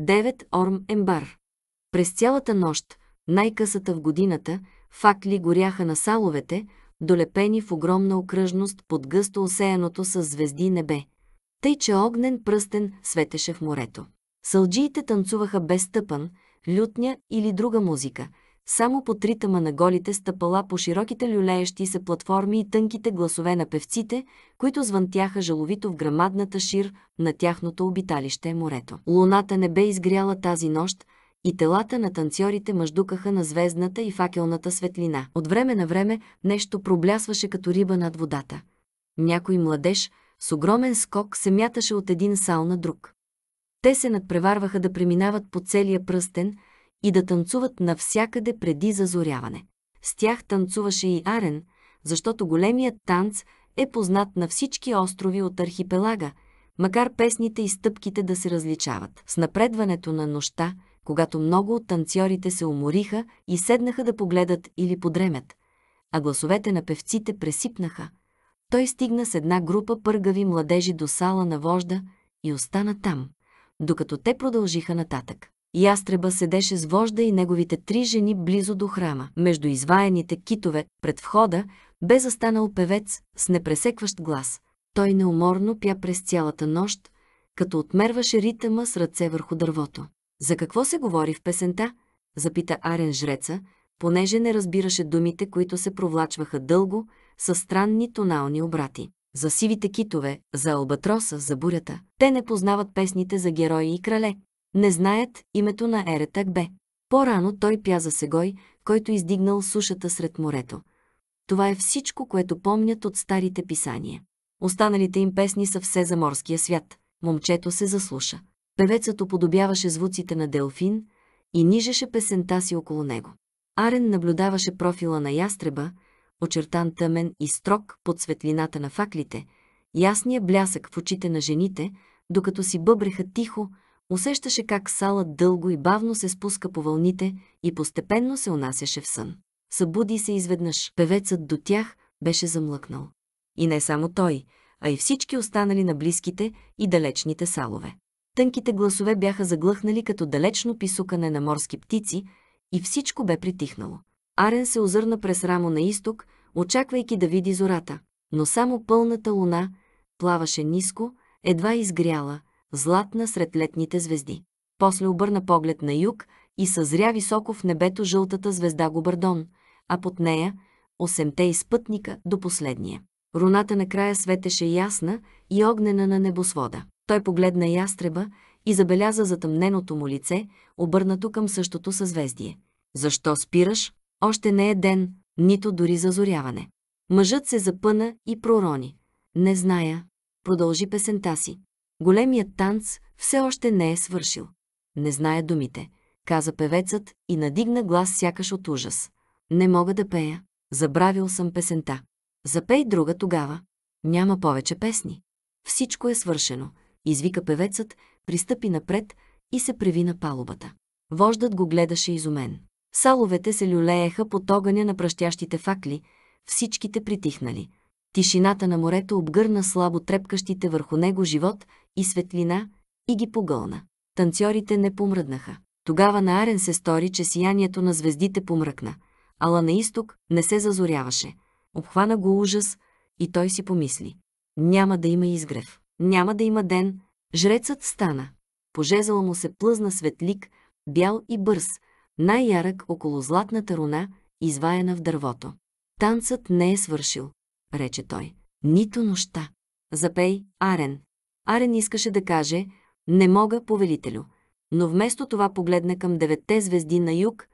9. Орм Ембар. През цялата нощ, най-късата в годината, факли горяха на саловете, долепени в огромна окръжност под гъсто осеяното с звезди небе. Тъй, че огнен пръстен светеше в морето. Сълджиите танцуваха без стъпан, лютня или друга музика – само по ритъма на голите стъпала по широките люлеещи се платформи и тънките гласове на певците, които звънтяха жаловито в грамадната шир на тяхното обиталище морето. Луната не бе изгряла тази нощ, и телата на танцорите мъждукаха на звездната и факелната светлина. От време на време нещо проблясваше като риба над водата. Някой младеж с огромен скок се мяташе от един сал на друг. Те се надпреварваха да преминават по целия пръстен – и да танцуват навсякъде преди зазоряване. С тях танцуваше и Арен, защото големият танц е познат на всички острови от архипелага, макар песните и стъпките да се различават. С напредването на нощта, когато много от танцорите се умориха и седнаха да погледат или подремят, а гласовете на певците пресипнаха, той стигна с една група пъргави младежи до сала на вожда и остана там, докато те продължиха нататък. Ястреба седеше с вожда и неговите три жени близо до храма. Между изваяните китове, пред входа, бе застанал певец с непресекващ глас. Той неуморно пя през цялата нощ, като отмерваше ритъма с ръце върху дървото. За какво се говори в песента? запита Арен жреца, понеже не разбираше думите, които се провлачваха дълго, със странни тонални обрати. За сивите китове, за албатроса, за бурята. Те не познават песните за герои и крале, не знаят името на Еретак Бе. По-рано той пя за Сегой, който издигнал сушата сред морето. Това е всичко, което помнят от старите писания. Останалите им песни са все за морския свят. Момчето се заслуша. Певецът оподобяваше звуците на делфин и нижеше песента си около него. Арен наблюдаваше профила на ястреба, очертан тъмен и строг под светлината на факлите, ясния блясък в очите на жените, докато си бъбреха тихо, Усещаше как сала дълго и бавно се спуска по вълните и постепенно се унасяше в сън. Събуди се изведнъж. Певецът до тях беше замлъкнал. И не само той, а и всички останали на близките и далечните салове. Тънките гласове бяха заглъхнали като далечно писукане на морски птици и всичко бе притихнало. Арен се озърна през рамо на изток, очаквайки да види зората, но само пълната луна плаваше ниско, едва изгряла, златна сред летните звезди. После обърна поглед на юг и съзря високо в небето жълтата звезда Губардон, а под нея – осемте изпътника до последния. Руната накрая светеше ясна и огнена на небосвода. Той погледна ястреба и забеляза затъмненото му лице, обърнато към същото съзвездие. Защо спираш? Още не е ден, нито дори зазоряване. Мъжът се запъна и пророни. Не зная. Продължи песента си. Големият танц все още не е свършил. Не знае думите, каза певецът и надигна глас сякаш от ужас. Не мога да пея. Забравил съм песента. Запей друга тогава. Няма повече песни. Всичко е свършено, извика певецът, пристъпи напред и се преви на палубата. Вождат го гледаше изумен. Саловете се люлееха под огъня на пръщящите факли, всичките притихнали. Тишината на морето обгърна слабо трепкащите върху него живот и светлина и ги погълна. Танцорите не помръднаха. Тогава на Арен се стори, че сиянието на звездите помръкна, ала на изток не се зазоряваше. Обхвана го ужас и той си помисли. Няма да има изгрев. Няма да има ден. Жрецът стана. Пожезъл му се плъзна светлик, бял и бърз, най-ярък около златната руна, изваяна в дървото. Танцът не е свършил, рече той. Нито нощта. Запей, Арен. Арен искаше да каже «Не мога, повелителю», но вместо това погледна към деветте звезди на юг,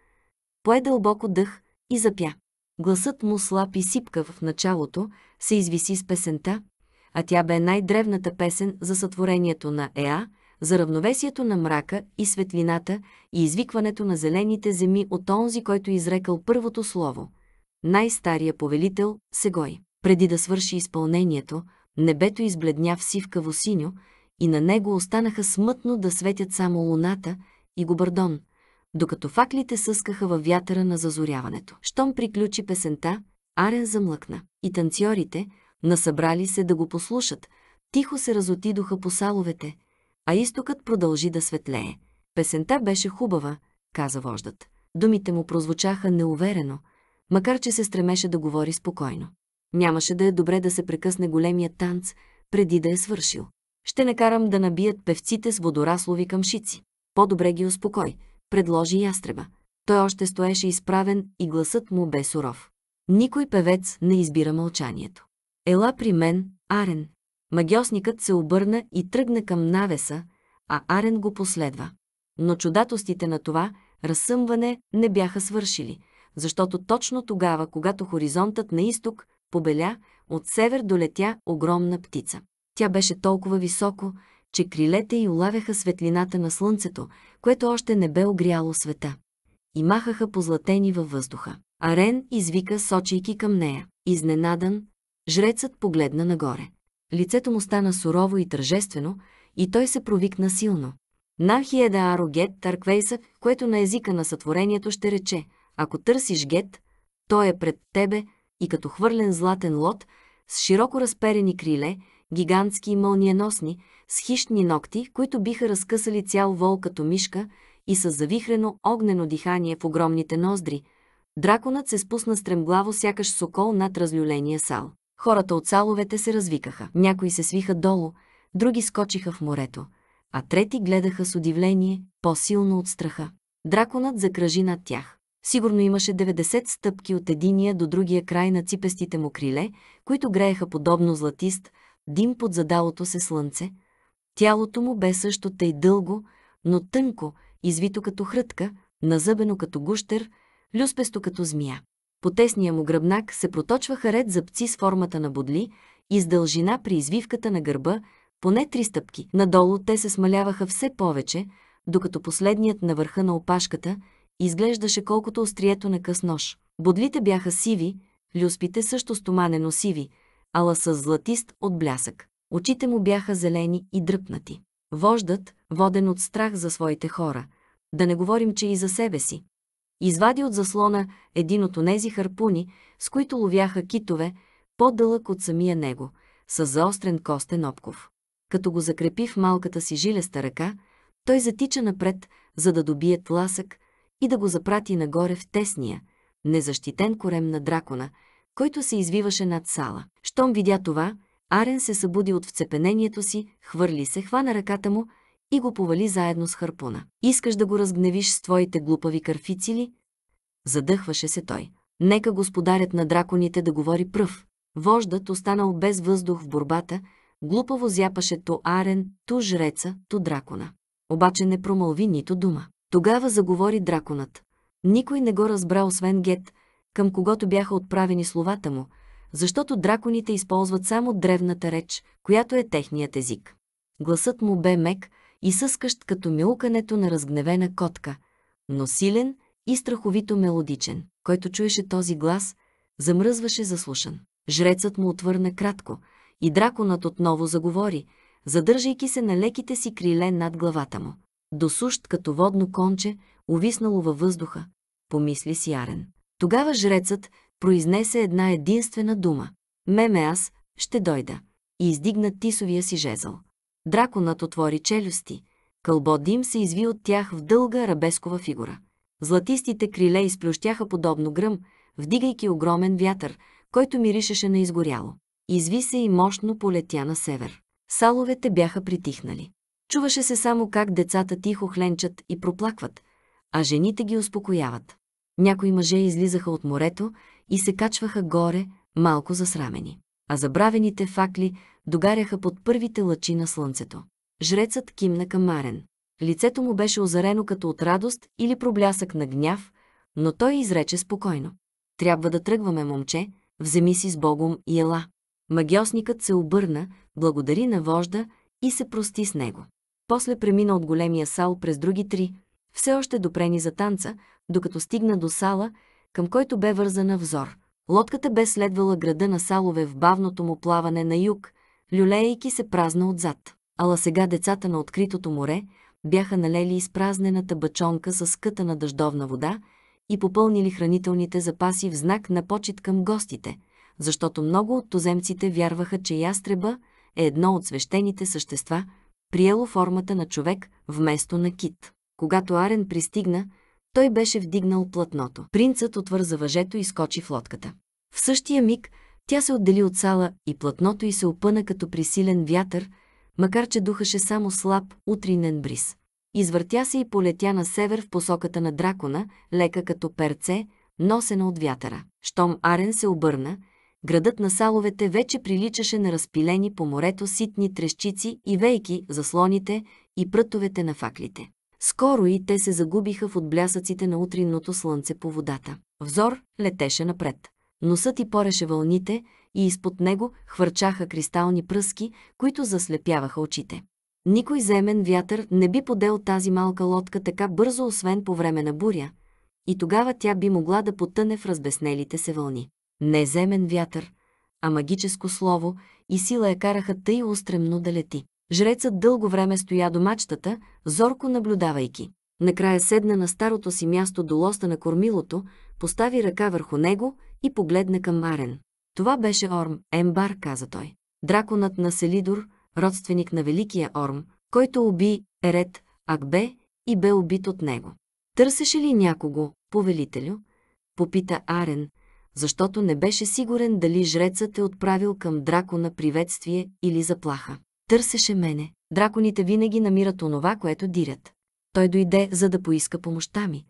пое дълбоко дъх и запя. Гласът му слаб и сипкав в началото се извиси с песента, а тя бе най-древната песен за сътворението на Еа, за равновесието на мрака и светлината и извикването на зелените земи от онзи, който изрекал първото слово. Най-стария повелител, Сегой. Преди да свърши изпълнението, Небето избледня в сивкаво синьо и на него останаха смътно да светят само луната и губардон, докато факлите съскаха във вятъра на зазоряването. Щом приключи песента, Арен замлъкна и танцорите, насъбрали се да го послушат, тихо се разотидоха по саловете, а изтокът продължи да светлее. Песента беше хубава, каза вождат. Думите му прозвучаха неуверено, макар че се стремеше да говори спокойно. Нямаше да е добре да се прекъсне големия танц, преди да е свършил. Ще накарам да набият певците с водораслови шици. По-добре ги успокой, предложи ястреба. Той още стоеше изправен и гласът му бе суров. Никой певец не избира мълчанието. Ела при мен, Арен. Магиосникът се обърна и тръгна към навеса, а Арен го последва. Но чудатостите на това разсъмване не бяха свършили, защото точно тогава, когато хоризонтът на изток побеля, от север долетя огромна птица. Тя беше толкова високо, че крилете й улавяха светлината на слънцето, което още не бе огряло света. И махаха позлатени във въздуха. Арен извика, сочейки към нея. Изненадан, жрецът погледна нагоре. Лицето му стана сурово и тържествено, и той се провикна силно. Нахиеда Гет тарквейса, което на езика на сътворението ще рече, ако търсиш гет, той е пред тебе, и като хвърлен златен лот, с широко разперени криле, гигантски и мълниеносни, с хищни ногти, които биха разкъсали цял вол като мишка и с завихрено огнено дихание в огромните ноздри. Драконът се спусна стремглаво сякаш сокол над разлюления сал. Хората от саловете се развикаха. Някои се свиха долу, други скочиха в морето, а трети гледаха с удивление, по-силно от страха. Драконът закръжи над тях. Сигурно имаше 90 стъпки от единия до другия край на ципестите му криле, които грееха подобно златист, дим под задалото се слънце. Тялото му бе също тъй дълго, но тънко, извито като хрътка, назъбено като гущер, люспесто като змия. По тесния му гръбнак се проточваха ред зъбци с формата на бодли и с дължина при извивката на гърба, поне три стъпки. Надолу те се смаляваха все повече, докато последният на върха на опашката – изглеждаше колкото острието на къс нож. Бодлите бяха сиви, люспите също стоманено сиви, ала с златист от блясък. Очите му бяха зелени и дръпнати. Вождат, воден от страх за своите хора, да не говорим, че и за себе си, извади от заслона един от онези харпуни, с които ловяха китове, по-дълъг от самия него, с заострен костен обков. Като го закрепи в малката си жилеста ръка, той затича напред, за да добие тласък, и да го запрати нагоре в тесния, незащитен корем на дракона, който се извиваше над сала. Щом видя това, Арен се събуди от вцепенението си, хвърли се, хвана ръката му и го повали заедно с харпуна. «Искаш да го разгневиш с твоите глупави кърфици ли?» Задъхваше се той. Нека господарят на драконите да говори пръв. Вождът останал без въздух в борбата, глупаво зяпаше то Арен, то жреца, то дракона. Обаче не промълви нито дума. Тогава заговори драконът. Никой не го разбра освен Гет, към когото бяха отправени словата му, защото драконите използват само древната реч, която е техният език. Гласът му бе мек и съскащ като мяукането на разгневена котка, но силен и страховито мелодичен. Който чуеше този глас, замръзваше заслушан. Жрецът му отвърна кратко и драконът отново заговори, задържайки се на леките си криле над главата му досущ като водно конче, увиснало във въздуха, помисли си Арен. Тогава жрецът произнесе една единствена дума. Меме аз ще дойда. И издигна тисовия си жезъл. Драконът отвори челюсти. Кълбо дим се изви от тях в дълга рабескова фигура. Златистите криле изплющяха подобно гръм, вдигайки огромен вятър, който миришеше на изгоряло. Изви се и мощно полетя на север. Саловете бяха притихнали. Чуваше се само как децата тихо хленчат и проплакват, а жените ги успокояват. Някои мъже излизаха от морето и се качваха горе, малко засрамени. А забравените факли догаряха под първите лъчи на слънцето. Жрецът кимна към Марен. Лицето му беше озарено като от радост или проблясък на гняв, но той изрече спокойно. Трябва да тръгваме, момче, вземи си с Богом и ела. Магиосникът се обърна, благодари на вожда и се прости с него. После премина от големия сал през други три, все още допрени за танца, докато стигна до сала, към който бе вързана взор. Лодката бе следвала града на салове в бавното му плаване на юг, люлеейки се празна отзад. Ала сега децата на откритото море бяха налели изпразнената бачонка с скъта на дъждовна вода и попълнили хранителните запаси в знак на почет към гостите, защото много от туземците вярваха, че ястреба е едно от свещените същества – приело формата на човек вместо на кит. Когато Арен пристигна, той беше вдигнал платното. Принцът отвърза въжето и скочи в лодката. В същия миг тя се отдели от сала и платното й се опъна като присилен вятър, макар че духаше само слаб утринен бриз. Извъртя се и полетя на север в посоката на дракона, лека като перце, носена от вятъра. Штом Арен се обърна, градът на саловете вече приличаше на разпилени по морето ситни трещици и вейки, заслоните и прътовете на факлите. Скоро и те се загубиха в отблясъците на утринното слънце по водата. Взор летеше напред. Носът и пореше вълните и изпод него хвърчаха кристални пръски, които заслепяваха очите. Никой земен вятър не би подел тази малка лодка така бързо, освен по време на буря, и тогава тя би могла да потъне в разбеснелите се вълни. Не земен вятър, а магическо слово и сила я караха тъй устремно да лети. Жрецът дълго време стоя до мачтата, зорко наблюдавайки. Накрая седна на старото си място до лоста на кормилото, постави ръка върху него и погледна към Арен. Това беше Орм, Ембар, каза той. Драконът на Селидор, родственик на Великия Орм, който уби Ерет, Акбе и бе убит от него. Търсеше ли някого, повелителю? Попита Арен, защото не беше сигурен дали жрецът е отправил към дракона приветствие или заплаха. Търсеше мене. Драконите винаги намират онова, което дирят. Той дойде, за да поиска помощта ми.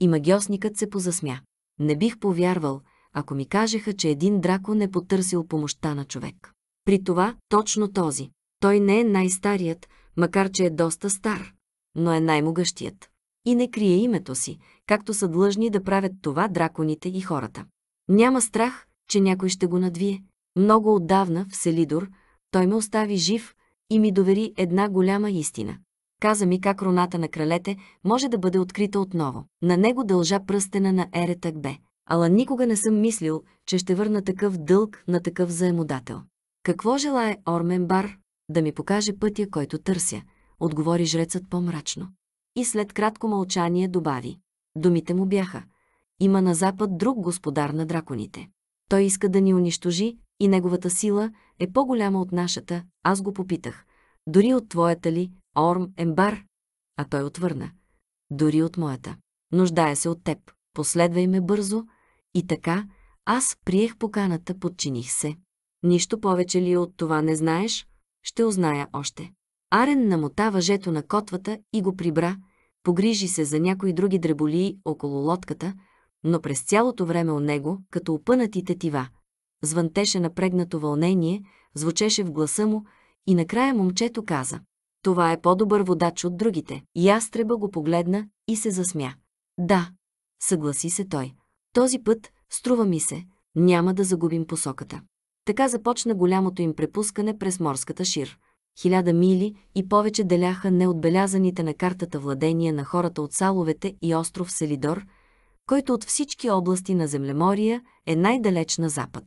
И магиосникът се позасмя. Не бих повярвал, ако ми кажеха, че един дракон е потърсил помощта на човек. При това точно този. Той не е най-старият, макар че е доста стар, но е най-могъщият. И не крие името си, както са длъжни да правят това драконите и хората. Няма страх, че някой ще го надвие. Много отдавна, в Селидор, той ме остави жив и ми довери една голяма истина. Каза ми как руната на кралете може да бъде открита отново. На него дължа пръстена на Еретък Бе. Ала никога не съм мислил, че ще върна такъв дълг на такъв заемодател. Какво желае Бар? Да ми покаже пътя, който търся, отговори жрецът по-мрачно. И след кратко мълчание добави. Думите му бяха – има на запад друг господар на драконите. Той иска да ни унищожи и неговата сила е по-голяма от нашата. Аз го попитах. Дори от твоята ли, Орм Ембар? А той отвърна. Дори от моята. Нуждая се от теб. Последвай ме бързо. И така, аз приех поканата, подчиних се. Нищо повече ли от това не знаеш? Ще узная още. Арен намота въжето на котвата и го прибра, погрижи се за някои други дреболии около лодката – но през цялото време у него, като опънатите тива. Звънтеше напрегнато вълнение, звучеше в гласа му и накрая момчето каза. Това е по-добър водач от другите. Ястреба го погледна и се засмя. Да, съгласи се той. Този път, струва ми се, няма да загубим посоката. Така започна голямото им препускане през морската шир. Хиляда мили и повече деляха неотбелязаните на картата владения на хората от саловете и остров Селидор – който от всички области на землемория е най-далеч на запад.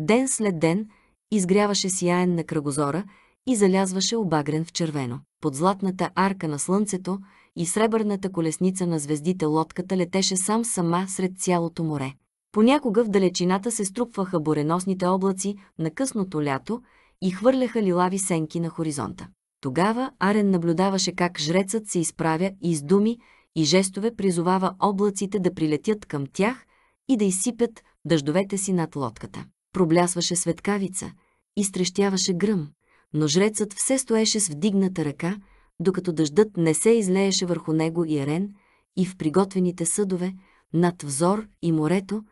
Ден след ден изгряваше сияен на кръгозора и залязваше обагрен в червено. Под златната арка на слънцето и сребърната колесница на звездите лодката летеше сам сама сред цялото море. Понякога в далечината се струпваха буреносните облаци на късното лято и хвърляха лилави сенки на хоризонта. Тогава Арен наблюдаваше как жрецът се изправя и с думи и жестове призовава облаците да прилетят към тях и да изсипят дъждовете си над лодката. Проблясваше светкавица, изтрещяваше гръм, но жрецът все стоеше с вдигната ръка, докато дъждът не се излееше върху него и ерен, и в приготвените съдове, над взор и морето,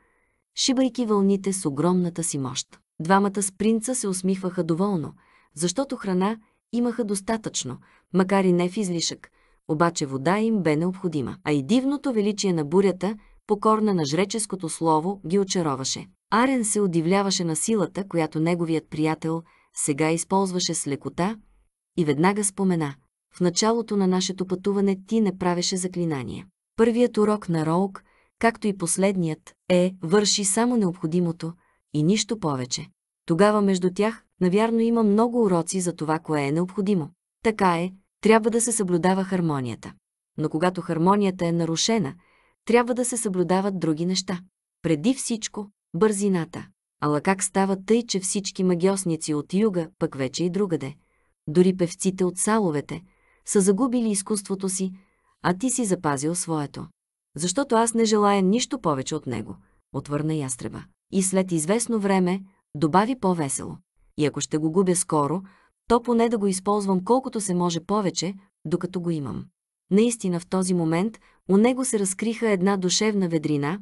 шибайки вълните с огромната си мощ. Двамата с принца се усмихваха доволно, защото храна имаха достатъчно, макар и не в излишък, обаче вода им бе необходима. А и дивното величие на бурята, покорна на жреческото слово, ги очароваше. Арен се удивляваше на силата, която неговият приятел сега използваше с лекота и веднага спомена. В началото на нашето пътуване ти не правеше заклинание. Първият урок на Роук, както и последният, е «Върши само необходимото и нищо повече». Тогава между тях, навярно, има много уроци за това, кое е необходимо. Така е, трябва да се съблюдава хармонията. Но когато хармонията е нарушена, трябва да се съблюдават други неща. Преди всичко – бързината. Ала как става тъй, че всички магиосници от юга, пък вече и другаде, дори певците от саловете, са загубили изкуството си, а ти си запазил своето. Защото аз не желая нищо повече от него, отвърна ястреба. И след известно време добави по-весело. И ако ще го губя скоро, то поне да го използвам колкото се може повече, докато го имам. Наистина в този момент у него се разкриха една душевна ведрина,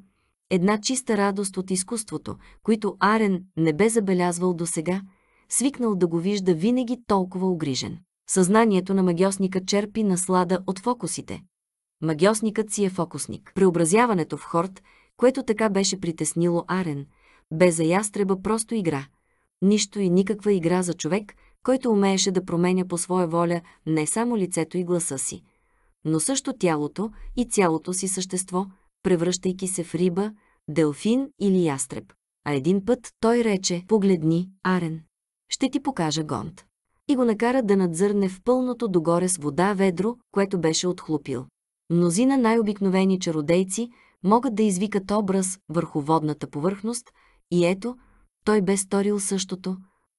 една чиста радост от изкуството, които Арен не бе забелязвал досега, свикнал да го вижда винаги толкова огрижен. Съзнанието на магиосника черпи наслада от фокусите. Магиосникът си е фокусник. Преобразяването в хорт, което така беше притеснило Арен, бе за ястреба просто игра. Нищо и никаква игра за човек – който умееше да променя по своя воля не само лицето и гласа си, но също тялото и цялото си същество, превръщайки се в риба, делфин или ястреб. А един път той рече «Погледни, Арен, ще ти покажа гонт» и го накара да надзърне в пълното догоре с вода ведро, което беше отхлупил. Мнозина най-обикновени чародейци могат да извикат образ върху водната повърхност и ето, той бе сторил същото.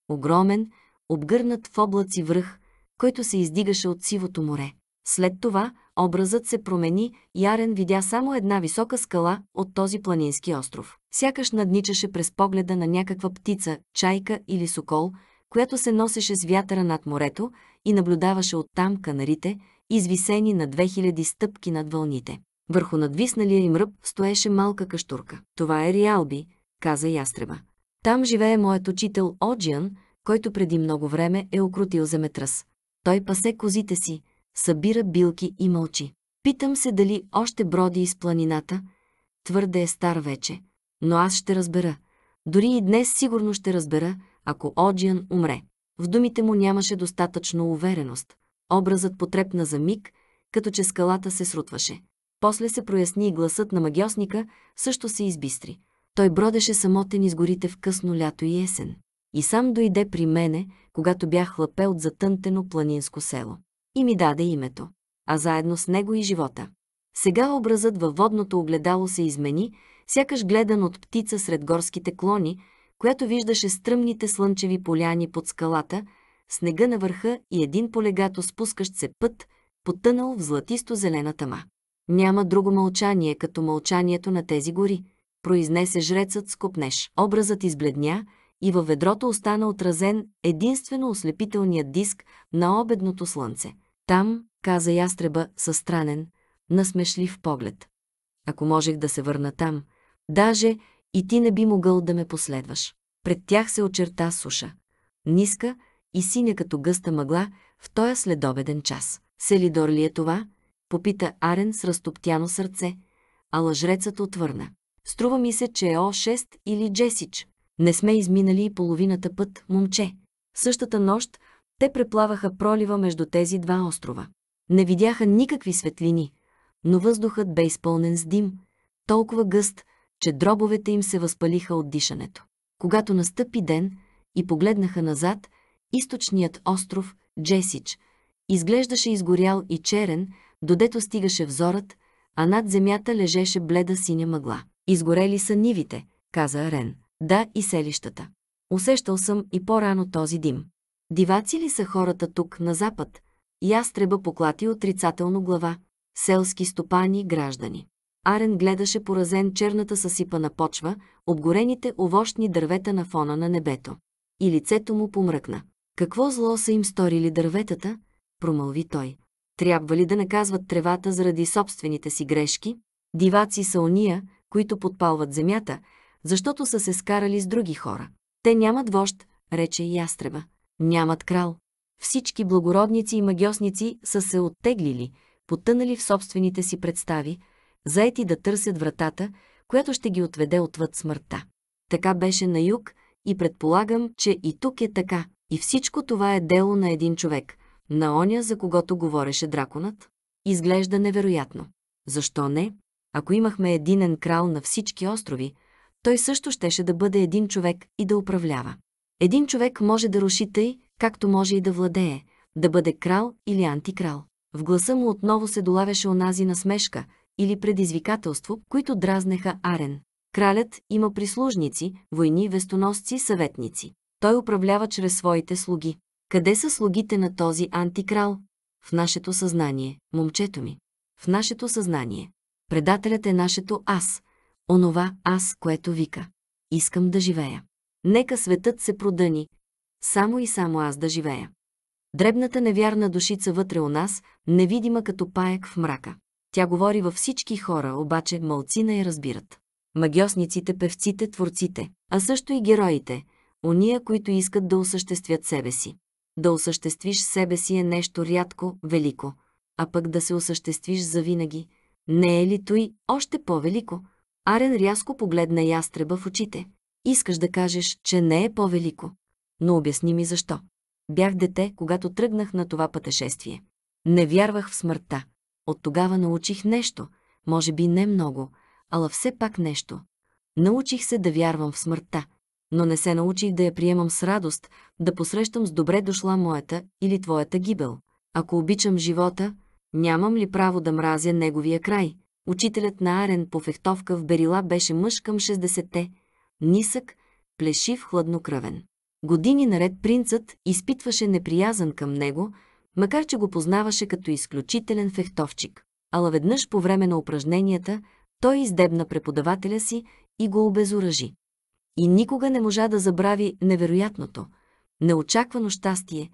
Огромен, обгърнат в облаци връх, който се издигаше от сивото море. След това образът се промени и Арен видя само една висока скала от този планински остров. Сякаш надничаше през погледа на някаква птица, чайка или сокол, която се носеше с вятъра над морето и наблюдаваше оттам канарите, извисени на 2000 стъпки над вълните. Върху надвисналия им ръб стоеше малка каштурка. Това е Риалби, каза ястреба. Там живее моят учител Оджиан, който преди много време е окрутил земетръс. Той пасе козите си, събира билки и мълчи. Питам се дали още броди из планината. Твърде е стар вече. Но аз ще разбера. Дори и днес сигурно ще разбера, ако Оджиан умре. В думите му нямаше достатъчно увереност. Образът потрепна за миг, като че скалата се срутваше. После се проясни и гласът на магиосника също се избистри. Той бродеше самотен из горите в късно лято и есен. И сам дойде при мене, когато бях хлапе от затънтено планинско село. И ми даде името, а заедно с него и живота. Сега образът във водното огледало се измени, сякаш гледан от птица сред горските клони, която виждаше стръмните слънчеви поляни под скалата, снега на върха и един полегато спускащ се път, потънал в златисто-зелена тъма. Няма друго мълчание, като мълчанието на тези гори, произнесе жрецът скопнеш. Образът избледня, и във ведрото остана отразен единствено ослепителният диск на обедното слънце. Там, каза ястреба със странен, насмешлив поглед. Ако можех да се върна там, даже и ти не би могъл да ме последваш. Пред тях се очерта суша. Ниска и синя като гъста мъгла в този следобеден час. Селидор ли е това? Попита Арен с разтоптяно сърце, а лъжрецът отвърна. Струва ми се, че е О6 или Джесич. Не сме изминали и половината път, момче. Същата нощ те преплаваха пролива между тези два острова. Не видяха никакви светлини, но въздухът бе изпълнен с дим, толкова гъст, че дробовете им се възпалиха от дишането. Когато настъпи ден и погледнаха назад, източният остров, Джесич, изглеждаше изгорял и черен, додето стигаше взорът, а над земята лежеше бледа синя мъгла. Изгорели са нивите, каза Рен. Да, и селищата. Усещал съм и по-рано този дим. Диваци ли са хората тук, на запад? Ястреба поклати отрицателно глава. Селски стопани, граждани. Арен гледаше поразен черната съсипана почва, обгорените овощни дървета на фона на небето. И лицето му помръкна. Какво зло са им сторили дърветата? промълви той. Трябва ли да наказват тревата заради собствените си грешки? Диваци са ония, които подпалват земята, защото са се скарали с други хора. Те нямат вожд, рече ястреба. Нямат крал. Всички благородници и магиосници са се оттеглили, потънали в собствените си представи, заети да търсят вратата, която ще ги отведе отвъд смъртта. Така беше на юг и предполагам, че и тук е така. И всичко това е дело на един човек, на оня, за когото говореше драконът. Изглежда невероятно. Защо не? Ако имахме единен крал на всички острови, той също щеше да бъде един човек и да управлява. Един човек може да руши тъй, както може и да владее, да бъде крал или антикрал. В гласа му отново се долавяше онази насмешка или предизвикателство, които дразнеха Арен. Кралят има прислужници, войни, вестоносци, съветници. Той управлява чрез своите слуги. Къде са слугите на този антикрал? В нашето съзнание, момчето ми. В нашето съзнание. Предателят е нашето аз, онова аз, което вика. Искам да живея. Нека светът се продъни, само и само аз да живея. Дребната невярна душица вътре у нас, невидима като паек в мрака. Тя говори във всички хора, обаче мълцина я разбират. Магиосниците, певците, творците, а също и героите, ония, които искат да осъществят себе си. Да осъществиш себе си е нещо рядко, велико, а пък да се осъществиш завинаги. Не е ли той още по-велико? Арен рязко погледна ястреба в очите. Искаш да кажеш, че не е по-велико. Но обясни ми защо. Бях дете, когато тръгнах на това пътешествие. Не вярвах в смъртта. От тогава научих нещо, може би не много, ала все пак нещо. Научих се да вярвам в смъртта, но не се научих да я приемам с радост, да посрещам с добре дошла моята или твоята гибел. Ако обичам живота, нямам ли право да мразя неговия край? Учителят на Арен по фехтовка в Берила беше мъж към 60-те, нисък, плешив, хладнокръвен. Години наред принцът изпитваше неприязан към него, макар че го познаваше като изключителен фехтовчик. Ала веднъж по време на упражненията той издебна преподавателя си и го обезоръжи. И никога не можа да забрави невероятното, неочаквано щастие,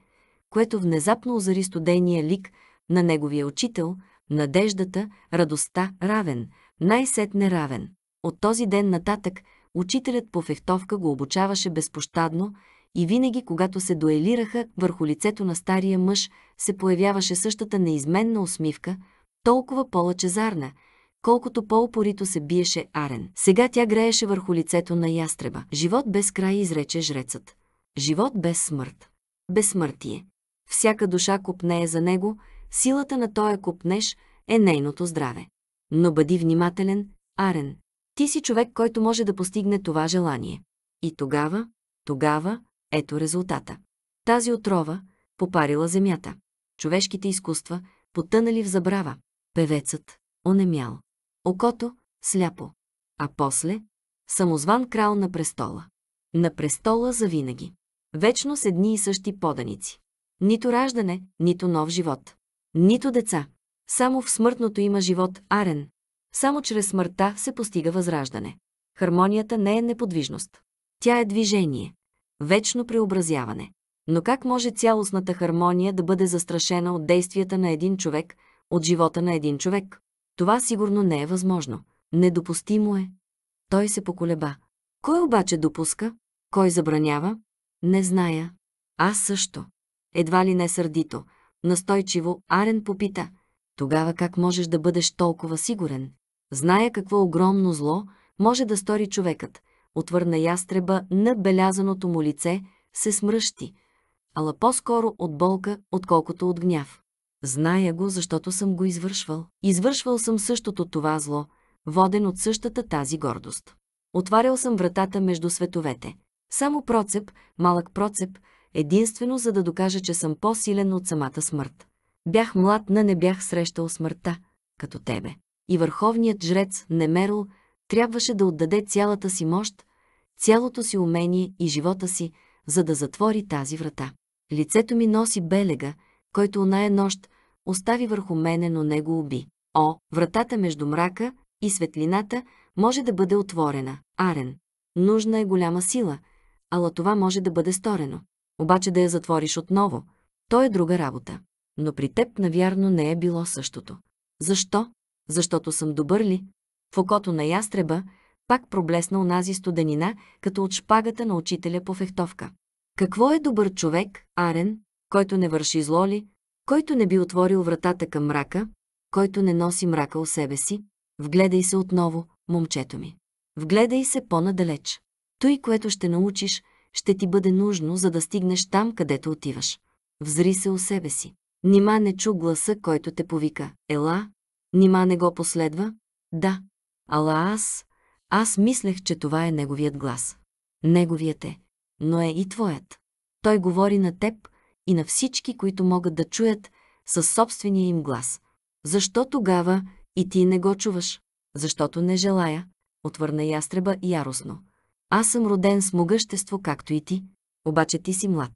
което внезапно озари студения лик на неговия учител – надеждата, радостта равен, най-сетне равен. От този ден нататък учителят по фехтовка го обучаваше безпощадно и винаги, когато се дуелираха, върху лицето на стария мъж се появяваше същата неизменна усмивка, толкова по-лъчезарна, колкото по-упорито се биеше Арен. Сега тя грееше върху лицето на ястреба. Живот без край изрече жрецът. Живот без смърт. Безсмъртие. Всяка душа купнее за него – Силата на тоя купнеш е нейното здраве. Но бъди внимателен, арен. Ти си човек, който може да постигне това желание. И тогава, тогава, ето резултата. Тази отрова попарила земята. Човешките изкуства потънали в забрава. Певецът онемял. Окото сляпо. А после самозван крал на престола. На престола завинаги. Вечно с едни и същи поданици. Нито раждане, нито нов живот нито деца. Само в смъртното има живот арен. Само чрез смъртта се постига възраждане. Хармонията не е неподвижност. Тя е движение. Вечно преобразяване. Но как може цялостната хармония да бъде застрашена от действията на един човек, от живота на един човек? Това сигурно не е възможно. Недопустимо е. Той се поколеба. Кой обаче допуска? Кой забранява? Не зная. Аз също. Едва ли не сърдито, Настойчиво Арен попита. Тогава как можеш да бъдеш толкова сигурен? Зная какво огромно зло може да стори човекът. Отвърна ястреба на белязаното му лице, се смръщи. Ала по-скоро от болка, отколкото от гняв. Зная го, защото съм го извършвал. Извършвал съм същото това зло, воден от същата тази гордост. Отварял съм вратата между световете. Само Процеп, малък Процеп, единствено за да докажа, че съм по-силен от самата смърт. Бях млад, но не бях срещал смъртта, като тебе. И върховният жрец Немерл трябваше да отдаде цялата си мощ, цялото си умение и живота си, за да затвори тази врата. Лицето ми носи белега, който оная нощ остави върху мене, но не го уби. О, вратата между мрака и светлината може да бъде отворена, арен. Нужна е голяма сила, ала това може да бъде сторено. Обаче да я затвориш отново, то е друга работа. Но при теб, навярно, не е било същото. Защо? Защото съм добър ли? В окото на ястреба пак проблесна унази студенина, като от шпагата на учителя по фехтовка. Какво е добър човек, арен, който не върши зло ли, който не би отворил вратата към мрака, който не носи мрака у себе си? Вгледай се отново, момчето ми. Вгледай се по-надалеч. Той, което ще научиш – ще ти бъде нужно, за да стигнеш там, където отиваш. Взри се у себе си. Нима не чу гласа, който те повика. Ела, нима не го последва? Да. Ала аз, аз мислех, че това е неговият глас. Неговият е, но е и твоят. Той говори на теб и на всички, които могат да чуят със собствения им глас. Защо тогава и ти не го чуваш? Защото не желая, отвърна ястреба яростно. Аз съм роден с могъщество, както и ти, обаче ти си млад.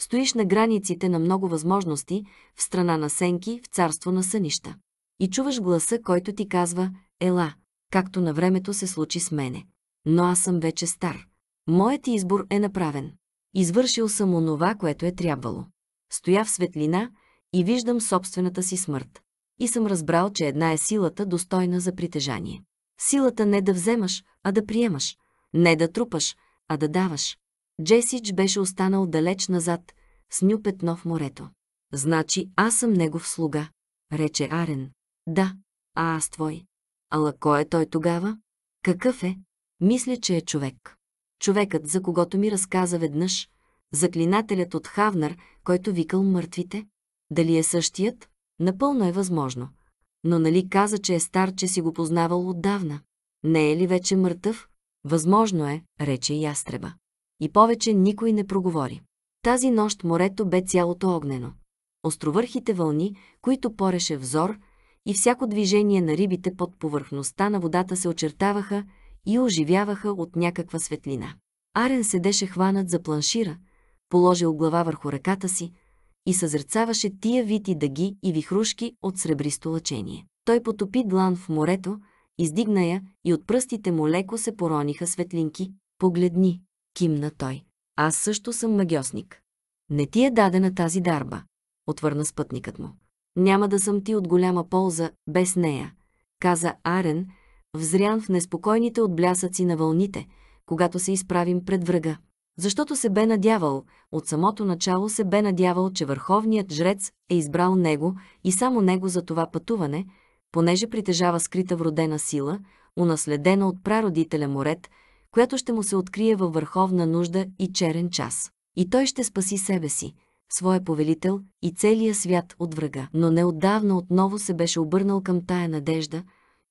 Стоиш на границите на много възможности, в страна на сенки, в царство на сънища. И чуваш гласа, който ти казва «Ела», както на времето се случи с мене. Но аз съм вече стар. Моят избор е направен. Извършил съм онова, което е трябвало. Стоя в светлина и виждам собствената си смърт. И съм разбрал, че една е силата, достойна за притежание. Силата не да вземаш, а да приемаш, не да трупаш, а да даваш. Джесич беше останал далеч назад, с ню петно в морето. Значи аз съм негов слуга, рече Арен. Да, а аз твой. Ала кой е той тогава? Какъв е? Мисля, че е човек. Човекът, за когото ми разказа веднъж, заклинателят от Хавнар, който викал мъртвите. Дали е същият? Напълно е възможно. Но нали каза, че е стар, че си го познавал отдавна? Не е ли вече мъртъв? Възможно е, рече ястреба. И повече никой не проговори. Тази нощ морето бе цялото огнено. Островърхите вълни, които пореше взор, и всяко движение на рибите под повърхността на водата се очертаваха и оживяваха от някаква светлина. Арен седеше хванат за планшира, положил глава върху ръката си и съзерцаваше тия вити дъги и вихрушки от сребристо лъчение. Той потопи длан в морето, Издигна я и от пръстите му леко се порониха светлинки. Погледни, кимна той. Аз също съм магиосник. Не ти е дадена тази дарба, отвърна спътникът му. Няма да съм ти от голяма полза без нея, каза Арен, взрян в неспокойните отблясъци на вълните, когато се изправим пред врага. Защото се бе надявал, от самото начало се бе надявал, че върховният жрец е избрал него и само него за това пътуване – понеже притежава скрита вродена сила, унаследена от прародителя морет, която ще му се открие във върховна нужда и черен час. И той ще спаси себе си, своя повелител и целия свят от врага. Но неотдавна отново се беше обърнал към тая надежда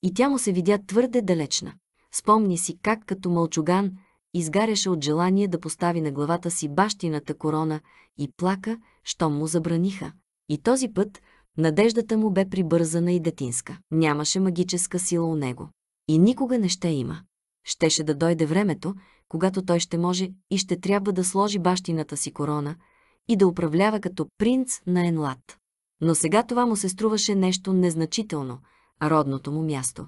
и тя му се видя твърде далечна. Спомни си как като мълчуган изгаряше от желание да постави на главата си бащината корона и плака, щом му забраниха. И този път Надеждата му бе прибързана и детинска. Нямаше магическа сила у него. И никога не ще има. Щеше да дойде времето, когато той ще може и ще трябва да сложи бащината си корона и да управлява като принц на Енлад. Но сега това му се струваше нещо незначително, а родното му място.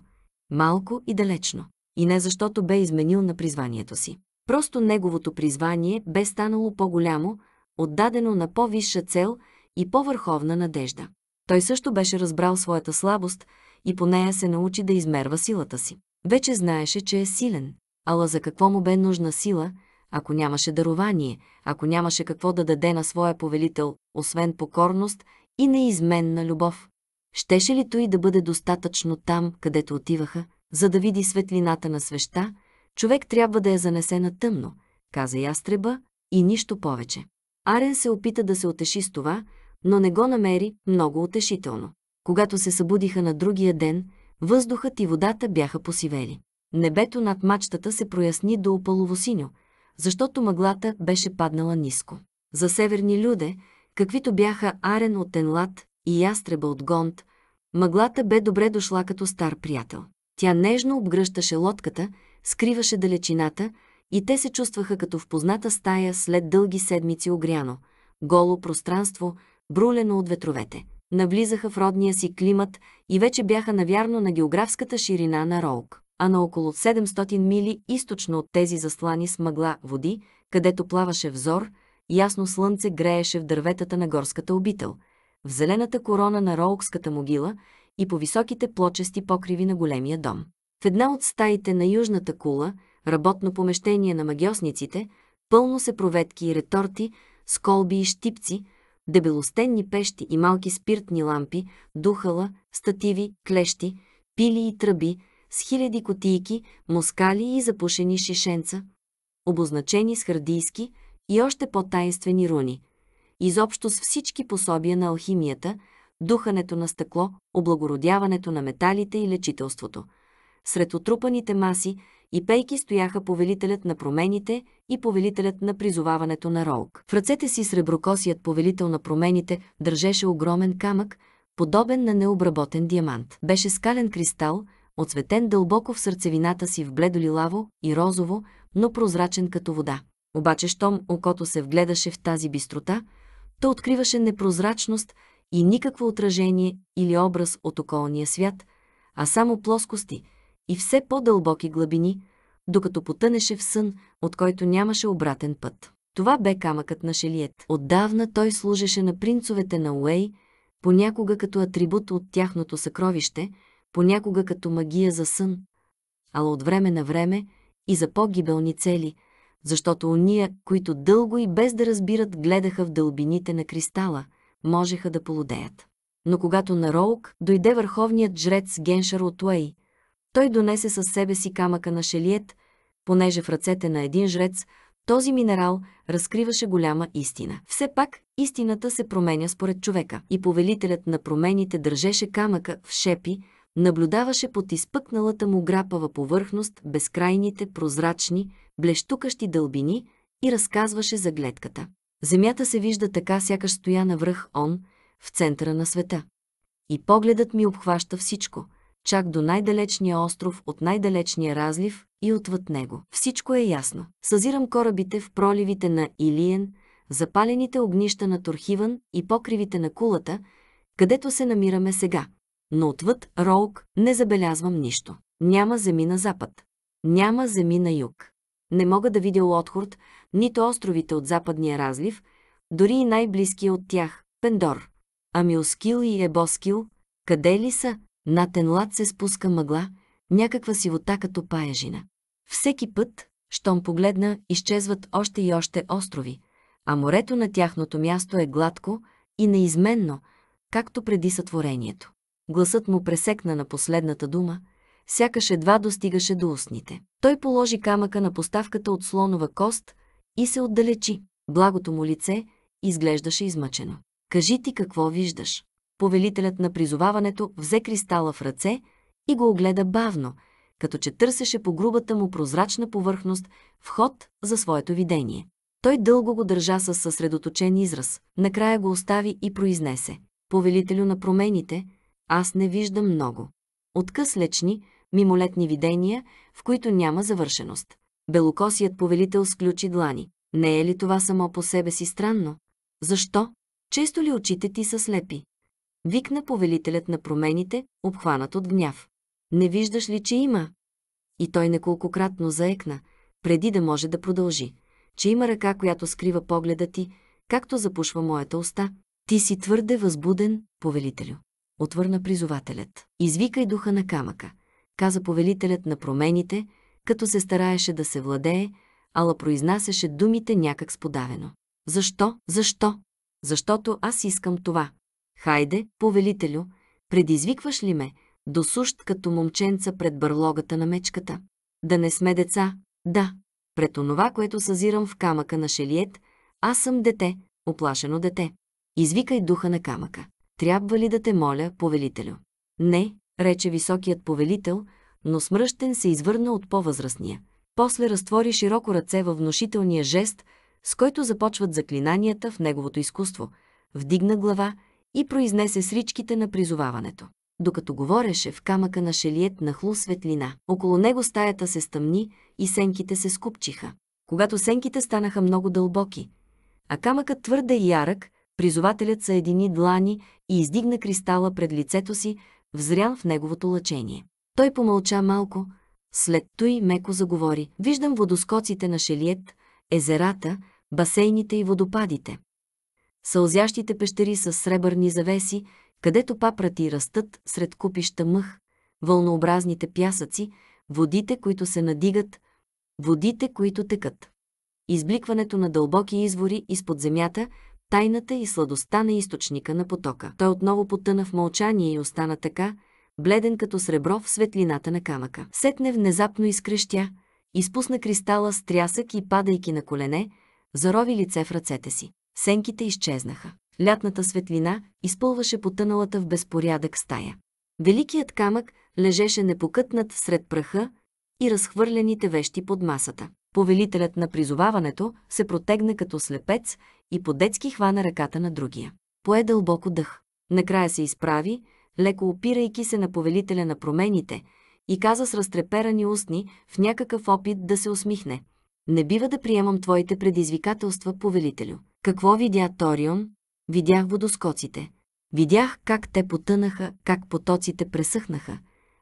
Малко и далечно. И не защото бе изменил на призванието си. Просто неговото призвание бе станало по-голямо, отдадено на по-висша цел и по-върховна надежда. Той също беше разбрал своята слабост и по нея се научи да измерва силата си. Вече знаеше, че е силен. Ала за какво му бе нужна сила, ако нямаше дарование, ако нямаше какво да даде на своя повелител, освен покорност и неизменна любов? Щеше ли той да бъде достатъчно там, където отиваха, за да види светлината на свеща, човек трябва да я занесе на тъмно, каза ястреба, и нищо повече. Арен се опита да се отеши с това, но не го намери много утешително. Когато се събудиха на другия ден, въздухът и водата бяха посивели. Небето над мачтата се проясни до опаловосиньо, защото мъглата беше паднала ниско. За северни люде, каквито бяха Арен от Енлат и Ястреба от Гонт, мъглата бе добре дошла като стар приятел. Тя нежно обгръщаше лодката, скриваше далечината и те се чувстваха като в позната стая след дълги седмици огряно, голо пространство – брулено от ветровете. Навлизаха в родния си климат и вече бяха навярно на географската ширина на Роук, а на около 700 мили източно от тези заслани с мъгла води, където плаваше взор, ясно слънце грееше в дърветата на горската обител, в зелената корона на Роукската могила и по високите плочести покриви на големия дом. В една от стаите на южната кула, работно помещение на магиосниците, пълно се проветки и реторти, сколби и щипци, дебелостенни пещи и малки спиртни лампи, духала, стативи, клещи, пили и тръби, с хиляди котийки, москали и запушени шишенца, обозначени с хардийски и още по-таинствени руни. Изобщо с всички пособия на алхимията, духането на стъкло, облагородяването на металите и лечителството. Сред отрупаните маси и пейки стояха повелителят на промените и повелителят на призоваването на Ролк. В ръцете си среброкосият повелител на промените държеше огромен камък, подобен на необработен диамант. Беше скален кристал, оцветен дълбоко в сърцевината си в бледо лилаво и розово, но прозрачен като вода. Обаче, щом окото се вгледаше в тази бистрота, то откриваше непрозрачност и никакво отражение или образ от околния свят, а само плоскости, и все по-дълбоки глабини, докато потънеше в сън, от който нямаше обратен път. Това бе камъкът на Шелиет. Отдавна той служеше на принцовете на Уей, понякога като атрибут от тяхното съкровище, понякога като магия за сън, ала от време на време и за по-гибелни цели, защото уния, които дълго и без да разбират гледаха в дълбините на кристала, можеха да полудеят. Но когато на Роук дойде върховният жрец Геншар от Уей, той донесе със себе си камъка на шелиет, понеже в ръцете на един жрец този минерал разкриваше голяма истина. Все пак, истината се променя според човека. И повелителят на промените държеше камъка в шепи, наблюдаваше под изпъкналата му грапава повърхност безкрайните, прозрачни, блещукащи дълбини и разказваше за гледката. Земята се вижда така, сякаш стоя на връх он, в центъра на света. И погледът ми обхваща всичко – чак до най-далечния остров от най-далечния разлив и отвъд него. Всичко е ясно. Съзирам корабите в проливите на Илиен, запалените огнища на Турхиван и покривите на кулата, където се намираме сега. Но отвъд Роук не забелязвам нищо. Няма земи на запад. Няма земи на юг. Не мога да видя Лотхорд, нито островите от западния разлив, дори и най-близкия от тях – Пендор. Амилскил и Ебоскил, къде ли са? На Енлад се спуска мъгла, някаква сивота като паежина. Всеки път, щом погледна, изчезват още и още острови, а морето на тяхното място е гладко и неизменно, както преди сътворението. Гласът му пресекна на последната дума, сякаш едва достигаше до устните. Той положи камъка на поставката от слонова кост и се отдалечи. Благото му лице изглеждаше измъчено. Кажи ти какво виждаш повелителят на призоваването взе кристала в ръце и го огледа бавно, като че търсеше по грубата му прозрачна повърхност вход за своето видение. Той дълго го държа с съсредоточен израз, накрая го остави и произнесе. Повелителю на промените, аз не виждам много. Откъслечни, мимолетни видения, в които няма завършеност. Белокосият повелител сключи длани. Не е ли това само по себе си странно? Защо? Често ли очите ти са слепи? Викна повелителят на промените, обхванат от гняв. Не виждаш ли, че има? И той неколкократно заекна, преди да може да продължи, че има ръка, която скрива погледа ти, както запушва моята уста. Ти си твърде възбуден, повелителю. Отвърна призователят. Извикай духа на камъка, каза повелителят на промените, като се стараеше да се владее, ала произнасяше думите някак сподавено. Защо? Защо? Защото аз искам това. Хайде, повелителю, предизвикваш ли ме, досущ като момченца пред бърлогата на мечката? Да не сме деца? Да. Пред онова, което съзирам в камъка на шелиет, аз съм дете, оплашено дете. Извикай духа на камъка. Трябва ли да те моля, повелителю? Не, рече високият повелител, но смръщен се извърна от по-възрастния. После разтвори широко ръце във внушителния жест, с който започват заклинанията в неговото изкуство. Вдигна глава и произнесе сричките на призоваването. Докато говореше, в камъка на шелиет нахлу светлина. Около него стаята се стъмни и сенките се скупчиха. Когато сенките станаха много дълбоки, а камъкът твърде ярък, призователят съедини длани и издигна кристала пред лицето си, взрян в неговото лъчение. Той помълча малко, след той меко заговори. Виждам водоскоците на Шелиет, езерата, басейните и водопадите. Сълзящите пещери с сребърни завеси, където папрати растат сред купища мъх, вълнообразните пясъци, водите, които се надигат, водите, които текат. Избликването на дълбоки извори изпод земята, тайната и сладостта на източника на потока. Той отново потъна в мълчание и остана така, бледен като сребро в светлината на камъка. Сетне внезапно изкрещя, изпусна кристала с трясък и падайки на колене, зарови лице в ръцете си. Сенките изчезнаха. Лятната светлина изпълваше потъналата в безпорядък стая. Великият камък лежеше непокътнат сред пръха и разхвърлените вещи под масата. Повелителят на призоваването се протегна като слепец и по-детски хвана ръката на другия. Пое дълбоко дъх. Накрая се изправи, леко опирайки се на повелителя на промените, и каза с разтреперани устни в някакъв опит да се усмихне. Не бива да приемам твоите предизвикателства, повелителю. Какво видя Торион? Видях водоскоците. Видях как те потънаха, как потоците пресъхнаха,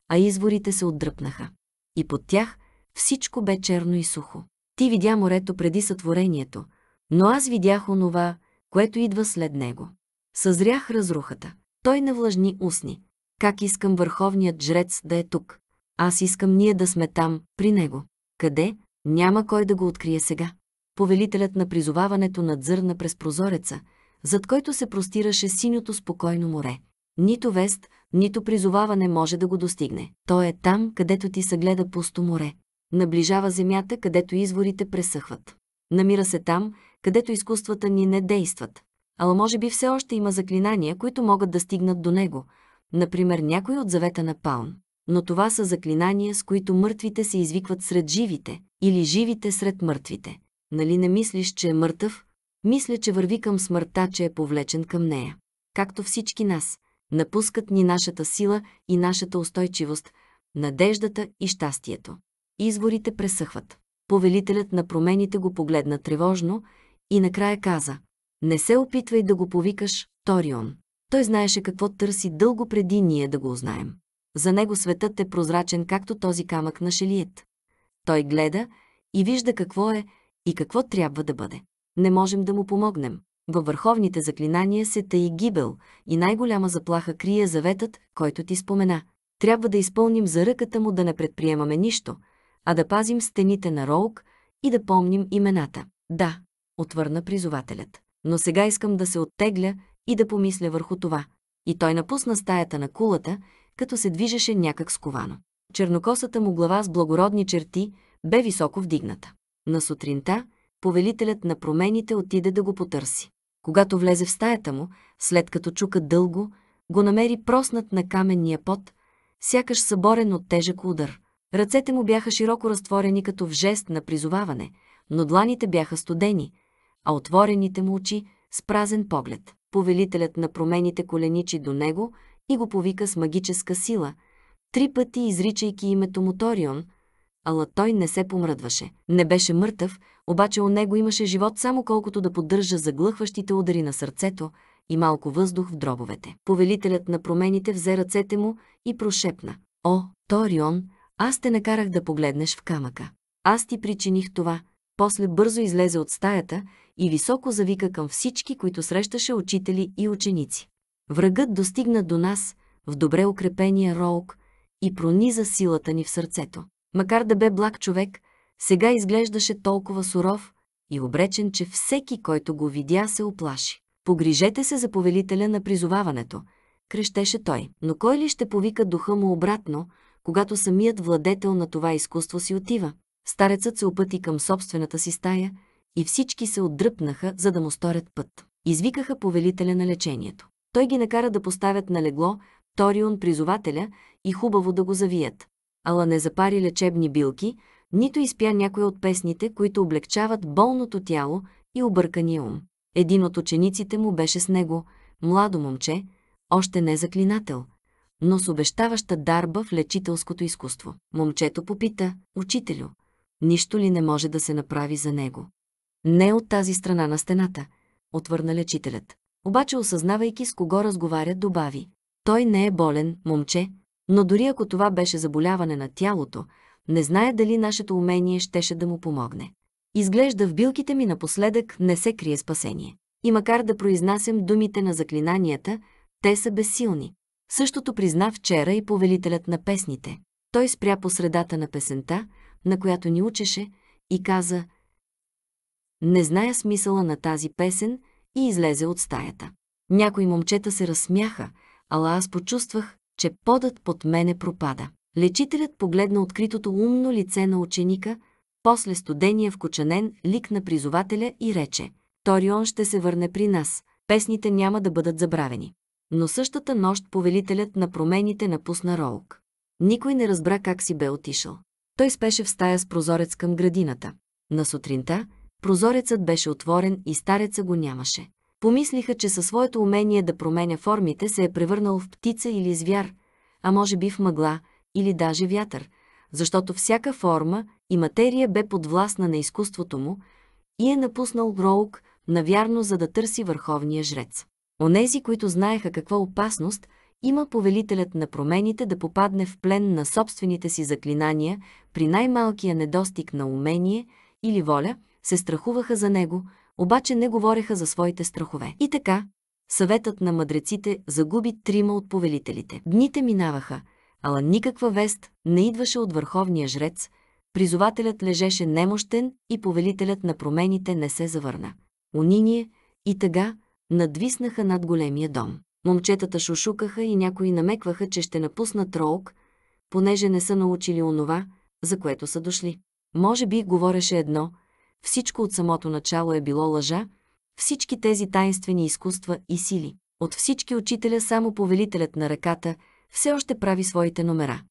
а изворите се отдръпнаха. И под тях всичко бе черно и сухо. Ти видя морето преди сътворението, но аз видях онова, което идва след него. Съзрях разрухата. Той навлажни устни. Как искам върховният жрец да е тук. Аз искам ние да сме там, при него. Къде? Няма кой да го открие сега повелителят на призоваването надзърна през прозореца, зад който се простираше синьото спокойно море. Нито вест, нито призоваване може да го достигне. Той е там, където ти се гледа пусто море. Наближава земята, където изворите пресъхват. Намира се там, където изкуствата ни не действат. Ала може би все още има заклинания, които могат да стигнат до него, например някой от завета на Паун. Но това са заклинания, с които мъртвите се извикват сред живите или живите сред мъртвите нали не мислиш, че е мъртъв? Мисля, че върви към смъртта, че е повлечен към нея. Както всички нас, напускат ни нашата сила и нашата устойчивост, надеждата и щастието. Изворите пресъхват. Повелителят на промените го погледна тревожно и накрая каза «Не се опитвай да го повикаш Торион». Той знаеше какво търси дълго преди ние да го узнаем. За него светът е прозрачен, както този камък на шелиет. Той гледа и вижда какво е, и какво трябва да бъде. Не можем да му помогнем. Във върховните заклинания се таи гибел и най-голяма заплаха крие заветът, който ти спомена. Трябва да изпълним заръката му да не предприемаме нищо, а да пазим стените на Роук и да помним имената. Да, отвърна призователят. Но сега искам да се оттегля и да помисля върху това. И той напусна стаята на кулата, като се движеше някак сковано. Чернокосата му глава с благородни черти бе високо вдигната. На сутринта повелителят на промените отиде да го потърси. Когато влезе в стаята му, след като чука дълго, го намери проснат на каменния пот, сякаш съборен от тежък удар. Ръцете му бяха широко разтворени като в жест на призоваване, но дланите бяха студени, а отворените му очи с празен поглед. Повелителят на промените коленичи до него и го повика с магическа сила, три пъти изричайки името му Торион – ала той не се помръдваше. Не беше мъртъв, обаче у него имаше живот само колкото да поддържа заглъхващите удари на сърцето и малко въздух в дробовете. Повелителят на промените взе ръцете му и прошепна. О, Торион, аз те накарах да погледнеш в камъка. Аз ти причиних това. После бързо излезе от стаята и високо завика към всички, които срещаше учители и ученици. Врагът достигна до нас в добре укрепения роук и прониза силата ни в сърцето. Макар да бе благ човек, сега изглеждаше толкова суров и обречен, че всеки, който го видя, се оплаши. Погрижете се за повелителя на призоваването, крещеше той. Но кой ли ще повика духа му обратно, когато самият владетел на това изкуство си отива? Старецът се опъти към собствената си стая и всички се отдръпнаха, за да му сторят път. Извикаха повелителя на лечението. Той ги накара да поставят на легло Торион призователя и хубаво да го завият ала не запари лечебни билки, нито изпя някоя от песните, които облегчават болното тяло и объркания ум. Един от учениците му беше с него, младо момче, още не заклинател, но с обещаваща дарба в лечителското изкуство. Момчето попита, учителю, нищо ли не може да се направи за него? Не от тази страна на стената, отвърна лечителят. Обаче осъзнавайки с кого разговаря, добави. Той не е болен, момче, но дори ако това беше заболяване на тялото, не знае дали нашето умение щеше да му помогне. Изглежда в билките ми напоследък не се крие спасение. И макар да произнасям думите на заклинанията, те са безсилни. Същото призна вчера и повелителят на песните. Той спря по средата на песента, на която ни учеше, и каза «Не зная смисъла на тази песен» и излезе от стаята. Някои момчета се разсмяха, ала аз почувствах, че подът под мене пропада. Лечителят погледна откритото умно лице на ученика, после студения вкочанен лик на призователя и рече «Торион ще се върне при нас, песните няма да бъдат забравени». Но същата нощ повелителят на промените напусна Роук. Никой не разбра как си бе отишъл. Той спеше в стая с прозорец към градината. На сутринта прозорецът беше отворен и стареца го нямаше. Помислиха, че със своето умение да променя формите се е превърнал в птица или звяр, а може би в мъгла или даже вятър, защото всяка форма и материя бе подвластна на изкуството му и е напуснал Гроук, навярно, за да търси върховния жрец. Онези, които знаеха каква опасност има повелителят на промените да попадне в плен на собствените си заклинания при най-малкия недостиг на умение или воля, се страхуваха за него – обаче не говореха за своите страхове. И така, съветът на мъдреците загуби трима от повелителите. Дните минаваха, ала никаква вест не идваше от върховния жрец, призователят лежеше немощен и повелителят на промените не се завърна. Униние и тъга надвиснаха над големия дом. Момчетата шушукаха и някои намекваха, че ще напуснат Роук, понеже не са научили онова, за което са дошли. Може би говореше едно, всичко от самото начало е било лъжа, всички тези таинствени изкуства и сили. От всички учителя само повелителят на ръката все още прави своите номера.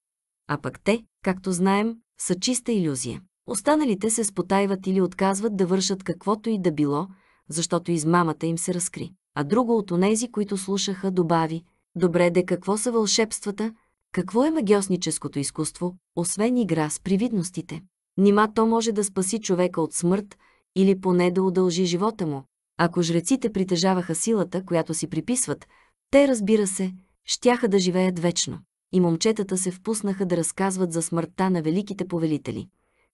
А пък те, както знаем, са чиста иллюзия. Останалите се спотайват или отказват да вършат каквото и да било, защото измамата им се разкри. А друго от онези, които слушаха, добави «Добре де какво са вълшебствата, какво е магиосническото изкуство, освен игра с привидностите?» Нима то може да спаси човека от смърт или поне да удължи живота му. Ако жреците притежаваха силата, която си приписват, те, разбира се, щяха да живеят вечно. И момчетата се впуснаха да разказват за смъртта на великите повелители.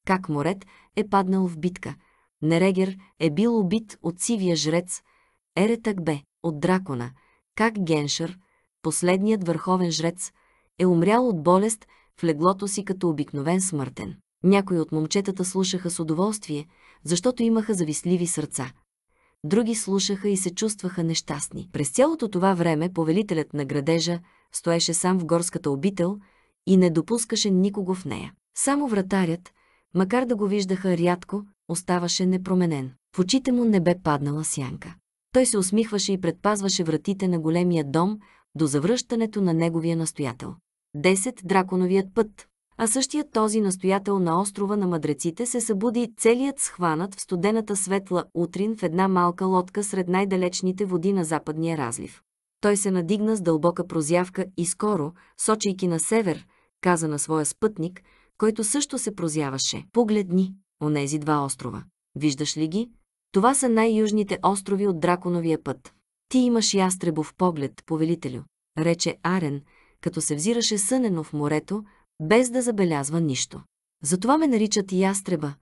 Как Морет е паднал в битка. Нерегер е бил убит от сивия жрец. Еретък бе от дракона. Как Геншър, последният върховен жрец, е умрял от болест в леглото си като обикновен смъртен. Някои от момчетата слушаха с удоволствие, защото имаха завистливи сърца. Други слушаха и се чувстваха нещастни. През цялото това време повелителят на градежа стоеше сам в горската обител и не допускаше никого в нея. Само вратарят, макар да го виждаха рядко, оставаше непроменен. В очите му не бе паднала сянка. Той се усмихваше и предпазваше вратите на големия дом до завръщането на неговия настоятел. Десет драконовият път а същият този настоятел на острова на мъдреците се събуди целият схванат в студената светла утрин в една малка лодка сред най-далечните води на западния разлив. Той се надигна с дълбока прозявка и скоро, сочейки на север, каза на своя спътник, който също се прозяваше. Погледни, онези два острова. Виждаш ли ги? Това са най-южните острови от Драконовия път. Ти имаш ястребов поглед, повелителю, рече Арен, като се взираше сънено в морето, без да забелязва нищо. Затова ме наричат и ястреба,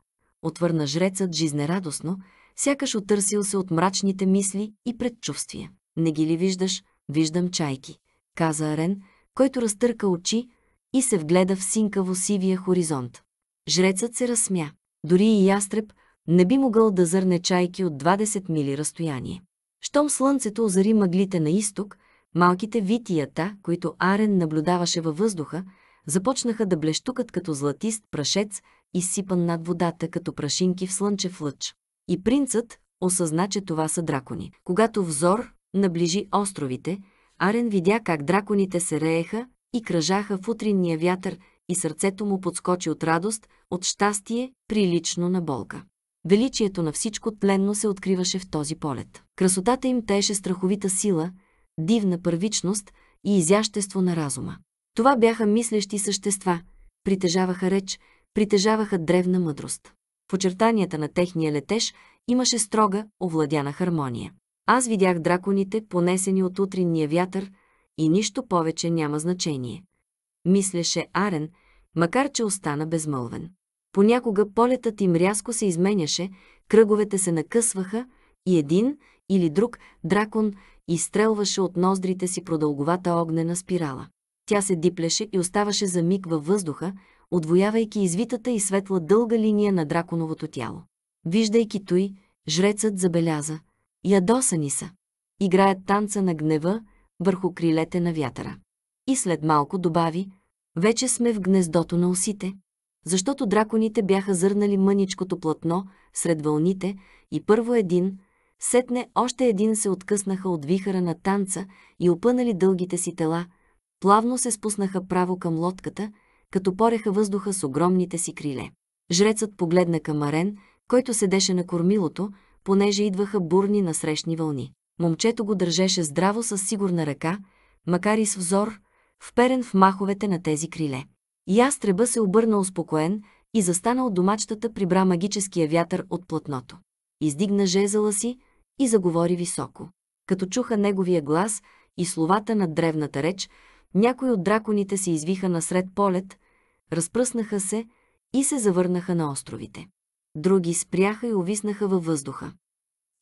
отвърна жрецът жизнерадостно, сякаш отърсил се от мрачните мисли и предчувствия. Не ги ли виждаш? Виждам чайки, каза Арен, който разтърка очи и се вгледа в синкаво сивия хоризонт. Жрецът се разсмя. Дори и ястреб не би могъл да зърне чайки от 20 мили разстояние. Щом слънцето озари мъглите на изток, малките витията, които Арен наблюдаваше във въздуха, започнаха да блещукат като златист прашец, изсипан над водата като прашинки в слънчев лъч. И принцът осъзна, че това са дракони. Когато взор наближи островите, Арен видя как драконите се рееха и кръжаха в утринния вятър и сърцето му подскочи от радост, от щастие, прилично на болка. Величието на всичко тленно се откриваше в този полет. Красотата им тееше страховита сила, дивна първичност и изящество на разума. Това бяха мислещи същества, притежаваха реч, притежаваха древна мъдрост. В очертанията на техния летеж имаше строга, овладяна хармония. Аз видях драконите, понесени от утринния вятър, и нищо повече няма значение. Мислеше Арен, макар че остана безмълвен. Понякога полетът им рязко се изменяше, кръговете се накъсваха и един или друг дракон изстрелваше от ноздрите си продълговата огнена спирала. Тя се диплеше и оставаше за миг във въздуха, отвоявайки извитата и светла дълга линия на драконовото тяло. Виждайки той, жрецът забеляза. Ядосани са. Играят танца на гнева върху крилете на вятъра. И след малко добави, вече сме в гнездото на осите, защото драконите бяха зърнали мъничкото платно сред вълните и първо един, сетне още един се откъснаха от вихара на танца и опънали дългите си тела – Плавно се спуснаха право към лодката, като пореха въздуха с огромните си криле. Жрецът погледна към Арен, който седеше на кормилото, понеже идваха бурни насрещни вълни. Момчето го държеше здраво с сигурна ръка, макар и с взор, вперен в маховете на тези криле. Ястреба се обърна успокоен и застана от домачтата прибра магическия вятър от платното. Издигна жезъла си и заговори високо. Като чуха неговия глас и словата на древната реч, някои от драконите се извиха насред полет, разпръснаха се и се завърнаха на островите. Други спряха и увиснаха във въздуха.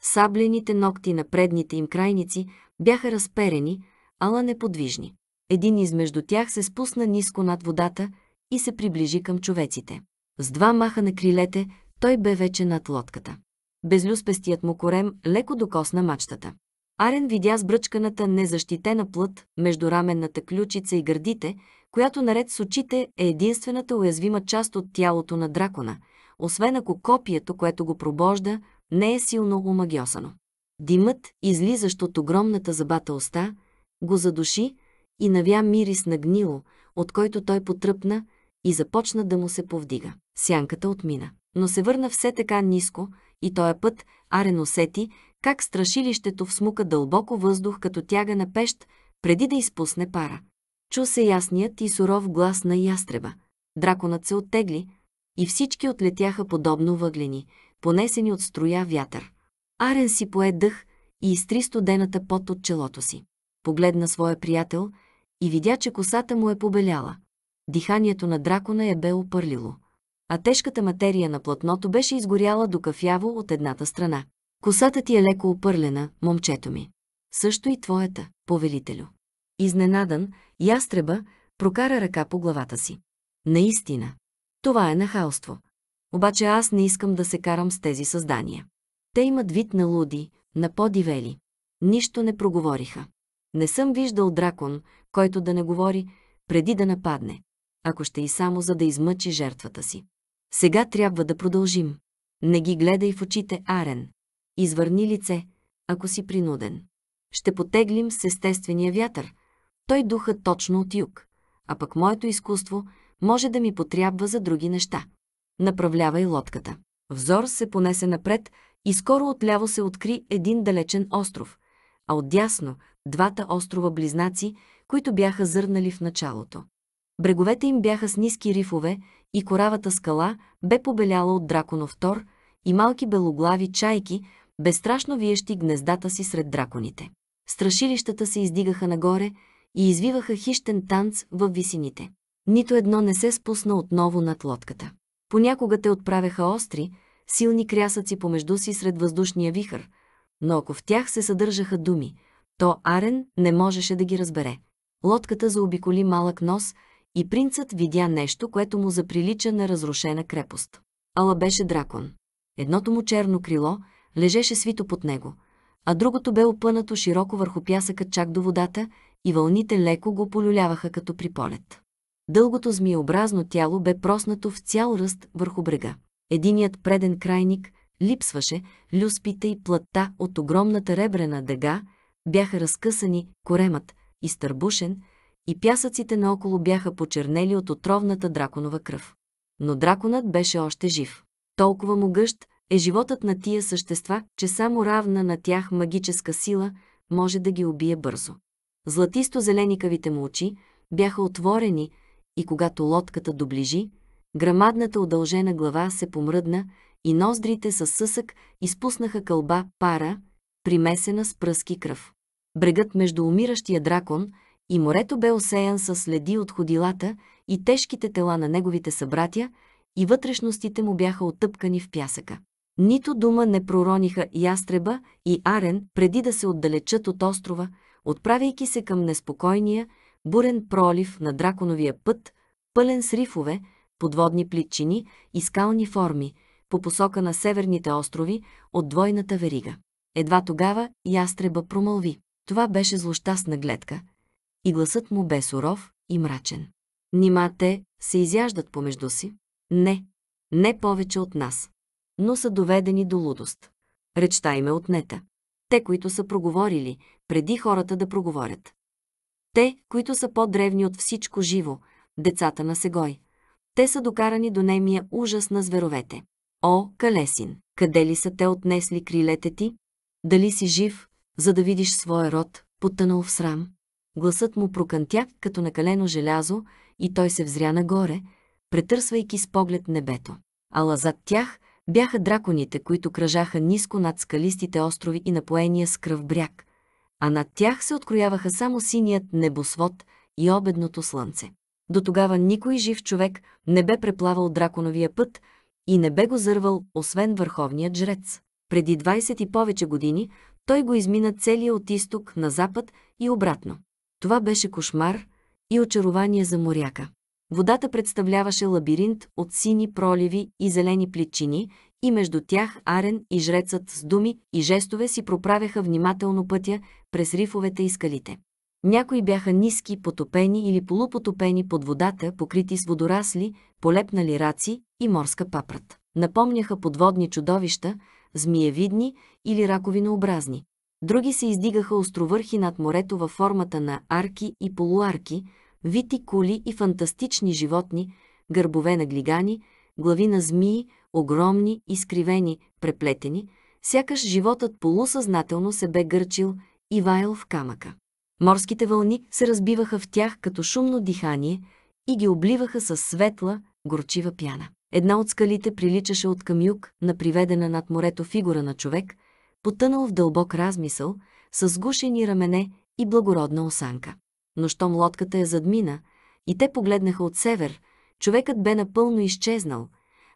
Саблените ногти на предните им крайници бяха разперени, ала неподвижни. Един измежду тях се спусна ниско над водата и се приближи към човеците. С два маха на крилете той бе вече над лодката. Безлюспестият му корем леко докосна мачтата. Арен видя сбръчканата незащитена плът между раменната ключица и гърдите, която наред с очите е единствената уязвима част от тялото на дракона, освен ако копието, което го пробожда, не е силно омагьосано. Димът, излизащ от огромната забата уста, го задуши и навя мирис на гнило, от който той потръпна и започна да му се повдига. Сянката отмина, но се върна все така ниско и този път Арен усети, как страшилището всмука дълбоко въздух като тяга на пещ, преди да изпусне пара. Чу се ясният и суров глас на ястреба. Драконът се оттегли и всички отлетяха подобно въглени, понесени от струя вятър. Арен си пое дъх и изтри студената пот от челото си. Погледна своя приятел и видя, че косата му е побеляла. Диханието на дракона я бе опърлило а тежката материя на платното беше изгоряла до кафяво от едната страна. Косата ти е леко опърлена, момчето ми. Също и твоята, повелителю. Изненадан, ястреба прокара ръка по главата си. Наистина. Това е нахалство. Обаче аз не искам да се карам с тези създания. Те имат вид на луди, на подивели. Нищо не проговориха. Не съм виждал дракон, който да не говори, преди да нападне, ако ще и само за да измъчи жертвата си. Сега трябва да продължим. Не ги гледай в очите, Арен. Извърни лице, ако си принуден. Ще потеглим с естествения вятър. Той духа точно от юг. А пък моето изкуство може да ми потрябва за други неща. Направлявай лодката. Взор се понесе напред и скоро отляво се откри един далечен остров, а отдясно двата острова-близнаци, които бяха зърнали в началото. Бреговете им бяха с ниски рифове и коравата скала бе побеляла от драконов тор и малки белоглави чайки, безстрашно виещи гнездата си сред драконите. Страшилищата се издигаха нагоре и извиваха хищен танц в висините. Нито едно не се спусна отново над лодката. Понякога те отправяха остри, силни крясъци помежду си сред въздушния вихър, но ако в тях се съдържаха думи, то Арен не можеше да ги разбере. Лодката заобиколи малък нос и принцът видя нещо, което му заприлича на разрушена крепост. Ала беше дракон. Едното му черно крило – лежеше свито под него, а другото бе опънато широко върху пясъка чак до водата и вълните леко го полюляваха като при полет. Дългото змиеобразно тяло бе проснато в цял ръст върху брега. Единият преден крайник липсваше, люспите и плътта от огромната ребрена дъга бяха разкъсани, коремът, изтърбушен, и пясъците наоколо бяха почернели от отровната драконова кръв. Но драконът беше още жив. Толкова могъщ, е животът на тия същества, че само равна на тях магическа сила може да ги убие бързо. Златисто-зеленикавите му очи бяха отворени и когато лодката доближи, грамадната удължена глава се помръдна и ноздрите със съсък изпуснаха кълба пара, примесена с пръски кръв. Брегът между умиращия дракон и морето бе осеян с следи от ходилата и тежките тела на неговите събратя, и вътрешностите му бяха отъпкани в пясъка. Нито дума не пророниха Ястреба и Арен преди да се отдалечат от острова, отправяйки се към неспокойния, бурен пролив на драконовия път, пълен с рифове, подводни плитчини и скални форми, по посока на северните острови от двойната верига. Едва тогава ястреба промълви. Това беше злощастна гледка. И гласът му бе суров и мрачен. Нима те се изяждат помежду си? Не, не повече от нас но са доведени до лудост. Речта им е отнета. Те, които са проговорили, преди хората да проговорят. Те, които са по-древни от всичко живо, децата на Сегой. Те са докарани до немия ужас на зверовете. О, Калесин, къде ли са те отнесли крилете ти? Дали си жив, за да видиш своя род, потънал в срам? Гласът му прокънтя, като накалено желязо, и той се взря нагоре, претърсвайки с поглед небето. Ала зад тях – бяха драконите, които кръжаха ниско над скалистите острови и напоения с кръв бряг, а над тях се открояваха само синият небосвод и обедното слънце. До тогава никой жив човек не бе преплавал драконовия път и не бе го зървал, освен върховният жрец. Преди 20 и повече години той го измина целия от изток на запад и обратно. Това беше кошмар и очарование за моряка. Водата представляваше лабиринт от сини проливи и зелени плечини и между тях Арен и жрецът с думи и жестове си проправяха внимателно пътя през рифовете и скалите. Някои бяха ниски, потопени или полупотопени под водата, покрити с водорасли, полепнали раци и морска папрат. Напомняха подводни чудовища, змиевидни или раковинообразни. Други се издигаха островърхи над морето във формата на арки и полуарки – вити кули и фантастични животни, гърбове на глигани, глави на змии, огромни, изкривени, преплетени, сякаш животът полусъзнателно се бе гърчил и ваял в камъка. Морските вълни се разбиваха в тях като шумно дихание и ги обливаха със светла, горчива пяна. Една от скалите приличаше от към юг на приведена над морето фигура на човек, потънал в дълбок размисъл, с сгушени рамене и благородна осанка но щом лодката я задмина и те погледнаха от север, човекът бе напълно изчезнал,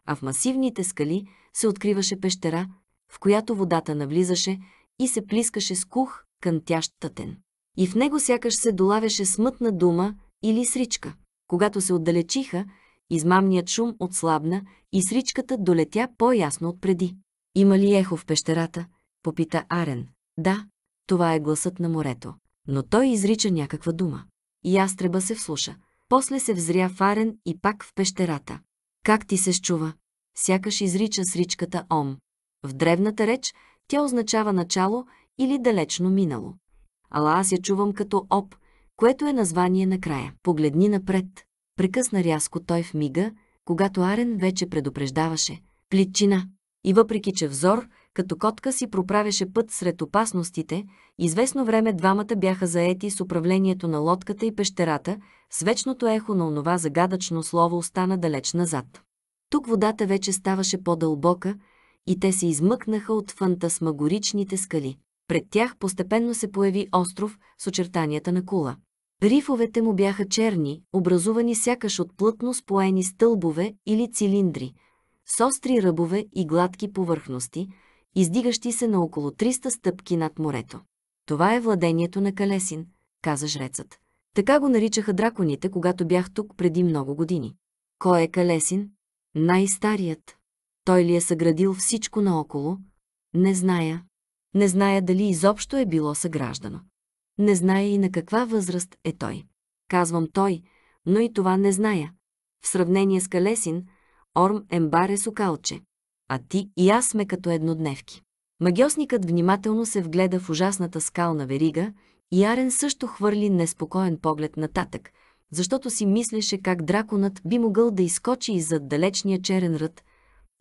а в масивните скали се откриваше пещера, в която водата навлизаше и се плискаше с кух, кънтящ тътен. И в него сякаш се долавяше смътна дума или сричка. Когато се отдалечиха, измамният шум отслабна и сричката долетя по-ясно от преди. Има ли ехо в пещерата? Попита Арен. Да, това е гласът на морето но той изрича някаква дума. И Астреба се вслуша. После се взря в арен и пак в пещерата. Как ти се счува? Сякаш изрича с ричката Ом. В древната реч тя означава начало или далечно минало. Ала аз я чувам като оп, което е название на края. Погледни напред. Прекъсна рязко той в мига, когато Арен вече предупреждаваше. Плитчина. И въпреки, че взор, като котка си проправяше път сред опасностите, известно време двамата бяха заети с управлението на лодката и пещерата, с вечното ехо на онова загадъчно слово остана далеч назад. Тук водата вече ставаше по-дълбока и те се измъкнаха от фантасмагоричните скали. Пред тях постепенно се появи остров с очертанията на кула. Рифовете му бяха черни, образувани сякаш от плътно споени стълбове или цилиндри, с остри ръбове и гладки повърхности – издигащи се на около 300 стъпки над морето. Това е владението на Калесин, каза жрецът. Така го наричаха драконите, когато бях тук преди много години. Кой е Калесин? Най-старият. Той ли е съградил всичко наоколо? Не зная. Не зная дали изобщо е било съграждано. Не зная и на каква възраст е той. Казвам той, но и това не зная. В сравнение с Калесин, Орм Ембар е сокалче а ти и аз сме като еднодневки. Магиосникът внимателно се вгледа в ужасната скална верига и Арен също хвърли неспокоен поглед нататък, защото си мислеше как драконът би могъл да изкочи иззад далечния черен ръд,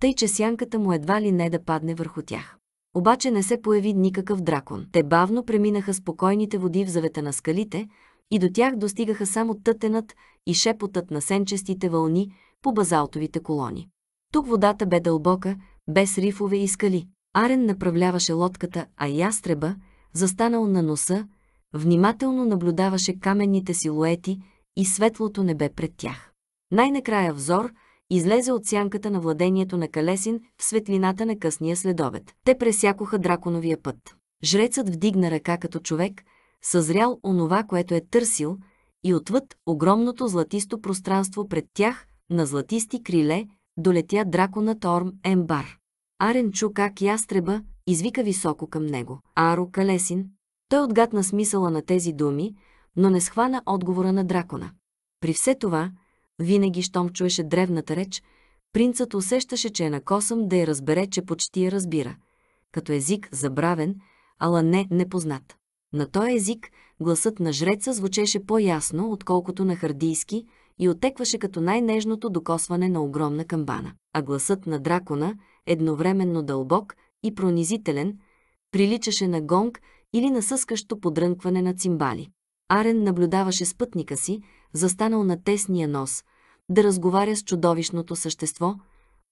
тъй че сянката му едва ли не да падне върху тях. Обаче не се появи никакъв дракон. Те бавно преминаха спокойните води в завета на скалите и до тях достигаха само тътенът и шепотът на сенчестите вълни по базалтовите колони. Тук водата бе дълбока, без рифове и скали. Арен направляваше лодката, а ястреба, застанал на носа, внимателно наблюдаваше каменните силуети и светлото небе пред тях. Най-накрая взор излезе от сянката на владението на Калесин в светлината на късния следобед. Те пресякоха драконовия път. Жрецът вдигна ръка като човек, съзрял онова, което е търсил, и отвъд огромното златисто пространство пред тях на златисти криле долетя драконът Орм Ембар. Арен чу как ястреба извика високо към него. Аро Калесин. Той е отгадна смисъла на тези думи, но не схвана отговора на дракона. При все това, винаги, щом чуеше древната реч, принцът усещаше, че е на косъм да я разбере, че почти я разбира. Като език забравен, ала не непознат. На този език гласът на жреца звучеше по-ясно, отколкото на хардийски, и отекваше като най-нежното докосване на огромна камбана. А гласът на дракона, едновременно дълбок и пронизителен, приличаше на гонг или на съскащо подрънкване на цимбали. Арен наблюдаваше спътника си, застанал на тесния нос, да разговаря с чудовищното същество,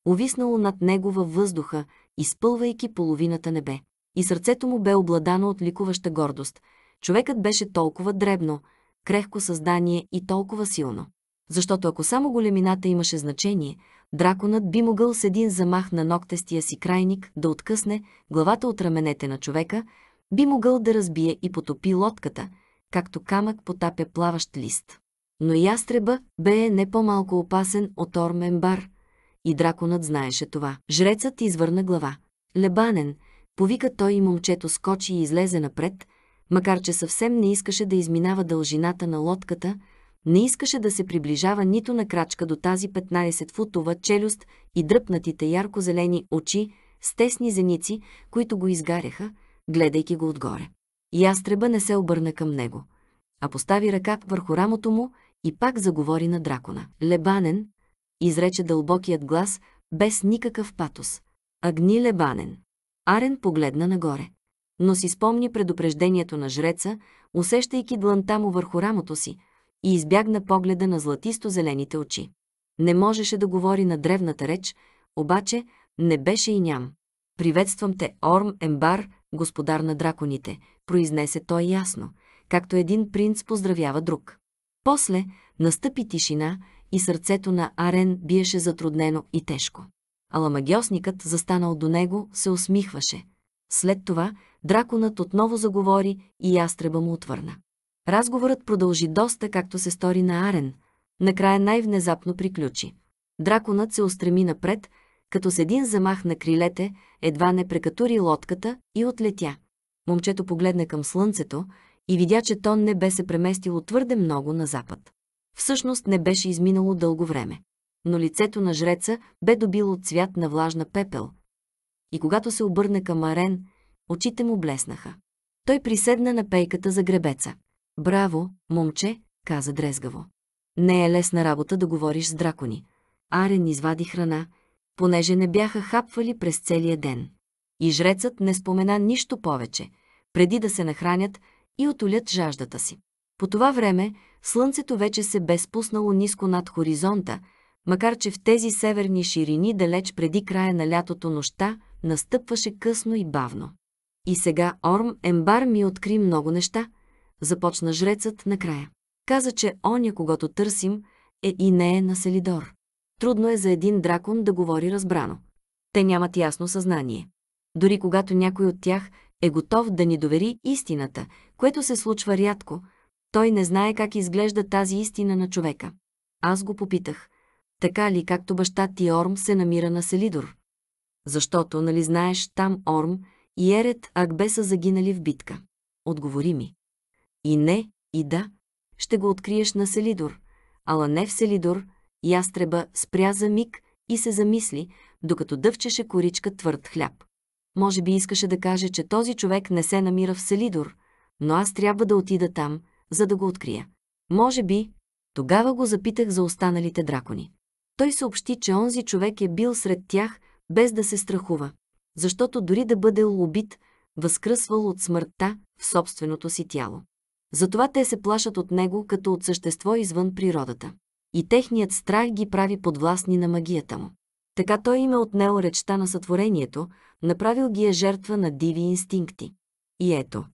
увиснало над него във въздуха, изпълвайки половината небе. И сърцето му бе обладано от ликуваща гордост. Човекът беше толкова дребно, крехко създание и толкова силно защото ако само големината имаше значение, драконът би могъл с един замах на ногтестия си крайник да откъсне главата от раменете на човека, би могъл да разбие и потопи лодката, както камък потапя плаващ лист. Но ястреба бе не по-малко опасен от Ормембар, и драконът знаеше това. Жрецът извърна глава. Лебанен, повика той и момчето скочи и излезе напред, макар че съвсем не искаше да изминава дължината на лодката, не искаше да се приближава нито на крачка до тази 15-футова челюст и дръпнатите ярко-зелени очи с тесни зеници, които го изгаряха, гледайки го отгоре. Ястреба не се обърна към него, а постави ръка върху рамото му и пак заговори на дракона. Лебанен, изрече дълбокият глас, без никакъв патос. Агни Лебанен. Арен погледна нагоре. Но си спомни предупреждението на жреца, усещайки дланта му върху рамото си – и избягна погледа на златисто-зелените очи. Не можеше да говори на древната реч, обаче не беше и ням. «Приветствам те, Орм Ембар, господар на драконите», произнесе той ясно, както един принц поздравява друг. После настъпи тишина и сърцето на Арен биеше затруднено и тежко. Аламагиосникът, застанал до него, се усмихваше. След това драконът отново заговори и ястреба му отвърна. Разговорът продължи доста, както се стори на Арен. Накрая най-внезапно приключи. Драконът се устреми напред, като с един замах на крилете едва не прекатури лодката и отлетя. Момчето погледна към слънцето и видя, че то не бе се преместило твърде много на запад. Всъщност не беше изминало дълго време. Но лицето на жреца бе добило цвят на влажна пепел. И когато се обърна към Арен, очите му блеснаха. Той приседна на пейката за гребеца. Браво, момче, каза дрезгаво. Не е лесна работа да говориш с дракони. Арен извади храна, понеже не бяха хапвали през целия ден. И жрецът не спомена нищо повече, преди да се нахранят и отолят жаждата си. По това време слънцето вече се бе спуснало ниско над хоризонта, макар че в тези северни ширини далеч преди края на лятото нощта настъпваше късно и бавно. И сега Орм Ембар ми откри много неща – започна жрецът накрая. Каза, че оня, когато търсим, е и не е на Селидор. Трудно е за един дракон да говори разбрано. Те нямат ясно съзнание. Дори когато някой от тях е готов да ни довери истината, което се случва рядко, той не знае как изглежда тази истина на човека. Аз го попитах. Така ли, както баща ти Орм се намира на Селидор? Защото, нали знаеш, там Орм и Ерет Акбе са загинали в битка. Отговори ми. И не, и да, ще го откриеш на Селидор, ала не в Селидор, ястреба спря за миг и се замисли, докато дъвчеше коричка твърд хляб. Може би искаше да каже, че този човек не се намира в Селидор, но аз трябва да отида там, за да го открия. Може би, тогава го запитах за останалите дракони. Той съобщи, че онзи човек е бил сред тях, без да се страхува, защото дори да бъде убит, възкръсвал от смъртта в собственото си тяло. Затова те се плашат от него като от същество извън природата. И техният страх ги прави подвластни на магията му. Така той им е отнел речта на сътворението, направил ги е жертва на диви инстинкти. И ето.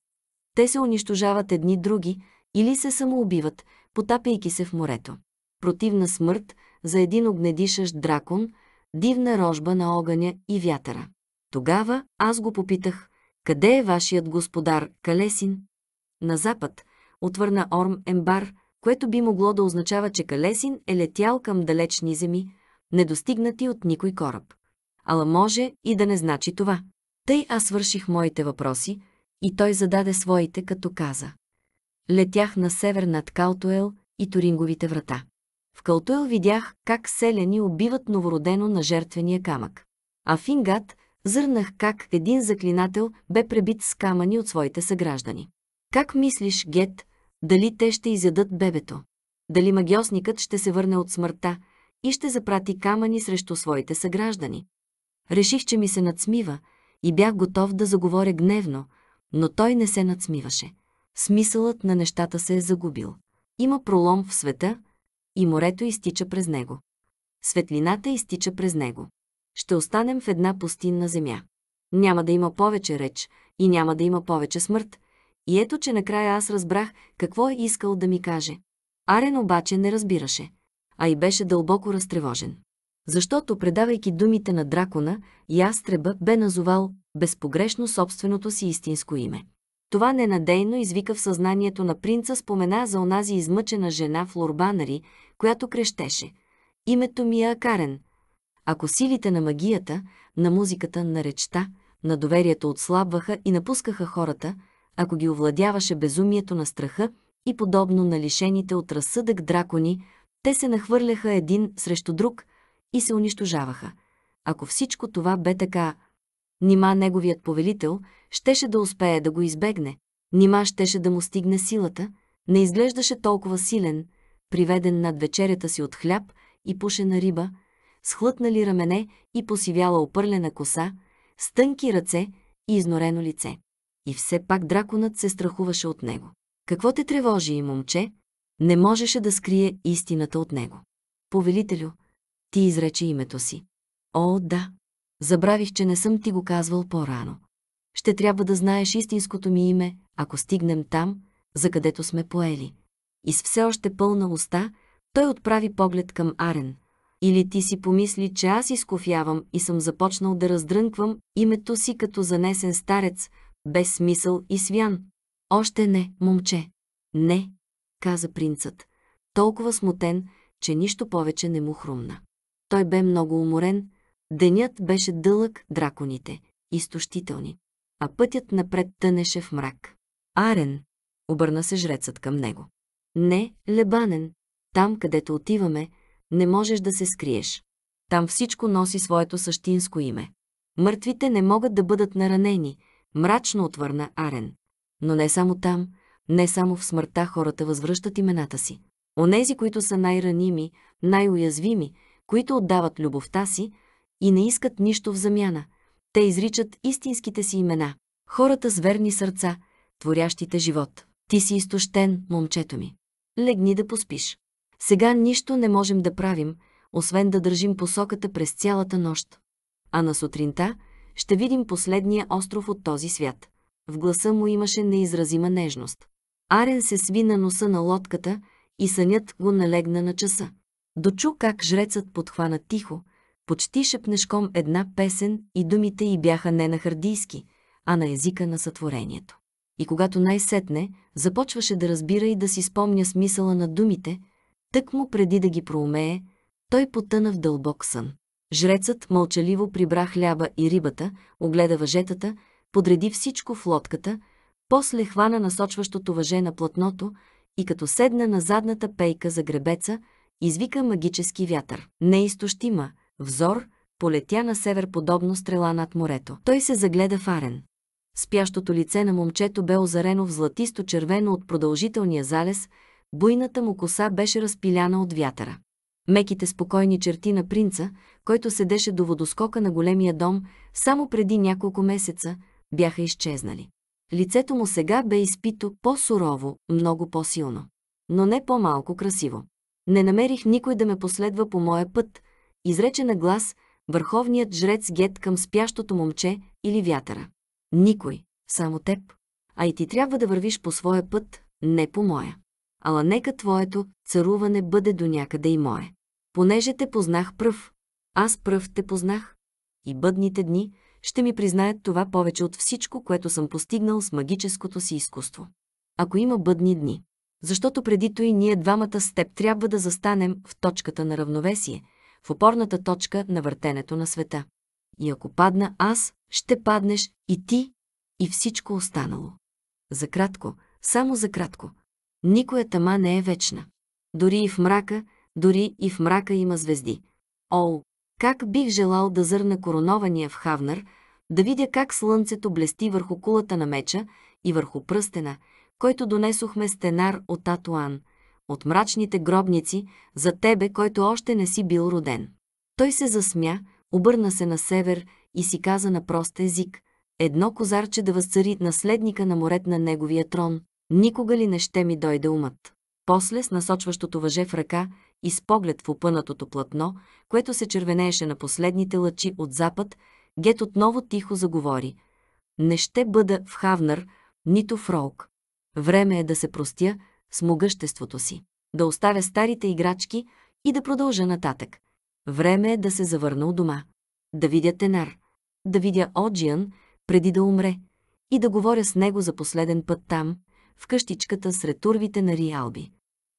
Те се унищожават едни други или се самоубиват, потапяйки се в морето. Противна смърт за един огнедишащ дракон, дивна рожба на огъня и вятъра. Тогава аз го попитах, къде е вашият господар Калесин? На запад, отвърна Орм Ембар, което би могло да означава, че Калесин е летял към далечни земи, недостигнати от никой кораб. Ала може и да не значи това. Тъй аз свърших моите въпроси и той зададе своите, като каза. Летях на север над Калтуел и Туринговите врата. В Калтуел видях как селени убиват новородено на жертвения камък. А в Ингат зърнах как един заклинател бе пребит с камъни от своите съграждани. Как мислиш, Гет, дали те ще изядат бебето? Дали магиосникът ще се върне от смъртта и ще запрати камъни срещу своите съграждани? Реших, че ми се надсмива и бях готов да заговоря гневно, но той не се надсмиваше. Смисълът на нещата се е загубил. Има пролом в света и морето изтича през него. Светлината изтича през него. Ще останем в една пустинна земя. Няма да има повече реч и няма да има повече смърт, и ето, че накрая аз разбрах какво е искал да ми каже. Арен обаче не разбираше, а и беше дълбоко разтревожен. Защото, предавайки думите на дракона, ястреба бе назовал безпогрешно собственото си истинско име. Това ненадейно извика в съзнанието на принца спомена за онази измъчена жена в Лорбанари, която крещеше. Името ми е Акарен. Ако силите на магията, на музиката, на речта, на доверието отслабваха и напускаха хората, ако ги овладяваше безумието на страха и подобно на лишените от разсъдък дракони, те се нахвърляха един срещу друг и се унищожаваха. Ако всичко това бе така, нима неговият повелител щеше да успее да го избегне, нима щеше да му стигне силата, не изглеждаше толкова силен, приведен над вечерята си от хляб и пушена риба, с хлътнали рамене и посивяла опърлена коса, с тънки ръце и изнорено лице и все пак драконът се страхуваше от него. Какво те тревожи и момче? Не можеше да скрие истината от него. Повелителю, ти изрече името си. О, да. Забравих, че не съм ти го казвал по-рано. Ще трябва да знаеш истинското ми име, ако стигнем там, за където сме поели. И с все още пълна уста, той отправи поглед към Арен. Или ти си помисли, че аз изкофявам и съм започнал да раздрънквам името си като занесен старец, без смисъл и свян. Още не, момче. Не, каза принцът, толкова смутен, че нищо повече не му хрумна. Той бе много уморен, денят беше дълъг, драконите, изтощителни, а пътят напред тънеше в мрак. Арен, обърна се жрецът към него. Не, Лебанен, там, където отиваме, не можеш да се скриеш. Там всичко носи своето същинско име. Мъртвите не могат да бъдат наранени, мрачно отвърна Арен. Но не само там, не само в смъртта хората възвръщат имената си. Онези, които са най-раними, най-уязвими, които отдават любовта си и не искат нищо в замяна, те изричат истинските си имена. Хората с верни сърца, творящите живот. Ти си изтощен, момчето ми. Легни да поспиш. Сега нищо не можем да правим, освен да държим посоката през цялата нощ. А на сутринта – ще видим последния остров от този свят. В гласа му имаше неизразима нежност. Арен се сви на носа на лодката и сънят го налегна на часа. Дочу как жрецът подхвана тихо, почти шепнешком една песен и думите й бяха не на хардийски, а на езика на сътворението. И когато най-сетне започваше да разбира и да си спомня смисъла на думите, тък му преди да ги проумее, той потъна в дълбок сън. Жрецът мълчаливо прибра хляба и рибата, огледа въжетата, подреди всичко в лодката, после хвана насочващото въже на платното и като седна на задната пейка за гребеца, извика магически вятър. Неистощима взор, полетя на север подобно стрела над морето. Той се загледа в арен. Спящото лице на момчето бе озарено в златисто червено от продължителния залез, буйната му коса беше разпиляна от вятъра меките спокойни черти на принца, който седеше до водоскока на големия дом, само преди няколко месеца, бяха изчезнали. Лицето му сега бе изпито по-сурово, много по-силно. Но не по-малко красиво. Не намерих никой да ме последва по моя път, изрече на глас върховният жрец Гет към спящото момче или вятъра. Никой, само теб. А и ти трябва да вървиш по своя път, не по моя. Ала нека твоето царуване бъде до някъде и мое. Понеже те познах пръв, аз пръв те познах. И бъдните дни ще ми признаят това повече от всичко, което съм постигнал с магическото си изкуство. Ако има бъдни дни, защото преди той ние двамата с теб трябва да застанем в точката на равновесие, в опорната точка на въртенето на света. И ако падна аз, ще паднеш и ти, и всичко останало. За кратко, само за кратко. Никоя тъма не е вечна. Дори и в мрака, дори и в мрака има звезди. Оу, как бих желал да зърна коронования в Хавнар, да видя как слънцето блести върху кулата на меча и върху пръстена, който донесохме стенар от татуан, от мрачните гробници, за тебе, който още не си бил роден. Той се засмя, обърна се на север и си каза на прост език, едно козарче да възцари наследника на морет на неговия трон, никога ли не ще ми дойде умът. После с насочващото въже в ръка и с поглед в опънатото платно, което се червенееше на последните лъчи от запад, Гет отново тихо заговори. Не ще бъда в Хавнар, нито в Ролк. Време е да се простя с могъществото си, да оставя старите играчки и да продължа нататък. Време е да се завърна у дома, да видя Тенар, да видя Оджиан преди да умре и да говоря с него за последен път там, в къщичката сред турвите на Риалби.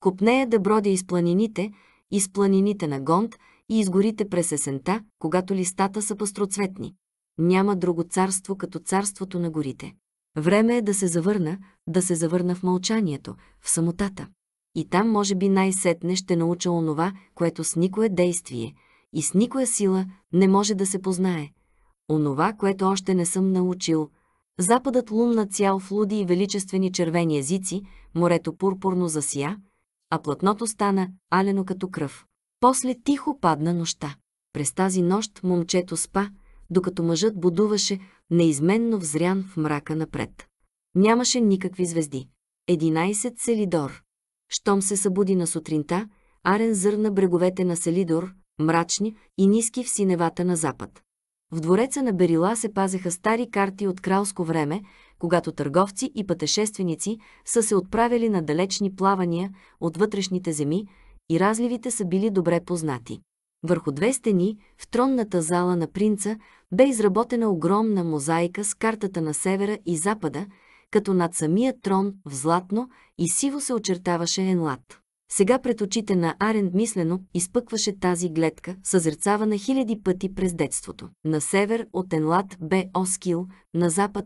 Копнея да броди из планините, из планините на Гонд и из горите през есента, когато листата са пастроцветни. Няма друго царство като царството на горите. Време е да се завърна, да се завърна в мълчанието, в самотата. И там, може би, най-сетне ще науча онова, което с никое действие и с никоя сила не може да се познае. Онова, което още не съм научил. Западът лунна цял в луди и величествени червени езици, морето пурпурно засия, а платното стана алено като кръв. После тихо падна нощта. През тази нощ момчето спа, докато мъжът будуваше неизменно взрян в мрака напред. Нямаше никакви звезди. 11 Селидор. Штом се събуди на сутринта, Арен зърна бреговете на Селидор, мрачни и ниски в синевата на запад. В двореца на Берила се пазеха стари карти от кралско време, когато търговци и пътешественици са се отправили на далечни плавания от вътрешните земи и разливите са били добре познати. Върху две стени, в тронната зала на принца, бе изработена огромна мозаика с картата на севера и запада, като над самия трон в златно и сиво се очертаваше Енлад. Сега пред очите на Арен мислено изпъкваше тази гледка, съзерцавана хиляди пъти през детството. На север от Енлад бе Оскил, на запад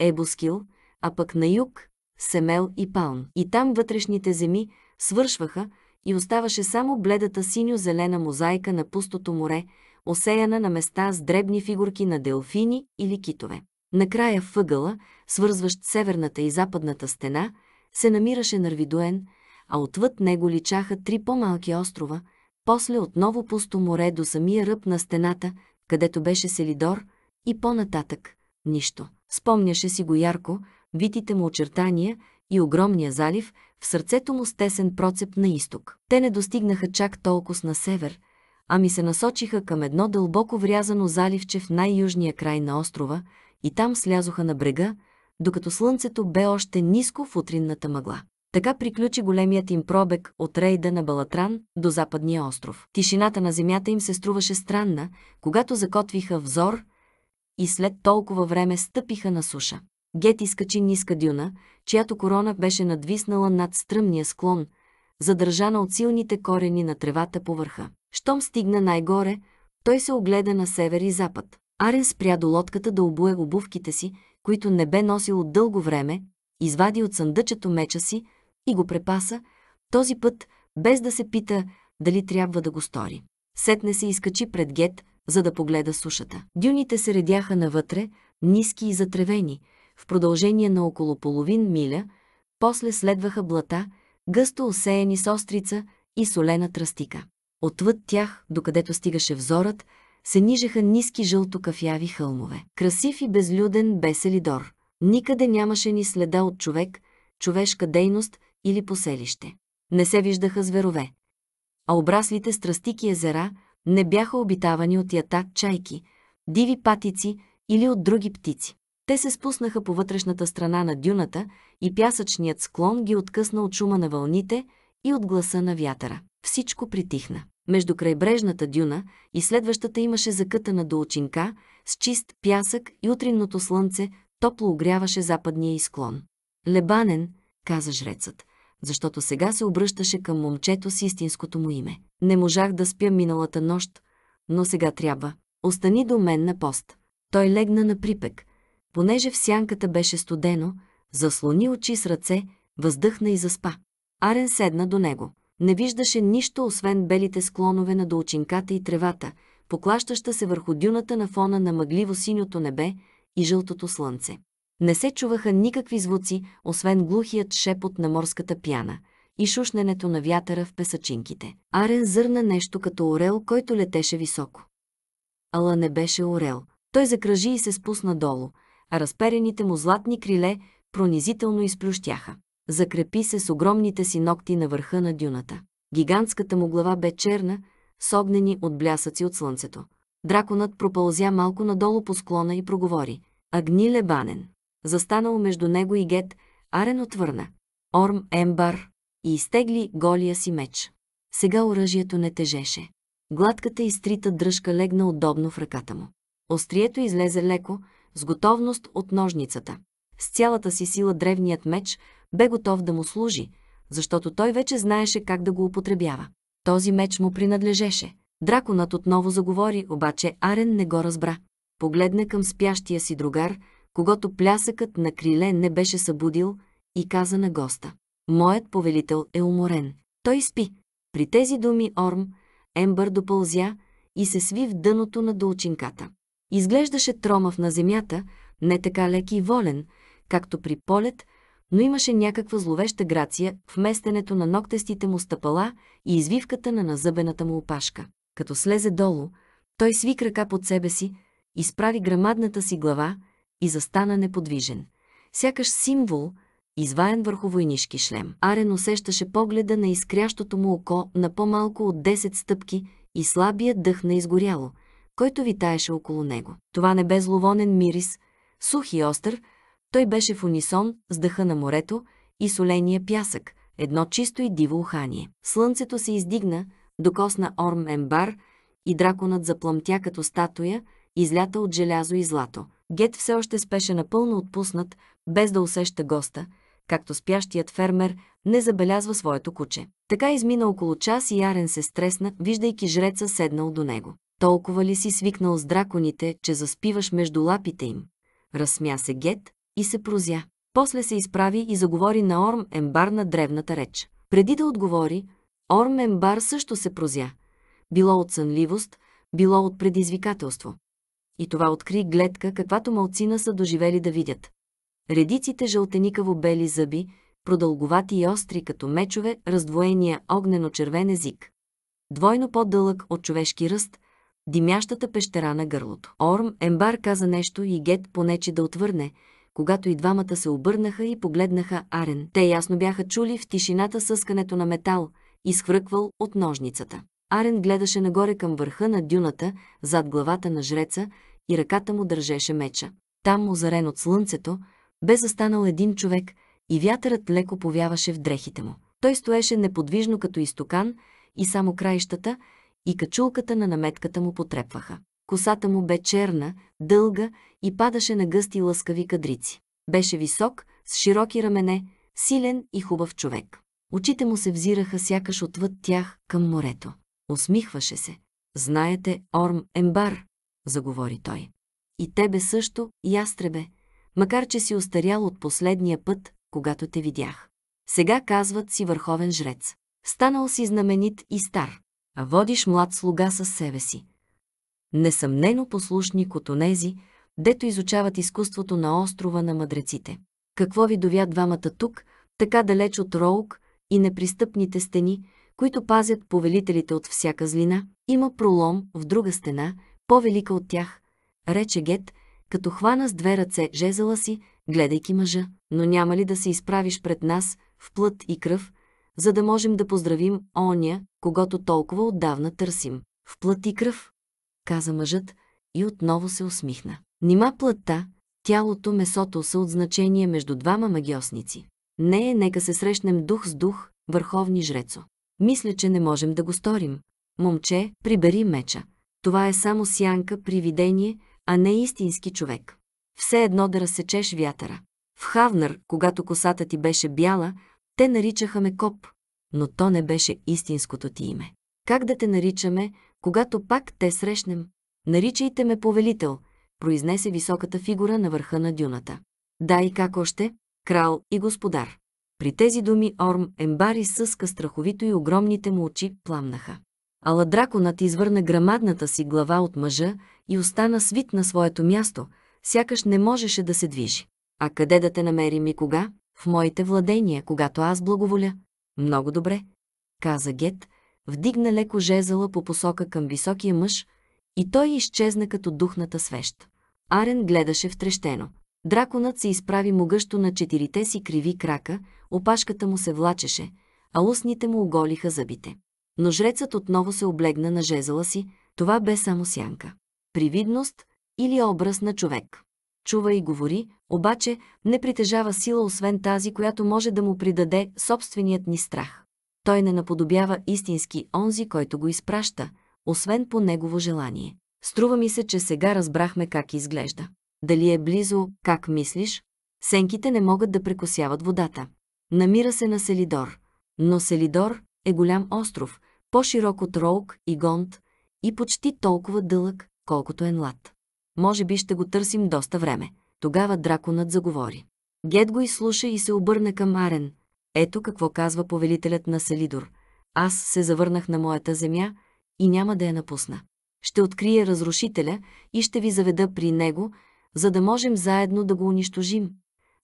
Ебоскил, а пък на юг – Семел и Палм. И там вътрешните земи свършваха и оставаше само бледата синьо-зелена мозайка на пустото море, осеяна на места с дребни фигурки на делфини или китове. Накрая въгъла, свързващ северната и западната стена, се намираше Нарвидуен, а отвъд него личаха три по-малки острова, после отново пусто море до самия ръб на стената, където беше Селидор, и по-нататък – нищо. Спомняше си го ярко, витите му очертания и огромния залив, в сърцето му с тесен процеп на изток. Те не достигнаха чак толкова на север, а ми се насочиха към едно дълбоко врязано заливче в най-южния край на острова и там слязоха на брега, докато слънцето бе още ниско в утринната мъгла. Така приключи големият им пробег от рейда на Балатран до западния остров. Тишината на земята им се струваше странна, когато закотвиха взор – и след толкова време стъпиха на суша. Гет изкачи ниска дюна, чиято корона беше надвиснала над стръмния склон, задържана от силните корени на тревата по върха. Щом стигна най-горе, той се огледа на север и запад. Арен спря до лодката да обуе обувките си, които не бе носил от дълго време, извади от съндъчето меча си и го препаса, този път без да се пита дали трябва да го стори. Сетне се изкачи пред Гет, за да погледа сушата. Дюните се редяха навътре, ниски и затревени, в продължение на около половин миля, после следваха блата, гъсто осеяни с острица и солена тръстика. Отвъд тях, докъдето стигаше взорът, се нижеха ниски жълто-кафяви хълмове. Красив и безлюден беселидор. Никъде нямаше ни следа от човек, човешка дейност или поселище. Не се виждаха зверове. А обраслите с тръстики езера – не бяха обитавани от ятак чайки, диви патици или от други птици. Те се спуснаха по вътрешната страна на дюната и пясъчният склон ги откъсна от шума на вълните и от гласа на вятъра. Всичко притихна. Между крайбрежната дюна и следващата имаше закътана до очинка с чист пясък и утринното слънце топло огряваше западния изклон. Лебанен, каза жрецът, защото сега се обръщаше към момчето с истинското му име. Не можах да спя миналата нощ, но сега трябва. Остани до мен на пост. Той легна на припек. Понеже в сянката беше студено, заслони очи с ръце, въздъхна и заспа. Арен седна до него. Не виждаше нищо, освен белите склонове на долчинката и тревата, поклащаща се върху дюната на фона на мъгливо синьото небе и жълтото слънце. Не се чуваха никакви звуци, освен глухият шепот на морската пяна и шушненето на вятъра в песачинките. Арен зърна нещо като орел, който летеше високо. Ала не беше орел. Той закръжи и се спусна долу, а разперените му златни криле пронизително изплющяха. Закрепи се с огромните си ногти на върха на дюната. Гигантската му глава бе черна, с огнени от блясъци от слънцето. Драконът пропълзя малко надолу по склона и проговори. Агни Лебанен застанал между него и Гет, Арен отвърна. Орм Ембар и изтегли голия си меч. Сега оръжието не тежеше. Гладката изтрита дръжка легна удобно в ръката му. Острието излезе леко, с готовност от ножницата. С цялата си сила древният меч бе готов да му служи, защото той вече знаеше как да го употребява. Този меч му принадлежеше. Драконът отново заговори, обаче Арен не го разбра. Погледна към спящия си другар – когато плясъкът на криле не беше събудил, и каза на госта. Моят повелител е уморен. Той спи. При тези думи Орм, Ембър допълзя и се сви в дъното на долчинката. Изглеждаше тромав на земята, не така лек и волен, както при полет, но имаше някаква зловеща грация в местенето на ногтестите му стъпала и извивката на назъбената му опашка. Като слезе долу, той сви крака под себе си, изправи грамадната си глава и застана неподвижен. Сякаш символ, изваен върху войнишки шлем. Арен усещаше погледа на изкрящото му око на по-малко от 10 стъпки и слабия дъх на изгоряло, който витаеше около него. Това не бе зловонен мирис, сух и остър, той беше в унисон с дъха на морето и соления пясък, едно чисто и диво ухание. Слънцето се издигна, докосна Орм Ембар и драконът заплъмтя като статуя, излята от желязо и злато, Гет все още спеше напълно отпуснат, без да усеща госта, както спящият фермер не забелязва своето куче. Така измина около час и Арен се стресна, виждайки жреца седнал до него. Толкова ли си свикнал с драконите, че заспиваш между лапите им? Разсмя се Гет и се прозя. После се изправи и заговори на Орм Ембар на древната реч. Преди да отговори, Орм Ембар също се прозя. Било от сънливост, било от предизвикателство и това откри гледка, каквато малцина са доживели да видят. Редиците жълтеникаво бели зъби, продълговати и остри като мечове, раздвоения огнено-червен език. Двойно по-дълъг от човешки ръст, димящата пещера на гърлото. Орм Ембар каза нещо и Гет понече да отвърне, когато и двамата се обърнаха и погледнаха Арен. Те ясно бяха чули в тишината съскането на метал, изхвърквал от ножницата. Арен гледаше нагоре към върха на дюната, зад главата на жреца, и ръката му държеше меча. Там, озарен от слънцето, бе застанал един човек и вятърът леко повяваше в дрехите му. Той стоеше неподвижно като изтокан и само краищата и качулката на наметката му потрепваха. Косата му бе черна, дълга и падаше на гъсти лъскави кадрици. Беше висок, с широки рамене, силен и хубав човек. Очите му се взираха сякаш отвъд тях към морето. Усмихваше се. Знаете, Орм Ембар, заговори той. И тебе също, ястребе, макар че си остарял от последния път, когато те видях. Сега казват си върховен жрец. Станал си знаменит и стар, а водиш млад слуга със себе си. Несъмнено послушник от онези, дето изучават изкуството на острова на мъдреците. Какво ви довя двамата тук, така далеч от Роук и непристъпните стени, които пазят повелителите от всяка злина, има пролом в друга стена, по-велика от тях, рече Гет, като хвана с две ръце жезела си, гледайки мъжа. Но няма ли да се изправиш пред нас в плът и кръв, за да можем да поздравим оня, когато толкова отдавна търсим? В плът и кръв, каза мъжът и отново се усмихна. Нима плътта, тялото, месото са от значение между двама магиосници. Не е, нека се срещнем дух с дух, върховни жрецо. Мисля, че не можем да го сторим. Момче, прибери меча. Това е само сянка, привидение, а не истински човек. Все едно да разсечеш вятъра. В Хавнар, когато косата ти беше бяла, те наричаха ме Коп, но то не беше истинското ти име. Как да те наричаме, когато пак те срещнем? Наричайте ме повелител, произнесе високата фигура на върха на дюната. Да и как още? Крал и господар. При тези думи Орм Ембари съска страховито и огромните му очи пламнаха. Ала драконът извърна грамадната си глава от мъжа и остана свит на своето място, сякаш не можеше да се движи. А къде да те намерим и кога? В моите владения, когато аз благоволя. Много добре, каза Гет, вдигна леко жезъла по посока към високия мъж и той изчезна като духната свещ. Арен гледаше втрещено. Драконът се изправи могъщо на четирите си криви крака, опашката му се влачеше, а устните му оголиха зъбите. Но жрецът отново се облегна на жезъла си, това бе само сянка. Привидност или образ на човек. Чува и говори, обаче не притежава сила освен тази, която може да му придаде собственият ни страх. Той не наподобява истински онзи, който го изпраща, освен по негово желание. Струва ми се, че сега разбрахме как изглежда. Дали е близо, как мислиш? Сенките не могат да прекосяват водата. Намира се на Селидор. Но Селидор е голям остров, по-широк от Роук и Гонт и почти толкова дълъг, колкото е Нлад. Може би ще го търсим доста време. Тогава драконът заговори. Гет го изслуша и се обърна към Арен. Ето какво казва повелителят на Селидор. Аз се завърнах на моята земя и няма да я напусна. Ще открия разрушителя и ще ви заведа при него за да можем заедно да го унищожим.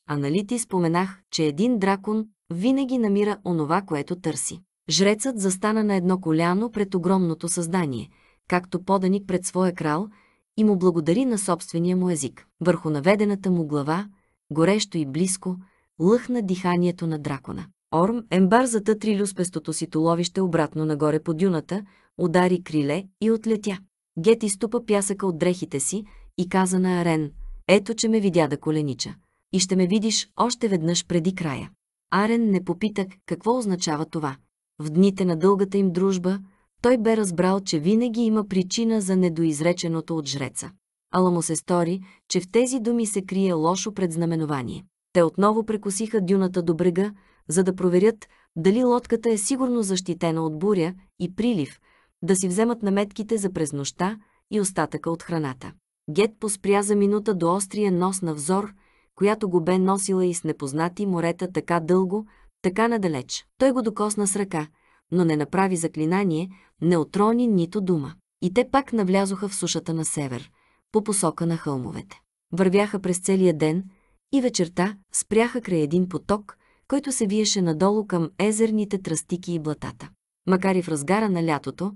А нали ти споменах, че един дракон винаги намира онова, което търси. Жрецът застана на едно коляно пред огромното създание, както поданик пред своя крал, и му благодари на собствения му език. Върху наведената му глава, горещо и близко, лъхна диханието на дракона. Орм Ембар затътри люспестото си толовище обратно нагоре по дюната, удари криле и отлетя. Гет изтупа пясъка от дрехите си и каза на Арен, ето, че ме видя да коленича. И ще ме видиш още веднъж преди края. Арен не попита какво означава това. В дните на дългата им дружба, той бе разбрал, че винаги има причина за недоизреченото от жреца. Ала му се стори, че в тези думи се крие лошо предзнаменование. Те отново прекосиха дюната до брега, за да проверят дали лодката е сигурно защитена от буря и прилив, да си вземат наметките за през нощта и остатъка от храната. Гет поспря за минута до острия нос на взор, която го бе носила и с непознати морета така дълго, така надалеч. Той го докосна с ръка, но не направи заклинание, не отрони нито дума. И те пак навлязоха в сушата на север, по посока на хълмовете. Вървяха през целия ден и вечерта спряха край един поток, който се виеше надолу към езерните тръстики и блатата. Макар и в разгара на лятото,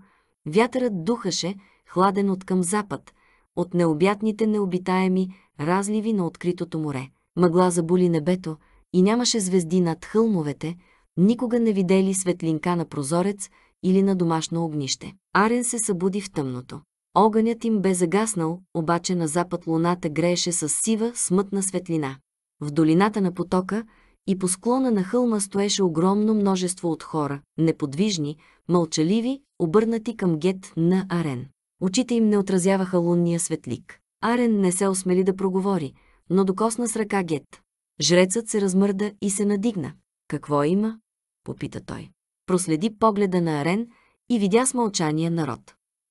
вятърът духаше, хладен от към запад – от необятните необитаеми разливи на откритото море. Мъгла забули небето и нямаше звезди над хълмовете, никога не видели светлинка на прозорец или на домашно огнище. Арен се събуди в тъмното. Огънят им бе загаснал, обаче на запад луната грееше с сива, смътна светлина. В долината на потока и по склона на хълма стоеше огромно множество от хора, неподвижни, мълчаливи, обърнати към гет на Арен. Очите им не отразяваха лунния светлик. Арен не се осмели да проговори, но докосна с ръка Гет. Жрецът се размърда и се надигна. Какво има? попита той. Проследи погледа на Арен и видя с мълчание народ.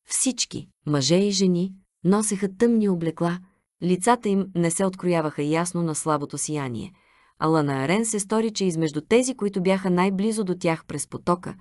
Всички, мъже и жени, носеха тъмни облекла, лицата им не се открояваха ясно на слабото сияние, ала на Арен се стори, че измежду тези, които бяха най-близо до тях през потока,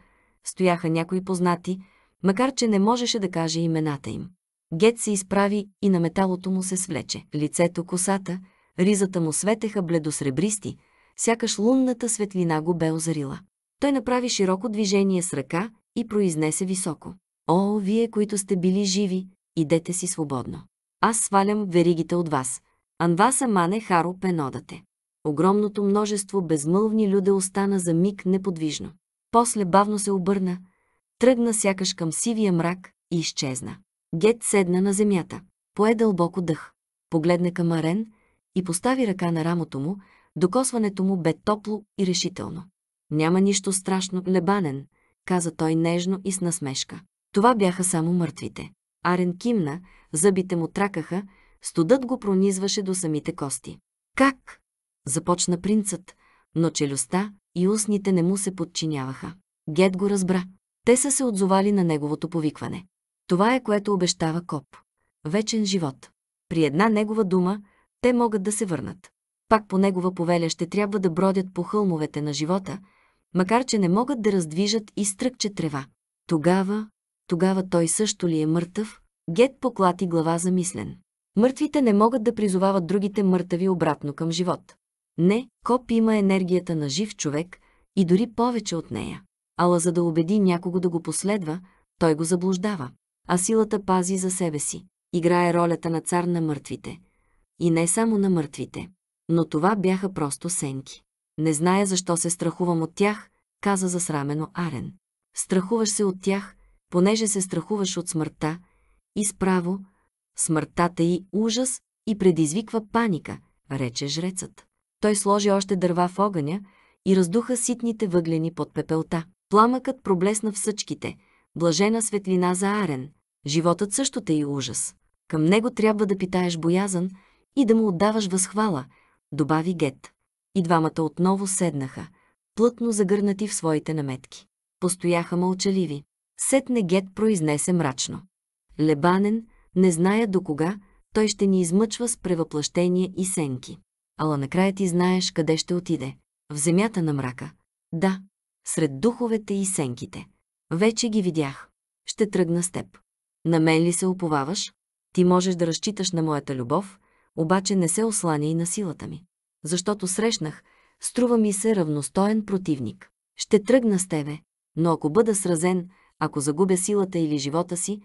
стояха някои познати, макар че не можеше да каже имената им. Гет се изправи и на металото му се свлече. Лицето, косата, ризата му светеха бледосребристи, сякаш лунната светлина го бе озарила. Той направи широко движение с ръка и произнесе високо. О, вие, които сте били живи, идете си свободно. Аз свалям веригите от вас. Анваса мане харо пенодате. Огромното множество безмълвни люде остана за миг неподвижно. После бавно се обърна – тръгна сякаш към сивия мрак и изчезна. Гет седна на земята, пое дълбоко дъх, погледна към Арен и постави ръка на рамото му, докосването му бе топло и решително. Няма нищо страшно, лебанен, каза той нежно и с насмешка. Това бяха само мъртвите. Арен кимна, зъбите му тракаха, студът го пронизваше до самите кости. Как? Започна принцът, но челюстта и устните не му се подчиняваха. Гет го разбра. Те са се отзовали на неговото повикване. Това е което обещава Коп. Вечен живот. При една негова дума те могат да се върнат. Пак по негова повеля ще трябва да бродят по хълмовете на живота, макар че не могат да раздвижат и стръкче трева. Тогава, тогава той също ли е мъртъв? Гет поклати глава замислен. Мъртвите не могат да призовават другите мъртви обратно към живот. Не, Коп има енергията на жив човек и дори повече от нея ала за да убеди някого да го последва, той го заблуждава. А силата пази за себе си. Играе ролята на цар на мъртвите. И не само на мъртвите. Но това бяха просто сенки. Не зная защо се страхувам от тях, каза засрамено Арен. Страхуваш се от тях, понеже се страхуваш от смъртта, и справо, смъртта и ужас и предизвиква паника, рече жрецът. Той сложи още дърва в огъня и раздуха ситните въглени под пепелта. Пламъкът проблесна в съчките, блажена светлина за арен. Животът също те и ужас. Към него трябва да питаеш боязън и да му отдаваш възхвала, добави Гет. И двамата отново седнаха, плътно загърнати в своите наметки. Постояха мълчаливи. Сетне Гет произнесе мрачно. Лебанен, не зная до кога, той ще ни измъчва с превъплъщение и сенки. Ала накрая ти знаеш къде ще отиде. В земята на мрака. Да, сред духовете и сенките. Вече ги видях. Ще тръгна с теб. На мен ли се уповаваш? Ти можеш да разчиташ на моята любов, обаче не се осланя и на силата ми. Защото срещнах, струва ми се равностоен противник. Ще тръгна с тебе, но ако бъда сразен, ако загубя силата или живота си,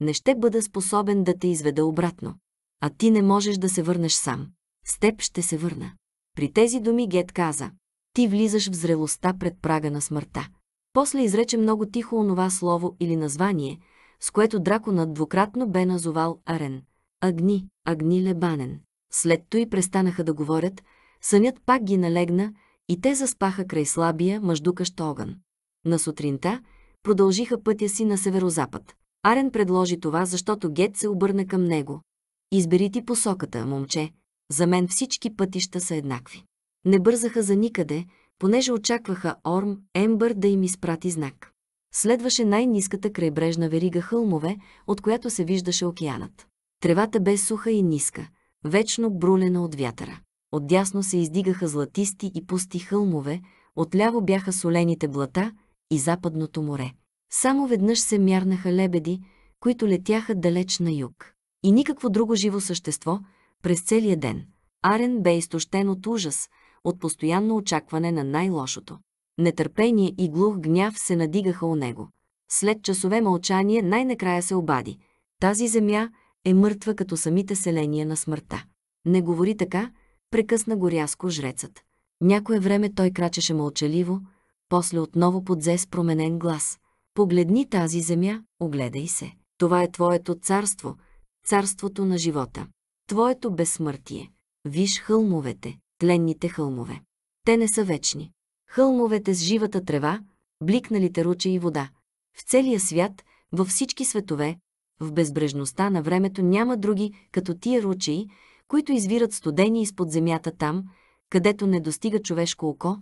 не ще бъда способен да те изведа обратно. А ти не можеш да се върнеш сам. С теб ще се върна. При тези думи Гет каза, ти влизаш в зрелостта пред прага на смъртта. После изрече много тихо онова слово или название, с което драконът двукратно бе назовал Арен. Агни, Агни Лебанен. След той престанаха да говорят, сънят пак ги налегна и те заспаха край слабия, мъждукащ огън. На сутринта продължиха пътя си на северозапад. Арен предложи това, защото Гет се обърна към него. Избери ти посоката, момче. За мен всички пътища са еднакви. Не бързаха за никъде, понеже очакваха Орм Ембър да им изпрати знак. Следваше най-низката крайбрежна верига хълмове, от която се виждаше океанът. Тревата бе суха и ниска, вечно брулена от вятъра. Отдясно се издигаха златисти и пусти хълмове, отляво бяха солените блата и западното море. Само веднъж се мярнаха лебеди, които летяха далеч на юг. И никакво друго живо същество през целия ден. Арен бе изтощен от ужас – от постоянно очакване на най-лошото. Нетърпение и глух гняв се надигаха у него. След часове мълчание най-накрая се обади. Тази земя е мъртва като самите селения на смъртта. Не говори така, прекъсна го рязко жрецът. Някое време той крачеше мълчаливо, после отново подзе с променен глас. Погледни тази земя, огледай се. Това е твоето царство, царството на живота, твоето безсмъртие. Виж хълмовете, тленните хълмове. Те не са вечни. Хълмовете с живата трева, бликналите руче и вода. В целия свят, във всички светове, в безбрежността на времето няма други, като тия ручеи, които извират студени изпод земята там, където не достига човешко око,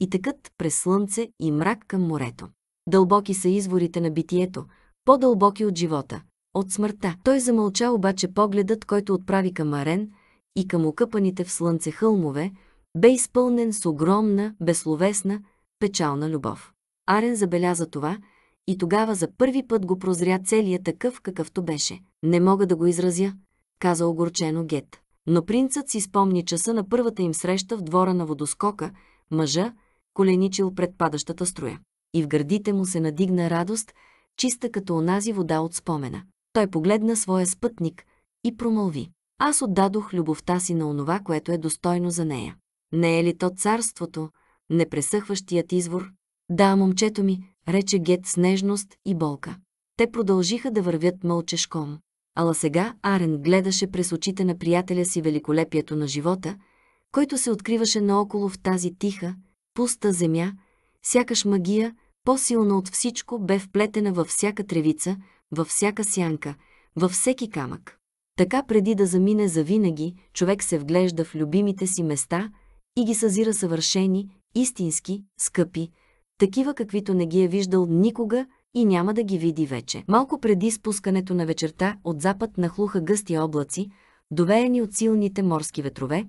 и тъкът през слънце и мрак към морето. Дълбоки са изворите на битието, по-дълбоки от живота, от смъртта. Той замълча обаче погледът, който отправи към Арен, и към окъпаните в слънце хълмове, бе изпълнен с огромна, безсловесна, печална любов. Арен забеляза това и тогава за първи път го прозря целия такъв, какъвто беше. Не мога да го изразя, каза огорчено Гет. Но принцът си спомни часа на първата им среща в двора на водоскока, мъжа, коленичил пред падащата струя. И в гърдите му се надигна радост, чиста като онази вода от спомена. Той погледна своя спътник и промълви аз отдадох любовта си на онова, което е достойно за нея. Не е ли то царството, непресъхващият извор? Да, момчето ми, рече Гет с нежност и болка. Те продължиха да вървят мълчешком. Ала сега Арен гледаше през очите на приятеля си великолепието на живота, който се откриваше наоколо в тази тиха, пуста земя, сякаш магия, по-силна от всичко, бе вплетена във всяка тревица, във всяка сянка, във всеки камък. Така преди да замине завинаги, човек се вглежда в любимите си места и ги съзира съвършени, истински, скъпи, такива каквито не ги е виждал никога и няма да ги види вече. Малко преди спускането на вечерта от запад нахлуха гъсти облаци, довеяни от силните морски ветрове,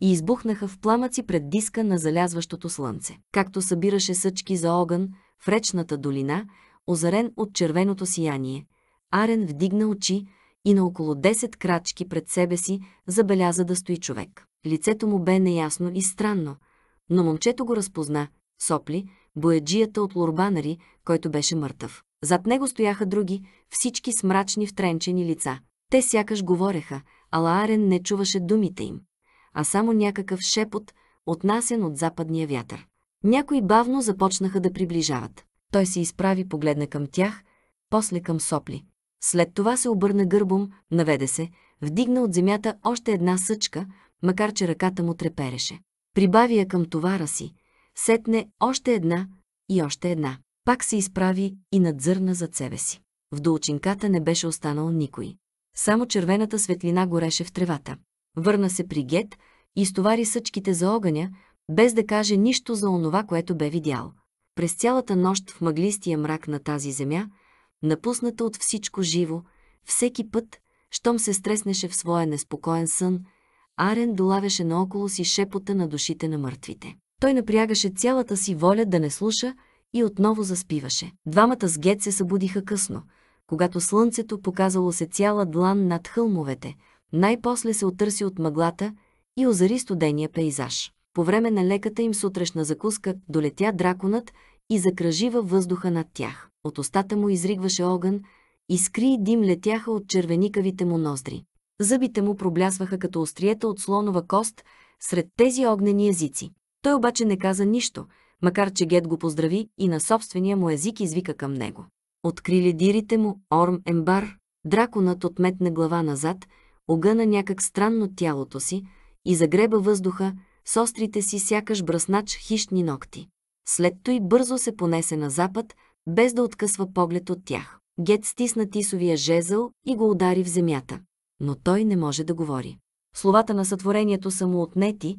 и избухнаха в пламъци пред диска на залязващото слънце. Както събираше съчки за огън в речната долина, озарен от червеното сияние, Арен вдигна очи, и на около 10 крачки пред себе си забеляза да стои човек. Лицето му бе неясно и странно, но момчето го разпозна – сопли, бояджията от лорбанари, който беше мъртъв. Зад него стояха други, всички с мрачни втренчени лица. Те сякаш говореха, а Лаарен не чуваше думите им, а само някакъв шепот, отнасен от западния вятър. Някои бавно започнаха да приближават. Той се изправи, погледна към тях, после към сопли. След това се обърна гърбом, наведе се, вдигна от земята още една съчка, макар че ръката му трепереше. Прибави я към товара си, сетне още една и още една. Пак се изправи и надзърна зад себе си. В долчинката не беше останал никой. Само червената светлина гореше в тревата. Върна се при Гет и изтовари съчките за огъня, без да каже нищо за онова, което бе видял. През цялата нощ в мъглистия мрак на тази земя – напусната от всичко живо, всеки път, щом се стреснеше в своя неспокоен сън, Арен долавяше наоколо си шепота на душите на мъртвите. Той напрягаше цялата си воля да не слуша и отново заспиваше. Двамата с Гет се събудиха късно, когато слънцето показало се цяла длан над хълмовете, най-после се отърси от мъглата и озари студения пейзаж. По време на леката им сутрешна закуска долетя драконът и закръжи във въздуха над тях от устата му изригваше огън, искри и дим летяха от червеникавите му ноздри. Зъбите му проблясваха като остриета от слонова кост сред тези огнени езици. Той обаче не каза нищо, макар че Гет го поздрави и на собствения му език извика към него. Открили дирите му Орм Ембар, драконът отметна глава назад, огъна някак странно тялото си и загреба въздуха с острите си сякаш браснач хищни ногти. След той бързо се понесе на запад, без да откъсва поглед от тях. Гет стисна тисовия жезъл и го удари в земята. Но той не може да говори. Словата на сътворението са му отнети,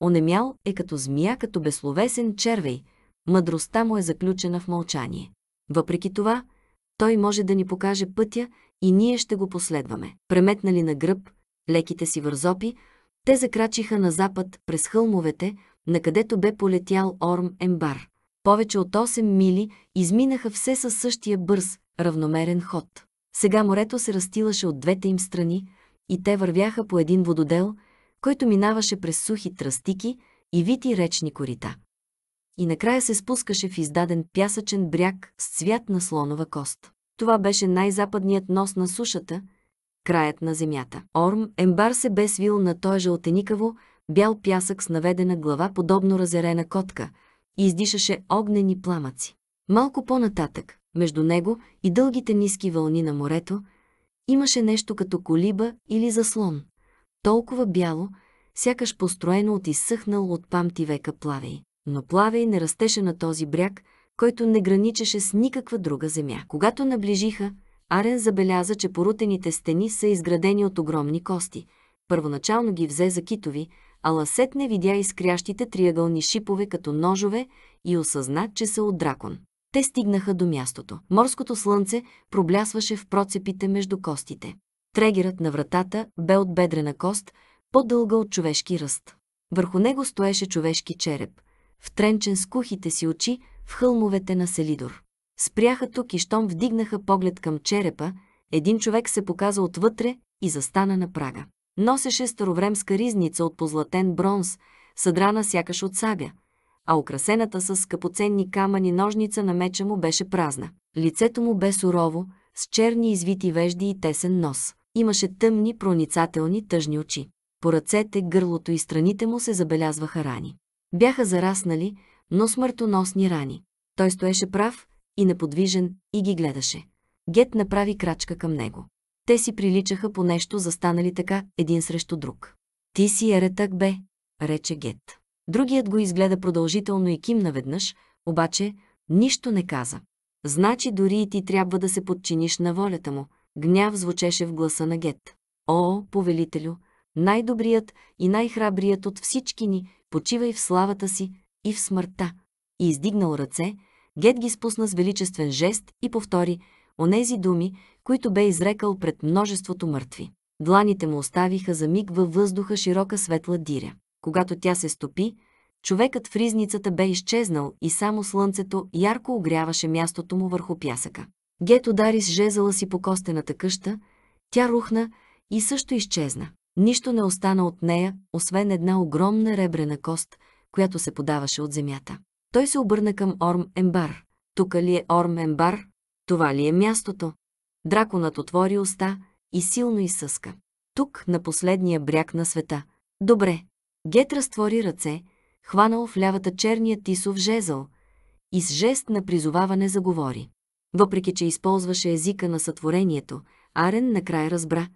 онемял е като змия, като безсловесен червей. Мъдростта му е заключена в мълчание. Въпреки това, той може да ни покаже пътя и ние ще го последваме. Преметнали на гръб, леките си вързопи, те закрачиха на запад през хълмовете, на където бе полетял Орм Ембар. Повече от 8 мили изминаха все със същия бърз, равномерен ход. Сега морето се разтилаше от двете им страни и те вървяха по един вододел, който минаваше през сухи тръстики и вити речни корита. И накрая се спускаше в издаден пясъчен бряг с цвят на слонова кост. Това беше най-западният нос на сушата, краят на земята. Орм Ембар се бе свил на той жълтеникаво, бял пясък с наведена глава, подобно разерена котка – и издишаше огнени пламъци. Малко по-нататък, между него и дългите ниски вълни на морето, имаше нещо като колиба или заслон, толкова бяло, сякаш построено от изсъхнал от памти века плавей. Но плавей не растеше на този бряг, който не граничеше с никаква друга земя. Когато наближиха, Арен забеляза, че порутените стени са изградени от огромни кости. Първоначално ги взе за китови, сет не видя изкрящите триъгълни шипове като ножове и осъзна, че са от дракон. Те стигнаха до мястото. Морското слънце проблясваше в процепите между костите. Трегерът на вратата бе от бедрена кост, по-дълга от човешки ръст. Върху него стоеше човешки череп, втренчен с кухите си очи в хълмовете на Селидор. Спряха тук и щом вдигнаха поглед към черепа, един човек се показа отвътре и застана на прага. Носеше старовремска ризница от позлатен бронз, съдрана сякаш от сабя, а украсената с скъпоценни камъни ножница на меча му беше празна. Лицето му бе сурово, с черни извити вежди и тесен нос. Имаше тъмни, проницателни, тъжни очи. По ръцете, гърлото и страните му се забелязваха рани. Бяха зараснали, но смъртоносни рани. Той стоеше прав и неподвижен и ги гледаше. Гет направи крачка към него. Те си приличаха по нещо, застанали така, един срещу друг. Ти си еретък бе, рече Гет. Другият го изгледа продължително и кимна веднъж, обаче нищо не каза. Значи дори и ти трябва да се подчиниш на волята му. Гняв звучеше в гласа на Гет. О, повелителю, най-добрият и най-храбрият от всички ни, почивай в славата си и в смъртта. И издигнал ръце, Гет ги спусна с величествен жест и повтори онези думи, които бе изрекал пред множеството мъртви. Дланите му оставиха за миг във въздуха широка светла диря. Когато тя се стопи, човекът в ризницата бе изчезнал и само слънцето ярко огряваше мястото му върху пясъка. Гет удари с жезала си по костената къща, тя рухна и също изчезна. Нищо не остана от нея, освен една огромна ребрена кост, която се подаваше от земята. Той се обърна към Орм Ембар. Тука ли е Орм Ембар? Това ли е мястото? Драконът отвори уста и силно изсъска. Тук, на последния бряг на света. Добре. Гет разтвори ръце, хванал в лявата черния тисов жезъл и с жест на призоваване заговори. Въпреки, че използваше езика на сътворението, Арен накрая разбра,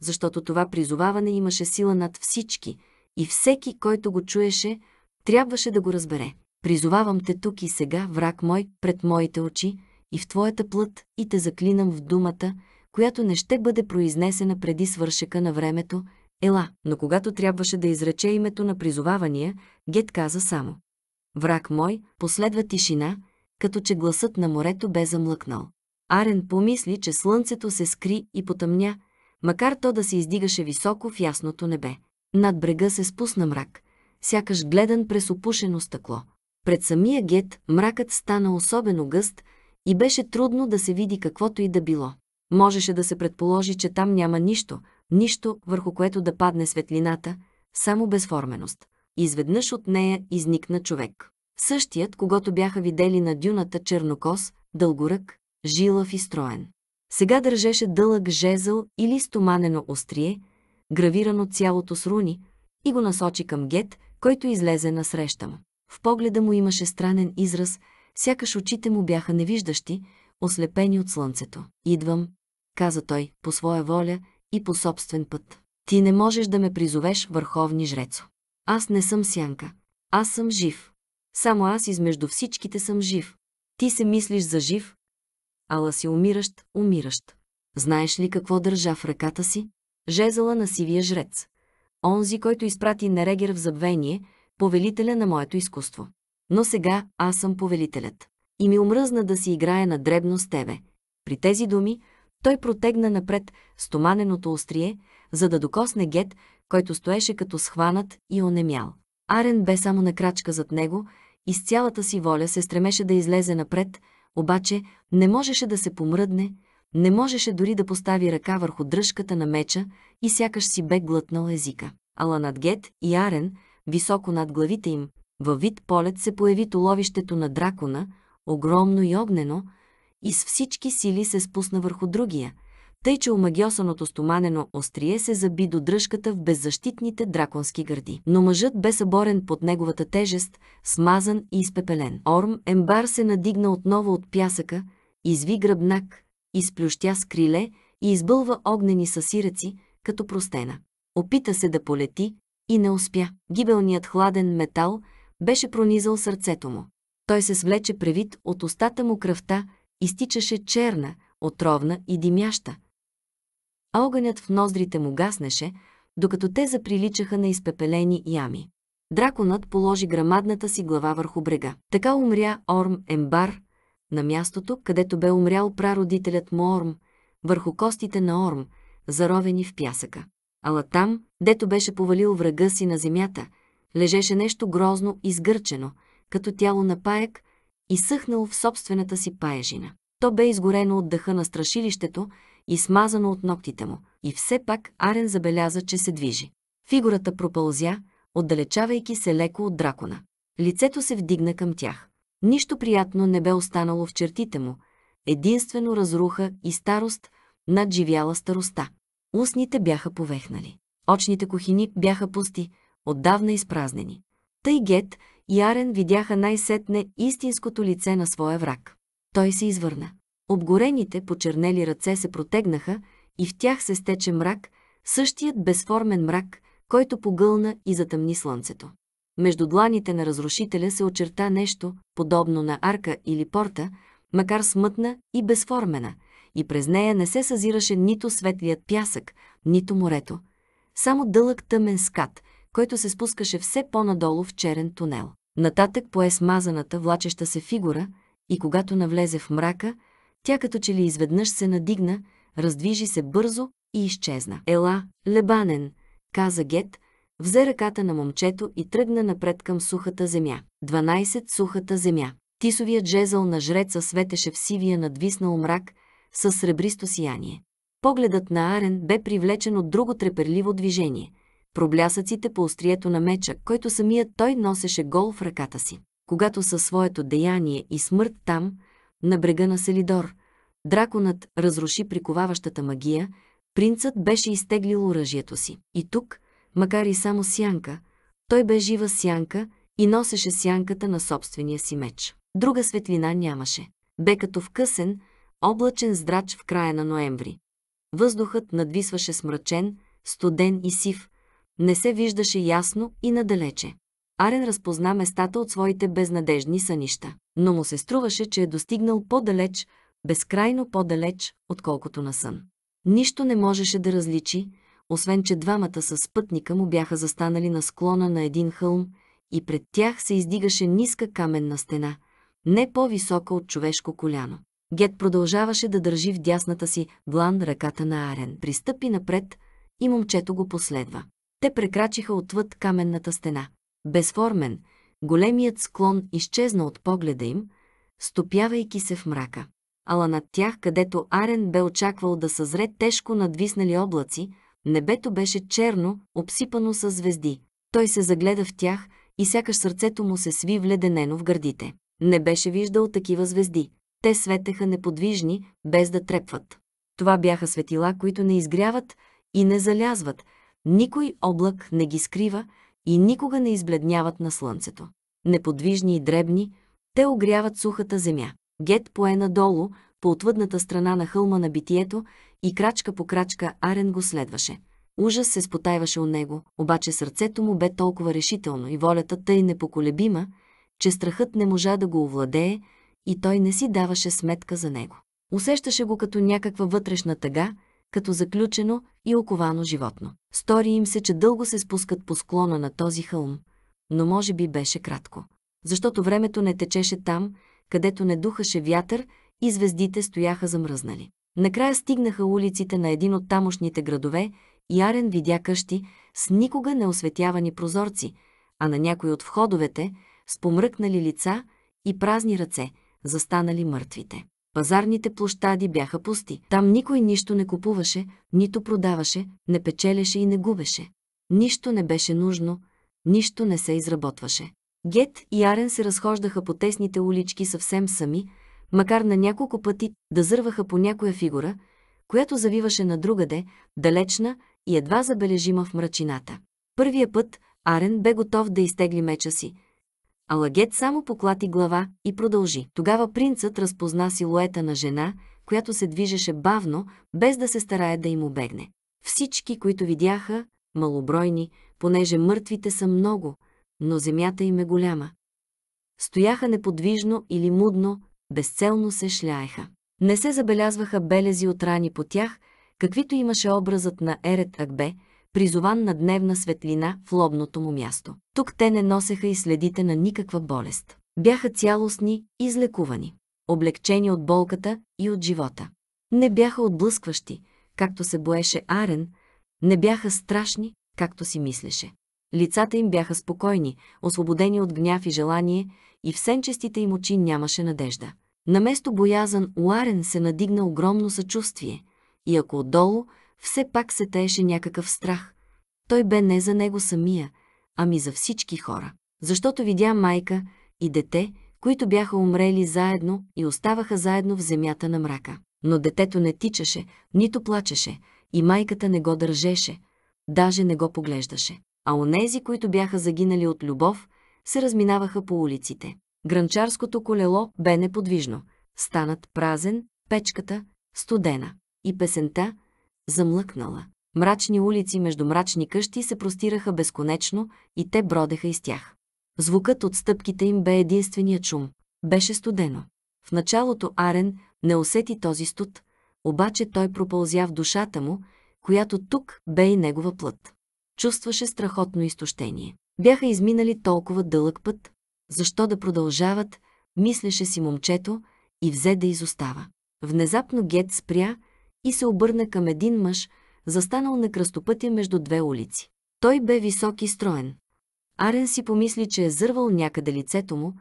защото това призоваване имаше сила над всички и всеки, който го чуеше, трябваше да го разбере. Призовавам те тук и сега, враг мой, пред моите очи, и в твоята плът, и те заклинам в думата, която не ще бъде произнесена преди свършека на времето, ела, но когато трябваше да изрече името на призовавания, Гет каза само. Враг мой, последва тишина, като че гласът на морето бе замлъкнал. Арен помисли, че слънцето се скри и потъмня, макар то да се издигаше високо в ясното небе. Над брега се спусна мрак, сякаш гледан през опушено стъкло. Пред самия гет мракът стана особено гъст, и беше трудно да се види каквото и да било. Можеше да се предположи, че там няма нищо, нищо, върху което да падне светлината, само безформеност. Изведнъж от нея изникна човек. Същият, когато бяха видели на дюната чернокос, дългорък, жилав и строен. Сега държеше дълъг жезъл или стоманено острие, гравирано цялото с руни, и го насочи към Гет, който излезе насреща му. В погледа му имаше странен израз – Сякаш очите му бяха невиждащи, ослепени от слънцето. Идвам, каза той, по своя воля и по собствен път. Ти не можеш да ме призовеш, върховни жрецо. Аз не съм сянка. Аз съм жив. Само аз измежду всичките съм жив. Ти се мислиш за жив, ала си умиращ, умиращ. Знаеш ли какво държа в ръката си? Жезъла на сивия жрец. Онзи, който изпрати Нерегер в забвение, повелителя на моето изкуство. Но сега аз съм повелителят. И ми омръзна да си играя на дребно с тебе. При тези думи той протегна напред стоманеното острие, за да докосне Гет, който стоеше като схванат и онемял. Арен бе само на крачка зад него и с цялата си воля се стремеше да излезе напред, обаче не можеше да се помръдне, не можеше дори да постави ръка върху дръжката на меча и сякаш си бе глътнал езика. Ала над Гет и Арен, високо над главите им, във вид полет се появи толовището на дракона, огромно и огнено, и с всички сили се спусна върху другия, тъй че омагиосаното стоманено острие се заби до дръжката в беззащитните драконски гърди. Но мъжът бе съборен под неговата тежест, смазан и изпепелен. Орм Ембар се надигна отново от пясъка, изви гръбнак, изплющя с криле и избълва огнени съсиреци като простена. Опита се да полети и не успя. Гибелният хладен метал – беше пронизал сърцето му. Той се свлече превид от устата му кръвта, изтичаше черна, отровна и димяща. А огънят в ноздрите му гаснеше, докато те заприличаха на изпепелени ями. Драконът положи грамадната си глава върху брега. Така умря Орм Ембар, на мястото, където бе умрял прародителят му Орм, върху костите на Орм, заровени в пясъка. Ала там, дето беше повалил врага си на земята, лежеше нещо грозно и сгърчено, като тяло на паек, и съхнало в собствената си паежина. То бе изгорено от дъха на страшилището и смазано от ногтите му, и все пак Арен забеляза, че се движи. Фигурата пропълзя, отдалечавайки се леко от дракона. Лицето се вдигна към тях. Нищо приятно не бе останало в чертите му, единствено разруха и старост надживяла староста. Устните бяха повехнали. Очните кухини бяха пусти, отдавна изпразнени. Тъй Гет и Арен видяха най-сетне истинското лице на своя враг. Той се извърна. Обгорените, почернели ръце се протегнаха и в тях се стече мрак, същият безформен мрак, който погълна и затъмни слънцето. Между дланите на разрушителя се очерта нещо, подобно на арка или порта, макар смътна и безформена, и през нея не се съзираше нито светлият пясък, нито морето. Само дълъг тъмен скат, което се спускаше все по-надолу в черен тунел. Нататък пое смазаната, влачеща се фигура и когато навлезе в мрака, тя като че ли изведнъж се надигна, раздвижи се бързо и изчезна. «Ела, Лебанен!» каза Гет, взе ръката на момчето и тръгна напред към сухата земя. 12. Сухата земя. Тисовият жезъл на жреца светеше в сивия надвиснал мрак със сребристо сияние. Погледът на Арен бе привлечен от друго треперливо движение – проблясъците по острието на меча, който самият той носеше гол в ръката си. Когато със своето деяние и смърт там, на брега на Селидор, драконът разруши приковаващата магия, принцът беше изтеглил оръжието си. И тук, макар и само сянка, той бе жива сянка и носеше сянката на собствения си меч. Друга светлина нямаше. Бе като вкъсен, облачен здрач в края на ноември. Въздухът надвисваше смрачен, студен и сив, не се виждаше ясно и надалече. Арен разпозна местата от своите безнадежни сънища, но му се струваше, че е достигнал по-далеч, безкрайно по-далеч, отколкото на сън. Нищо не можеше да различи, освен че двамата с спътника му бяха застанали на склона на един хълм и пред тях се издигаше ниска каменна стена, не по-висока от човешко коляно. Гет продължаваше да държи в дясната си длан ръката на Арен. Пристъпи напред и момчето го последва те прекрачиха отвъд каменната стена. Безформен, големият склон изчезна от погледа им, стопявайки се в мрака. Ала над тях, където Арен бе очаквал да съзре тежко надвиснали облаци, небето беше черно, обсипано с звезди. Той се загледа в тях и сякаш сърцето му се сви вледенено в гърдите. Не беше виждал такива звезди. Те светеха неподвижни, без да трепват. Това бяха светила, които не изгряват и не залязват – никой облак не ги скрива и никога не избледняват на слънцето. Неподвижни и дребни, те огряват сухата земя. Гет пое надолу, по отвъдната страна на хълма на битието и крачка по крачка Арен го следваше. Ужас се спотайваше у него, обаче сърцето му бе толкова решително и волята тъй непоколебима, че страхът не можа да го овладее и той не си даваше сметка за него. Усещаше го като някаква вътрешна тъга – като заключено и оковано животно. Стори им се, че дълго се спускат по склона на този хълм, но може би беше кратко. Защото времето не течеше там, където не духаше вятър и звездите стояха замръзнали. Накрая стигнаха улиците на един от тамошните градове и Арен видя къщи с никога неосветявани прозорци, а на някои от входовете с помръкнали лица и празни ръце, застанали мъртвите. Пазарните площади бяха пусти. Там никой нищо не купуваше, нито продаваше, не печелеше и не губеше. Нищо не беше нужно, нищо не се изработваше. Гет и Арен се разхождаха по тесните улички съвсем сами, макар на няколко пъти да зърваха по някоя фигура, която завиваше на другаде, далечна и едва забележима в мрачината. Първия път Арен бе готов да изтегли меча си – Алагет само поклати глава и продължи. Тогава принцът разпозна силуета на жена, която се движеше бавно, без да се старае да им обегне. Всички, които видяха, малобройни, понеже мъртвите са много, но земята им е голяма. Стояха неподвижно или мудно, безцелно се шляеха. Не се забелязваха белези от рани по тях, каквито имаше образът на Ерет Акбе – призован на дневна светлина в лобното му място. Тук те не носеха и следите на никаква болест. Бяха цялостни, излекувани, облегчени от болката и от живота. Не бяха отблъскващи, както се боеше Арен, не бяха страшни, както си мислеше. Лицата им бяха спокойни, освободени от гняв и желание, и в сенчестите им очи нямаше надежда. Наместо боязан у Арен се надигна огромно съчувствие, и ако отдолу, все пак се тееше някакъв страх. Той бе не за него самия, ами за всички хора. Защото видя майка и дете, които бяха умрели заедно и оставаха заедно в земята на мрака. Но детето не тичаше, нито плачеше, и майката не го държеше, даже не го поглеждаше. А онези, които бяха загинали от любов, се разминаваха по улиците. Гранчарското колело бе неподвижно. станат празен, печката студена. И песента, замлъкнала. Мрачни улици между мрачни къщи се простираха безконечно и те бродеха из тях. Звукът от стъпките им бе единственият шум. Беше студено. В началото Арен не усети този студ, обаче той пропълзя в душата му, която тук бе и негова плът. Чувстваше страхотно изтощение. Бяха изминали толкова дълъг път. Защо да продължават, мислеше си момчето и взе да изостава. Внезапно Гет спря и се обърна към един мъж, застанал на кръстопътя между две улици. Той бе висок и строен. Арен си помисли, че е зървал някъде лицето му,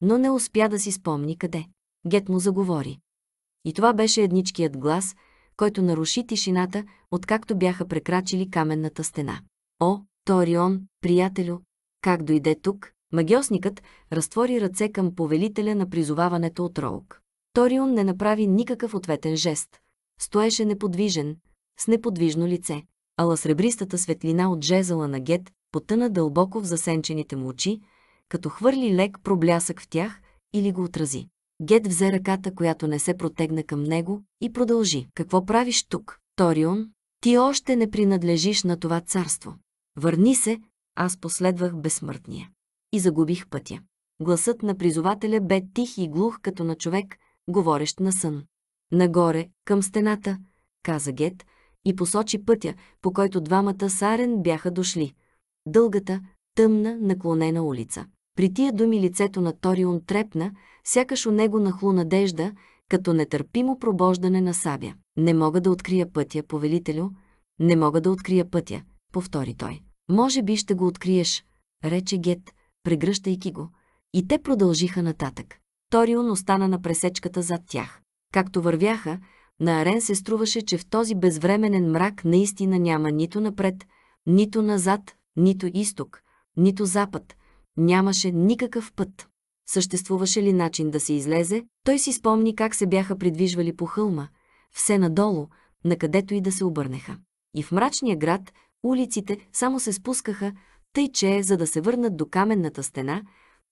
но не успя да си спомни къде. Гет му заговори. И това беше едничкият глас, който наруши тишината, откакто бяха прекрачили каменната стена. О, Торион, приятелю, как дойде тук? Магиосникът разтвори ръце към повелителя на призоваването от Роук. Торион не направи никакъв ответен жест стоеше неподвижен, с неподвижно лице. Ала сребристата светлина от жезала на Гет потъна дълбоко в засенчените му очи, като хвърли лек проблясък в тях или го отрази. Гет взе ръката, която не се протегна към него, и продължи. Какво правиш тук, Торион? Ти още не принадлежиш на това царство. Върни се, аз последвах безсмъртния. И загубих пътя. Гласът на призователя бе тих и глух, като на човек, говорещ на сън. Нагоре, към стената, каза Гет и посочи пътя, по който двамата сарен бяха дошли. Дългата, тъмна, наклонена улица. При тия думи лицето на Торион трепна, сякаш у него нахлу надежда, като нетърпимо пробождане на сабя. Не мога да открия пътя, повелителю, не мога да открия пътя, повтори той. Може би ще го откриеш, рече Гет, прегръщайки го. И те продължиха нататък. Торион остана на пресечката зад тях. Както вървяха, на Арен се струваше, че в този безвременен мрак наистина няма нито напред, нито назад, нито изток, нито запад. Нямаше никакъв път. Съществуваше ли начин да се излезе, той си спомни как се бяха придвижвали по хълма, все надолу, на където и да се обърнеха. И в мрачния град улиците само се спускаха, тъй че, за да се върнат до каменната стена,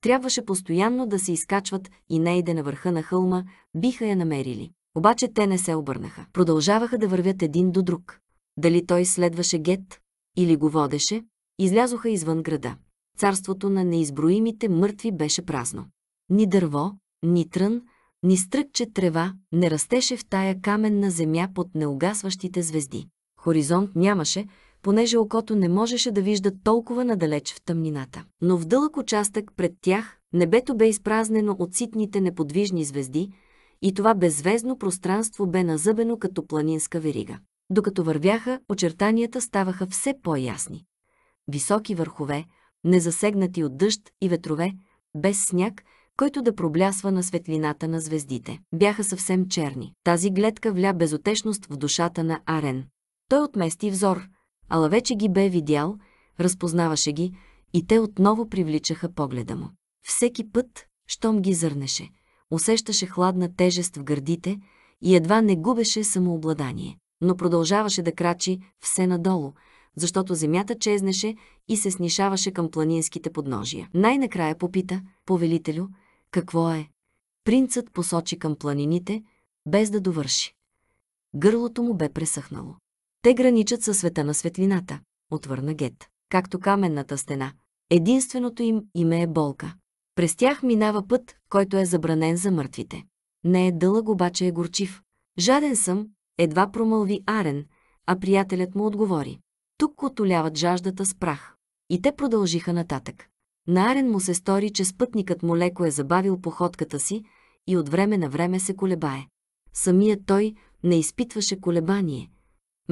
Трябваше постоянно да се изкачват и нейде на върха на хълма, биха я намерили. Обаче те не се обърнаха. Продължаваха да вървят един до друг. Дали той следваше Гет или го водеше, излязоха извън града. Царството на неизброимите мъртви беше празно. Ни дърво, ни трън, ни стръкче трева не растеше в тая каменна земя под неугасващите звезди. Хоризонт нямаше, понеже окото не можеше да вижда толкова надалеч в тъмнината. Но в дълъг участък пред тях небето бе изпразнено от ситните неподвижни звезди и това беззвездно пространство бе назъбено като планинска верига. Докато вървяха, очертанията ставаха все по-ясни. Високи върхове, незасегнати от дъжд и ветрове, без сняг, който да проблясва на светлината на звездите. Бяха съвсем черни. Тази гледка вля безотечност в душата на Арен. Той отмести взор – Ала вече ги бе видял, разпознаваше ги и те отново привличаха погледа му. Всеки път, щом ги зърнеше, усещаше хладна тежест в гърдите и едва не губеше самообладание. Но продължаваше да крачи все надолу, защото земята чезнеше и се снишаваше към планинските подножия. Най-накрая попита, повелителю, какво е? Принцът посочи към планините, без да довърши. Гърлото му бе пресъхнало. Те граничат със света на светлината, отвърна Гет. Както каменната стена. Единственото им име е болка. През тях минава път, който е забранен за мъртвите. Не е дълъг, обаче е горчив. Жаден съм, едва промълви Арен, а приятелят му отговори. Тук отоляват жаждата с прах. И те продължиха нататък. На Арен му се стори, че спътникът му леко е забавил походката си и от време на време се колебае. Самият той не изпитваше колебание,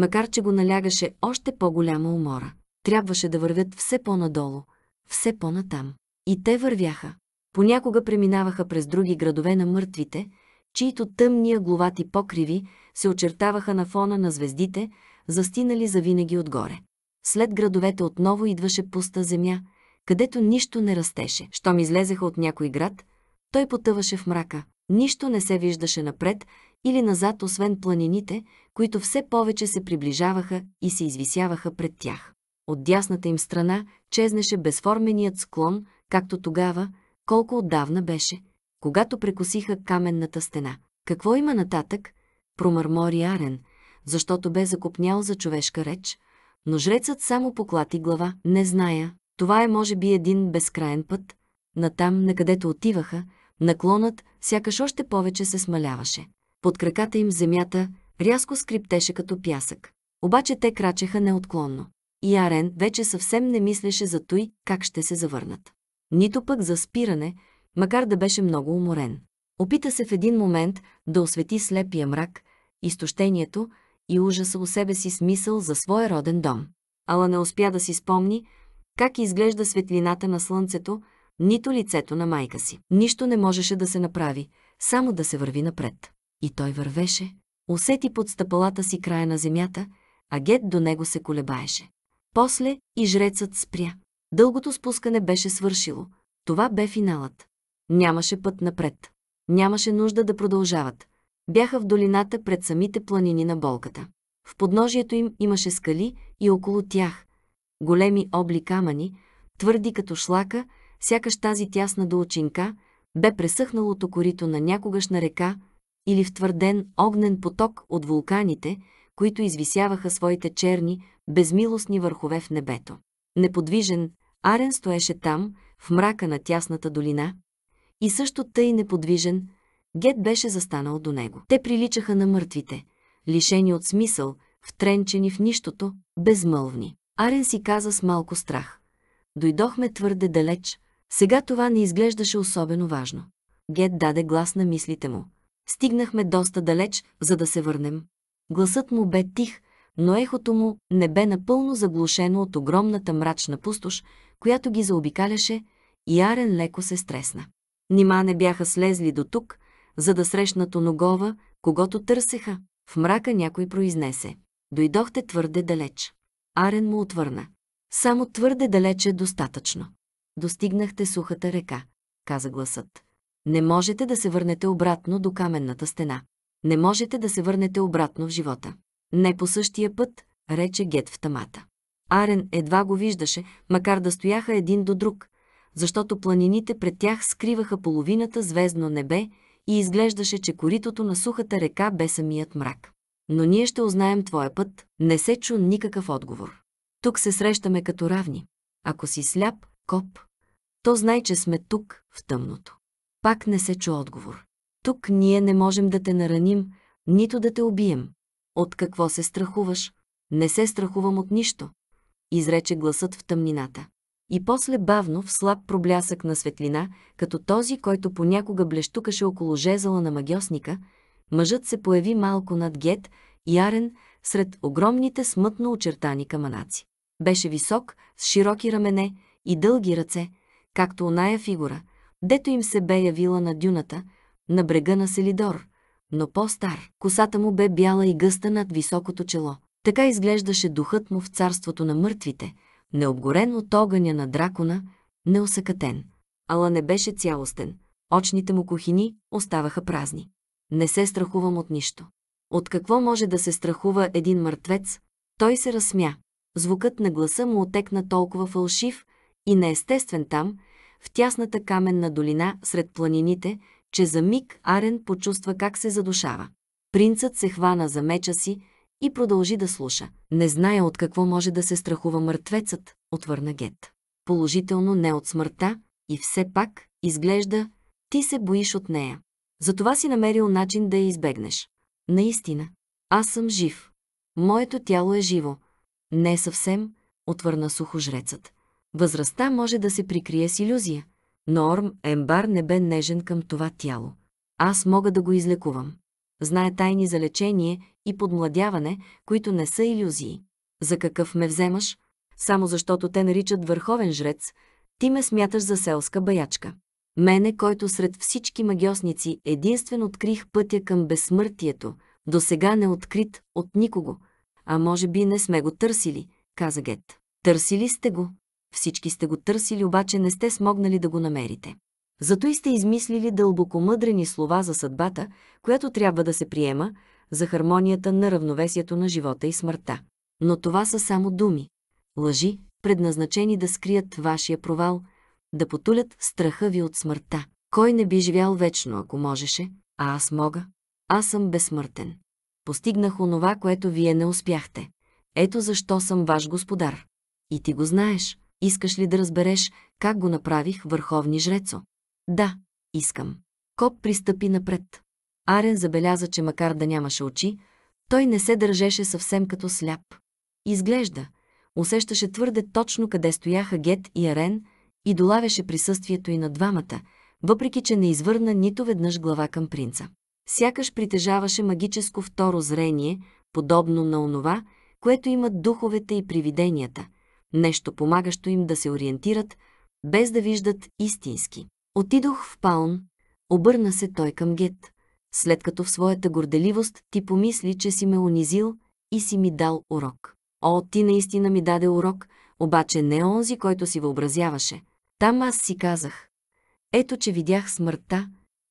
макар че го налягаше още по-голяма умора. Трябваше да вървят все по-надолу, все по-натам. И те вървяха. Понякога преминаваха през други градове на мъртвите, чието тъмния главати покриви се очертаваха на фона на звездите, застинали завинаги отгоре. След градовете отново идваше пуста земя, където нищо не растеше. Щом излезеха от някой град, той потъваше в мрака. Нищо не се виждаше напред или назад, освен планините, които все повече се приближаваха и се извисяваха пред тях. От дясната им страна чезнеше безформеният склон, както тогава, колко отдавна беше, когато прекосиха каменната стена. Какво има нататък? Промърмори Арен, защото бе закопнял за човешка реч, но жрецът само поклати глава. Не зная, това е може би един безкраен път. Натам, на където отиваха, наклонът сякаш още повече се смаляваше под краката им земята рязко скриптеше като пясък. Обаче те крачеха неотклонно. И Арен вече съвсем не мислеше за той, как ще се завърнат. Нито пък за спиране, макар да беше много уморен. Опита се в един момент да освети слепия мрак, изтощението и ужаса у себе си смисъл за своя роден дом. Ала не успя да си спомни как изглежда светлината на слънцето, нито лицето на майка си. Нищо не можеше да се направи, само да се върви напред. И той вървеше, усети под стъпалата си края на земята, а Гет до него се колебаеше. После и жрецът спря. Дългото спускане беше свършило. Това бе финалът. Нямаше път напред. Нямаше нужда да продължават. Бяха в долината пред самите планини на болката. В подножието им имаше скали и около тях. Големи обли камъни, твърди като шлака, сякаш тази тясна до очинка, бе пресъхналото корито на някогашна река, или в твърден огнен поток от вулканите, които извисяваха своите черни, безмилостни върхове в небето. Неподвижен, Арен стоеше там, в мрака на тясната долина, и също тъй неподвижен, Гет беше застанал до него. Те приличаха на мъртвите, лишени от смисъл, втренчени в нищото, безмълвни. Арен си каза с малко страх. Дойдохме твърде далеч, сега това не изглеждаше особено важно. Гет даде глас на мислите му. Стигнахме доста далеч, за да се върнем. Гласът му бе тих, но ехото му не бе напълно заглушено от огромната мрачна пустош, която ги заобикаляше, и Арен леко се стресна. Нима не бяха слезли до тук, за да срещнат оногова, когато търсеха. В мрака някой произнесе. Дойдохте твърде далеч. Арен му отвърна. Само твърде далеч е достатъчно. Достигнахте сухата река, каза гласът. Не можете да се върнете обратно до каменната стена. Не можете да се върнете обратно в живота. Не по същия път, рече Гет в тамата. Арен едва го виждаше, макар да стояха един до друг, защото планините пред тях скриваха половината звездно небе и изглеждаше, че коритото на сухата река бе самият мрак. Но ние ще узнаем твоя път, не се чу никакъв отговор. Тук се срещаме като равни. Ако си сляп, коп, то знай, че сме тук, в тъмното. Пак не се чу отговор. Тук ние не можем да те нараним, нито да те убием. От какво се страхуваш? Не се страхувам от нищо, изрече гласът в тъмнината. И после бавно, в слаб проблясък на светлина, като този, който понякога блещукаше около жезъла на магиосника, мъжът се появи малко над Гет, ярен, сред огромните смътно очертани каманаци. Беше висок, с широки рамене и дълги ръце, както оная фигура, дето им се бе явила на дюната, на брега на Селидор, но по-стар. Косата му бе бяла и гъста над високото чело. Така изглеждаше духът му в царството на мъртвите, необгорен от огъня на дракона, неосъкатен. Ала не беше цялостен. Очните му кухини оставаха празни. Не се страхувам от нищо. От какво може да се страхува един мъртвец? Той се разсмя. Звукът на гласа му отекна толкова фалшив и неестествен там, в тясната каменна долина сред планините, че за миг Арен почувства как се задушава. Принцът се хвана за меча си и продължи да слуша. Не зная от какво може да се страхува мъртвецът, отвърна Гет. Положително не от смъртта и все пак, изглежда, ти се боиш от нея. Затова си намерил начин да я избегнеш. Наистина, аз съм жив. Моето тяло е живо. Не съвсем, отвърна сухо жрецът. Възрастта може да се прикрие с иллюзия, но Орм Ембар не бе нежен към това тяло. Аз мога да го излекувам. Знае тайни за лечение и подмладяване, които не са иллюзии. За какъв ме вземаш? Само защото те наричат върховен жрец, ти ме смяташ за селска баячка. Мене, който сред всички магиосници единствен открих пътя към безсмъртието, до сега не открит от никого. А може би не сме го търсили, каза Гет. Търсили сте го, всички сте го търсили, обаче не сте смогнали да го намерите. Зато и сте измислили дълбокомъдрени слова за съдбата, която трябва да се приема, за хармонията на равновесието на живота и смъртта. Но това са само думи. Лъжи, предназначени да скрият вашия провал, да потулят страха ви от смъртта. Кой не би живял вечно, ако можеше, а аз мога? Аз съм безсмъртен. Постигнах онова, което вие не успяхте. Ето защо съм ваш господар. И ти го знаеш. Искаш ли да разбереш как го направих, върховни жрецо? Да, искам. Коп пристъпи напред. Арен забеляза, че макар да нямаше очи, той не се държеше съвсем като сляп. Изглежда, усещаше твърде точно къде стояха Гет и Арен и долавяше присъствието и на двамата, въпреки че не извърна нито веднъж глава към принца. Сякаш притежаваше магическо второ зрение, подобно на онова, което имат духовете и привиденията – нещо помагащо им да се ориентират, без да виждат истински. Отидох в Паун, обърна се той към Гет, след като в своята горделивост ти помисли, че си ме унизил и си ми дал урок. О, ти наистина ми даде урок, обаче не онзи, който си въобразяваше. Там аз си казах. Ето, че видях смъртта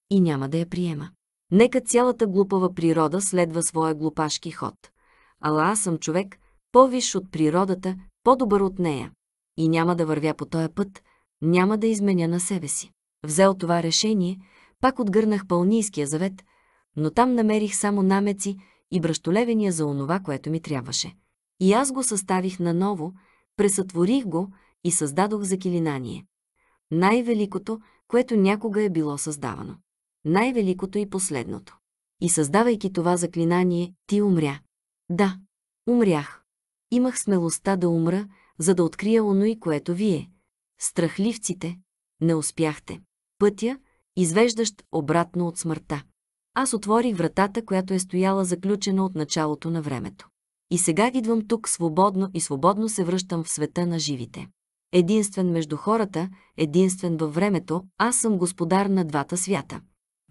и няма да я приема. Нека цялата глупава природа следва своя глупашки ход. Ала аз съм човек, по-виш от природата по-добър от нея. И няма да вървя по този път, няма да изменя на себе си. Взел това решение, пак отгърнах Пълнийския завет, но там намерих само намеци и бръщолевения за онова, което ми трябваше. И аз го съставих наново, пресътворих го и създадох заклинание. Най-великото, което някога е било създавано. Най-великото и последното. И създавайки това заклинание, ти умря. Да, умрях. Имах смелостта да умра, за да открия оно и което вие. Страхливците, не успяхте. Пътя, извеждащ обратно от смъртта. Аз отворих вратата, която е стояла заключена от началото на времето. И сега идвам тук свободно и свободно се връщам в света на живите. Единствен между хората, единствен във времето, аз съм господар на двата свята.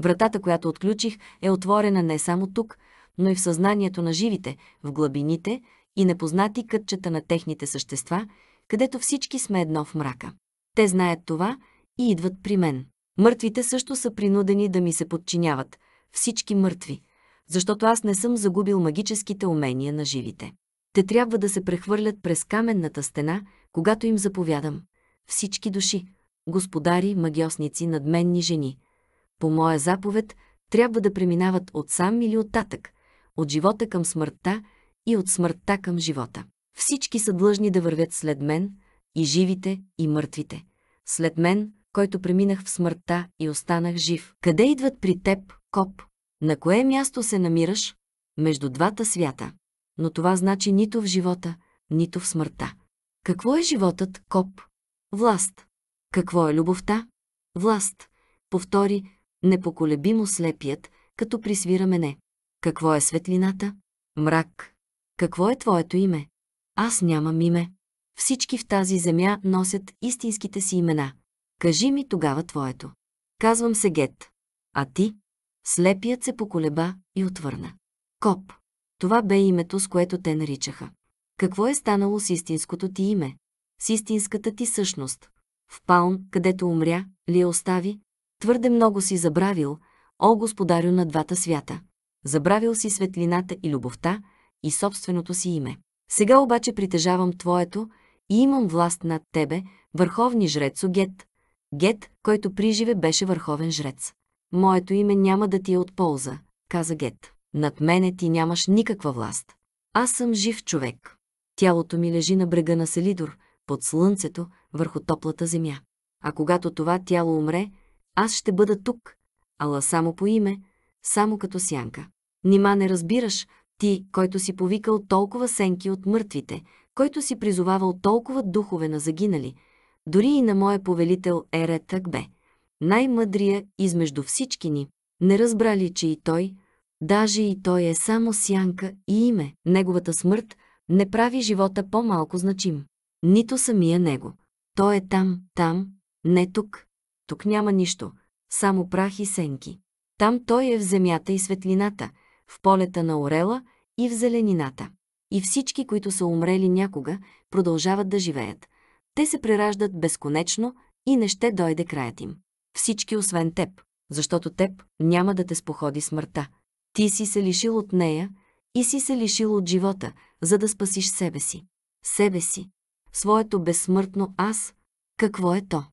Вратата, която отключих, е отворена не само тук, но и в съзнанието на живите, в глабините, и непознати кътчета на техните същества, където всички сме едно в мрака. Те знаят това и идват при мен. Мъртвите също са принудени да ми се подчиняват. Всички мъртви. Защото аз не съм загубил магическите умения на живите. Те трябва да се прехвърлят през каменната стена, когато им заповядам. Всички души, господари, магиосници, надменни жени. По моя заповед трябва да преминават от сам или оттатък, от живота към смъртта, и от смъртта към живота. Всички са длъжни да вървят след мен, и живите, и мъртвите. След мен, който преминах в смъртта и останах жив. Къде идват при теб, коп? На кое място се намираш? Между двата свята. Но това значи нито в живота, нито в смъртта. Какво е животът, коп? Власт. Какво е любовта? Власт. Повтори непоколебимо слепият, като присвира мене. Какво е светлината? Мрак. Какво е твоето име? Аз нямам име. Всички в тази земя носят истинските си имена. Кажи ми тогава твоето. Казвам се Гет. А ти? Слепият се поколеба и отвърна. Коп. Това бе името, с което те наричаха. Какво е станало с истинското ти име? С истинската ти същност? В Палм, където умря, ли я остави? Твърде много си забравил, о Господарю на двата свята. Забравил си светлината и любовта, и собственото си име. Сега обаче притежавам Твоето и имам власт над Тебе, върховни жрецо Гет. Гет, който приживе беше върховен жрец. Моето име няма да ти е от полза, каза Гет. Над мене ти нямаш никаква власт. Аз съм жив човек. Тялото ми лежи на брега на Селидор, под слънцето, върху топлата земя. А когато това тяло умре, аз ще бъда тук, ала само по име, само като сянка. Нима не разбираш, ти, който си повикал толкова сенки от мъртвите, който си призовавал толкова духове на загинали, дори и на моя повелител Ере Такбе, най-мъдрия измежду всички ни, не разбрали, че и той, даже и той е само сянка и име, неговата смърт не прави живота по-малко значим, нито самия него. Той е там, там, не тук. Тук няма нищо, само прах и сенки. Там той е в земята и светлината – в полета на орела и в зеленината. И всички, които са умрели някога, продължават да живеят. Те се прераждат безконечно и не ще дойде краят им. Всички освен теб, защото теб няма да те споходи смъртта. Ти си се лишил от нея и си се лишил от живота, за да спасиш себе си. Себе си. Своето безсмъртно аз. Какво е то?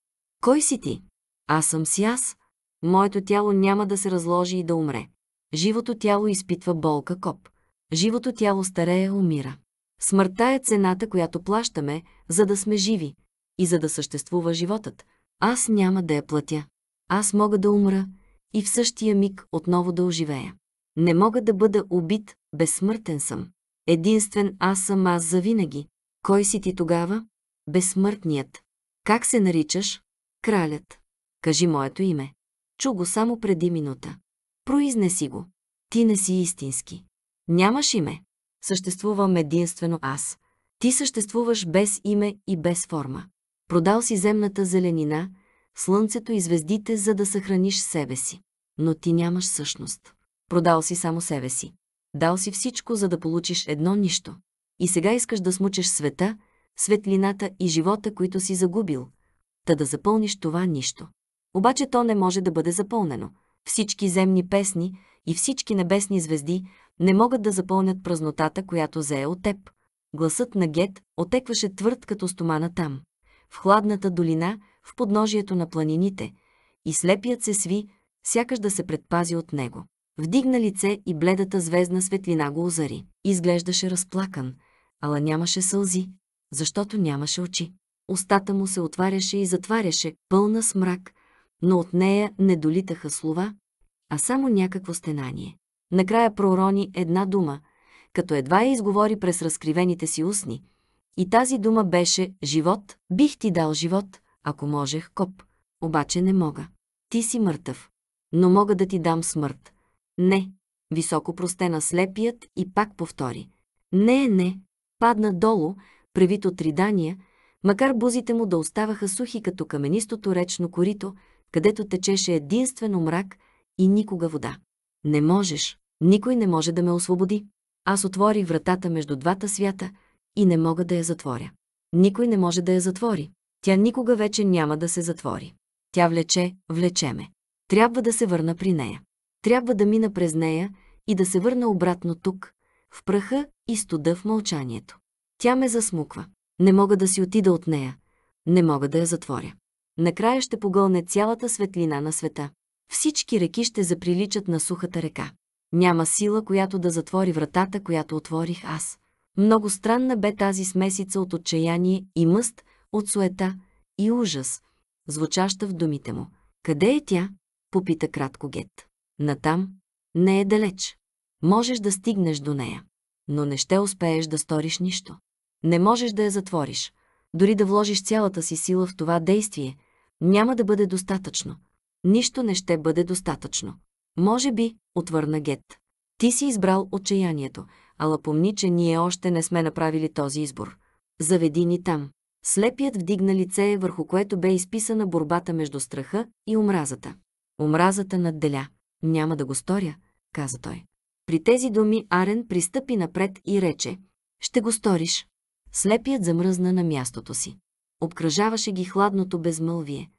Кой си ти? Аз съм си аз. Моето тяло няма да се разложи и да умре. Живото тяло изпитва болка коп. Живото тяло старее, умира. Смъртта е цената, която плащаме, за да сме живи и за да съществува животът. Аз няма да я платя. Аз мога да умра и в същия миг отново да оживея. Не мога да бъда убит, безсмъртен съм. Единствен аз съм аз завинаги. Кой си ти тогава? Безсмъртният. Как се наричаш? Кралят. Кажи моето име. Чу го само преди минута. Произнеси го. Ти не си истински. Нямаш име. Съществувам единствено аз. Ти съществуваш без име и без форма. Продал си земната зеленина, слънцето и звездите, за да съхраниш себе си. Но ти нямаш същност. Продал си само себе си. Дал си всичко, за да получиш едно нищо. И сега искаш да смучеш света, светлината и живота, които си загубил, та да запълниш това нищо. Обаче то не може да бъде запълнено – всички земни песни и всички небесни звезди не могат да запълнят празнотата, която зее от теб. Гласът на Гет отекваше твърд като стомана там, в хладната долина, в подножието на планините, и слепият се сви, сякаш да се предпази от него. Вдигна лице и бледата звездна светлина го озари. Изглеждаше разплакан, ала нямаше сълзи, защото нямаше очи. Остата му се отваряше и затваряше, пълна с мрак, но от нея не долитаха слова, а само някакво стенание. Накрая пророни една дума, като едва я изговори през разкривените си устни. И тази дума беше «Живот, бих ти дал живот, ако можех, коп, обаче не мога. Ти си мъртъв, но мога да ти дам смърт. Не!» Високо простена слепият и пак повтори. «Не, не!» Падна долу, превито от ридания, макар бузите му да оставаха сухи като каменистото речно корито, където течеше единствено мрак и никога вода. Не можеш, никой не може да ме освободи. Аз отворих вратата между двата свята и не мога да я затворя. Никой не може да я затвори. Тя никога вече няма да се затвори. Тя влече, влече ме. Трябва да се върна при нея. Трябва да мина през нея и да се върна обратно тук, в пръха и студа в мълчанието. Тя ме засмуква. Не мога да си отида от нея. Не мога да я затворя накрая ще погълне цялата светлина на света. Всички реки ще заприличат на сухата река. Няма сила, която да затвори вратата, която отворих аз. Много странна бе тази смесица от отчаяние и мъст, от суета и ужас, звучаща в думите му. Къде е тя? попита кратко Гет. Натам не е далеч. Можеш да стигнеш до нея, но не ще успееш да сториш нищо. Не можеш да я затвориш. Дори да вложиш цялата си сила в това действие, няма да бъде достатъчно. Нищо не ще бъде достатъчно. Може би, отвърна Гет. Ти си избрал отчаянието, ала помни, че ние още не сме направили този избор. Заведи ни там. Слепият вдигна лице, върху което бе изписана борбата между страха и омразата. Омразата надделя. Няма да го сторя, каза той. При тези думи Арен пристъпи напред и рече, ще го сториш. Слепият замръзна на мястото си. Обкръжаваше ги хладното безмълвие.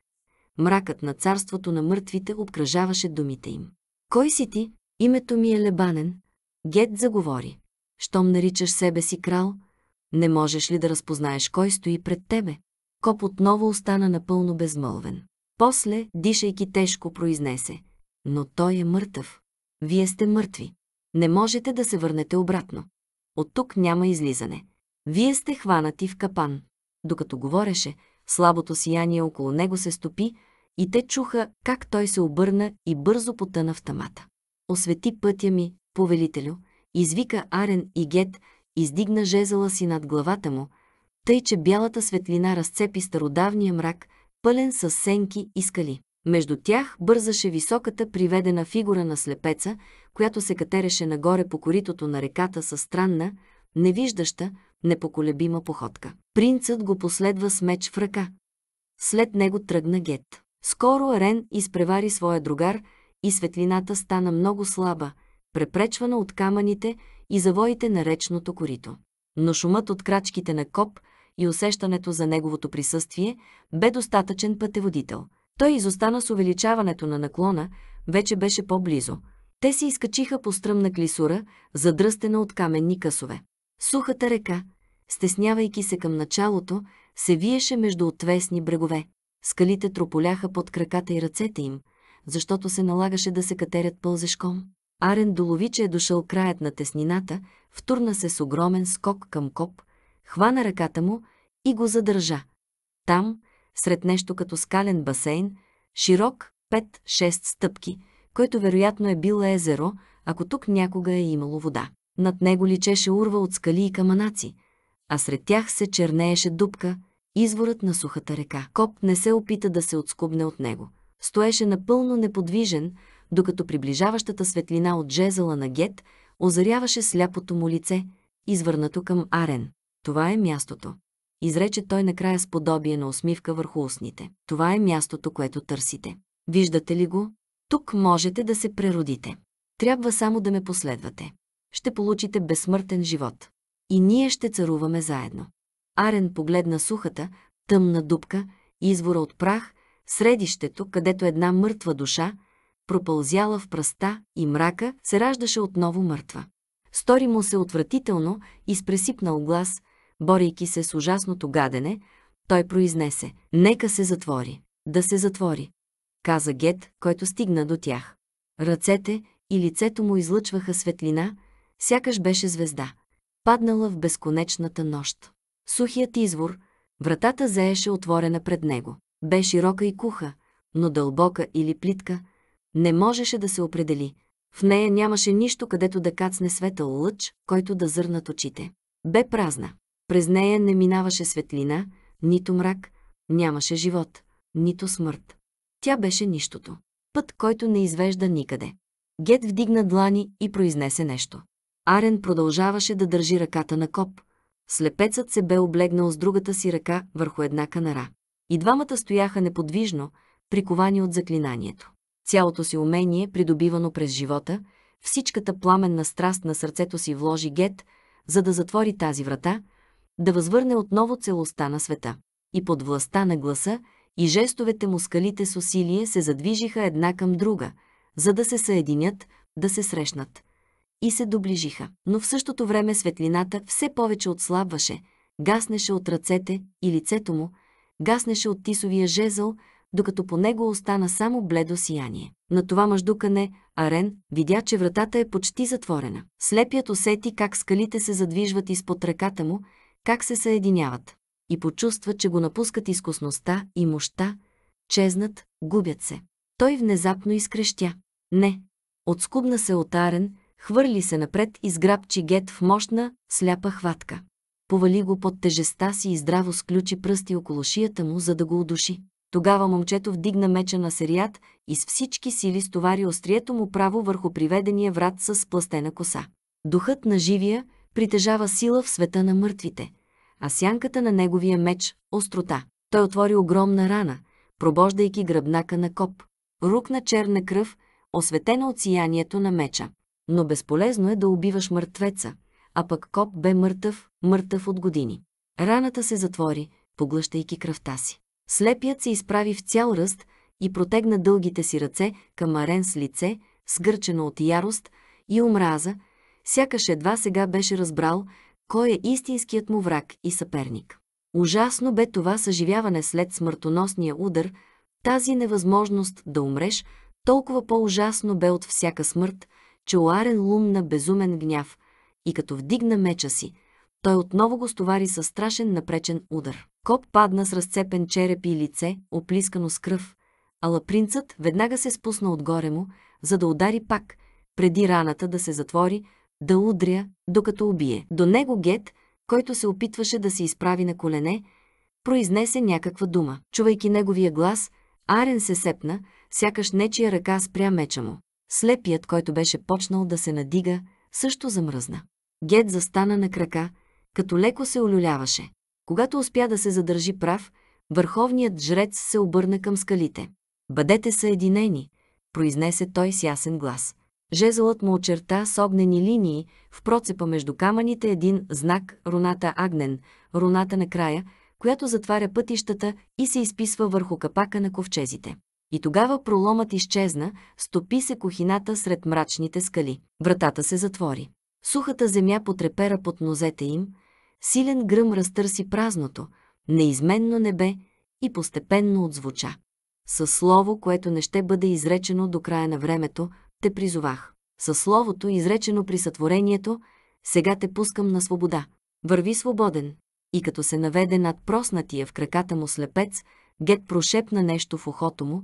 Мракът на царството на мъртвите обкръжаваше думите им. Кой си ти? Името ми е Лебанен. Гет заговори. Щом наричаш себе си крал, не можеш ли да разпознаеш кой стои пред тебе? Коп отново остана напълно безмълвен. После, дишайки тежко, произнесе. Но той е мъртъв. Вие сте мъртви. Не можете да се върнете обратно. От тук няма излизане. Вие сте хванати в капан. Докато говореше, слабото сияние около него се стопи и те чуха как той се обърна и бързо потъна в тъмата. Освети пътя ми, повелителю, извика Арен и Гет, издигна жезела си над главата му, тъй че бялата светлина разцепи стародавния мрак, пълен с сенки и скали. Между тях бързаше високата приведена фигура на слепеца, която се катереше нагоре по коритото на реката със странна, невиждаща, непоколебима походка. Принцът го последва с меч в ръка. След него тръгна Гет. Скоро Рен изпревари своя другар и светлината стана много слаба, препречвана от камъните и завоите на речното корито. Но шумът от крачките на коп и усещането за неговото присъствие бе достатъчен пътеводител. Той изостана с увеличаването на наклона, вече беше по-близо. Те се изкачиха по стръмна клисура, задръстена от каменни късове. Сухата река, стеснявайки се към началото, се виеше между отвесни брегове. Скалите трополяха под краката и ръцете им, защото се налагаше да се катерят пълзешком. Арен доловиче е дошъл краят на теснината, втурна се с огромен скок към коп, хвана ръката му и го задържа. Там, сред нещо като скален басейн, широк 5-6 стъпки, който вероятно е бил езеро, ако тук някога е имало вода над него личеше урва от скали и каманаци, а сред тях се чернееше дупка, изворът на сухата река. Коп не се опита да се отскубне от него. Стоеше напълно неподвижен, докато приближаващата светлина от жезъла на Гет озаряваше сляпото му лице, извърнато към Арен. Това е мястото. Изрече той накрая с подобие на усмивка върху устните. Това е мястото, което търсите. Виждате ли го? Тук можете да се преродите. Трябва само да ме последвате ще получите безсмъртен живот. И ние ще царуваме заедно. Арен погледна сухата, тъмна дупка, извора от прах, средището, където една мъртва душа, пропълзяла в пръста и мрака, се раждаше отново мъртва. Стори му се отвратително и с пресипнал глас, борейки се с ужасното гадене, той произнесе «Нека се затвори, да се затвори», каза Гет, който стигна до тях. Ръцете и лицето му излъчваха светлина, Сякаш беше звезда, паднала в безконечната нощ. Сухият извор, вратата заеше отворена пред него. Бе широка и куха, но дълбока или плитка, не можеше да се определи. В нея нямаше нищо, където да кацне светъл лъч, който да зърнат очите. Бе празна. През нея не минаваше светлина, нито мрак, нямаше живот, нито смърт. Тя беше нищото. Път, който не извежда никъде. Гет вдигна длани и произнесе нещо. Арен продължаваше да държи ръката на коп. Слепецът се бе облегнал с другата си ръка върху една канара. И двамата стояха неподвижно, приковани от заклинанието. Цялото си умение, придобивано през живота, всичката пламенна страст на сърцето си вложи Гет, за да затвори тази врата, да възвърне отново целостта на света. И под властта на гласа и жестовете му скалите с усилие се задвижиха една към друга, за да се съединят, да се срещнат и се доближиха. Но в същото време светлината все повече отслабваше, гаснеше от ръцете и лицето му, гаснеше от тисовия жезъл, докато по него остана само бледо сияние. На това мъждукане Арен видя, че вратата е почти затворена. Слепият усети как скалите се задвижват изпод ръката му, как се съединяват. И почувства, че го напускат изкусността и мощта, чезнат, губят се. Той внезапно изкрещя. Не. Отскубна се от Арен, хвърли се напред и сграбчи Гет в мощна, сляпа хватка. Повали го под тежеста си и здраво сключи пръсти около шията му, за да го удуши. Тогава момчето вдигна меча на серият и с всички сили стовари острието му право върху приведения врат с пластена коса. Духът на живия притежава сила в света на мъртвите, а сянката на неговия меч – острота. Той отвори огромна рана, пробождайки гръбнака на коп. Рукна черна кръв, осветена от сиянието на меча но безполезно е да убиваш мъртвеца, а пък Коп бе мъртъв, мъртъв от години. Раната се затвори, поглъщайки кръвта си. Слепият се изправи в цял ръст и протегна дългите си ръце към арен с лице, сгърчено от ярост и омраза, сякаш едва сега беше разбрал, кой е истинският му враг и съперник. Ужасно бе това съживяване след смъртоносния удар, тази невъзможност да умреш, толкова по-ужасно бе от всяка смърт, челарен лум на безумен гняв, и като вдигна меча си, той отново го стовари със страшен напречен удар. Коп падна с разцепен череп и лице, оплискано с кръв, ала принцът веднага се спусна отгоре му, за да удари пак, преди раната да се затвори, да удря, докато убие. До него Гет, който се опитваше да се изправи на колене, произнесе някаква дума. Чувайки неговия глас, Арен се сепна, сякаш нечия ръка спря меча му. Слепият, който беше почнал да се надига, също замръзна. Гет застана на крака, като леко се олюляваше. Когато успя да се задържи прав, върховният жрец се обърна към скалите. «Бъдете съединени», произнесе той с ясен глас. Жезълът му очерта с огнени линии, в процепа между камъните един знак – руната Агнен, руната на края, която затваря пътищата и се изписва върху капака на ковчезите. И тогава проломът изчезна, стопи се кухината сред мрачните скали. Вратата се затвори. Сухата земя потрепера под нозете им, силен гръм разтърси празното, неизменно небе и постепенно отзвуча. Със слово, което не ще бъде изречено до края на времето, те призовах. Със словото, изречено при сътворението, сега те пускам на свобода. Върви свободен. И като се наведе над проснатия в краката му слепец, Гет прошепна нещо в ухото му,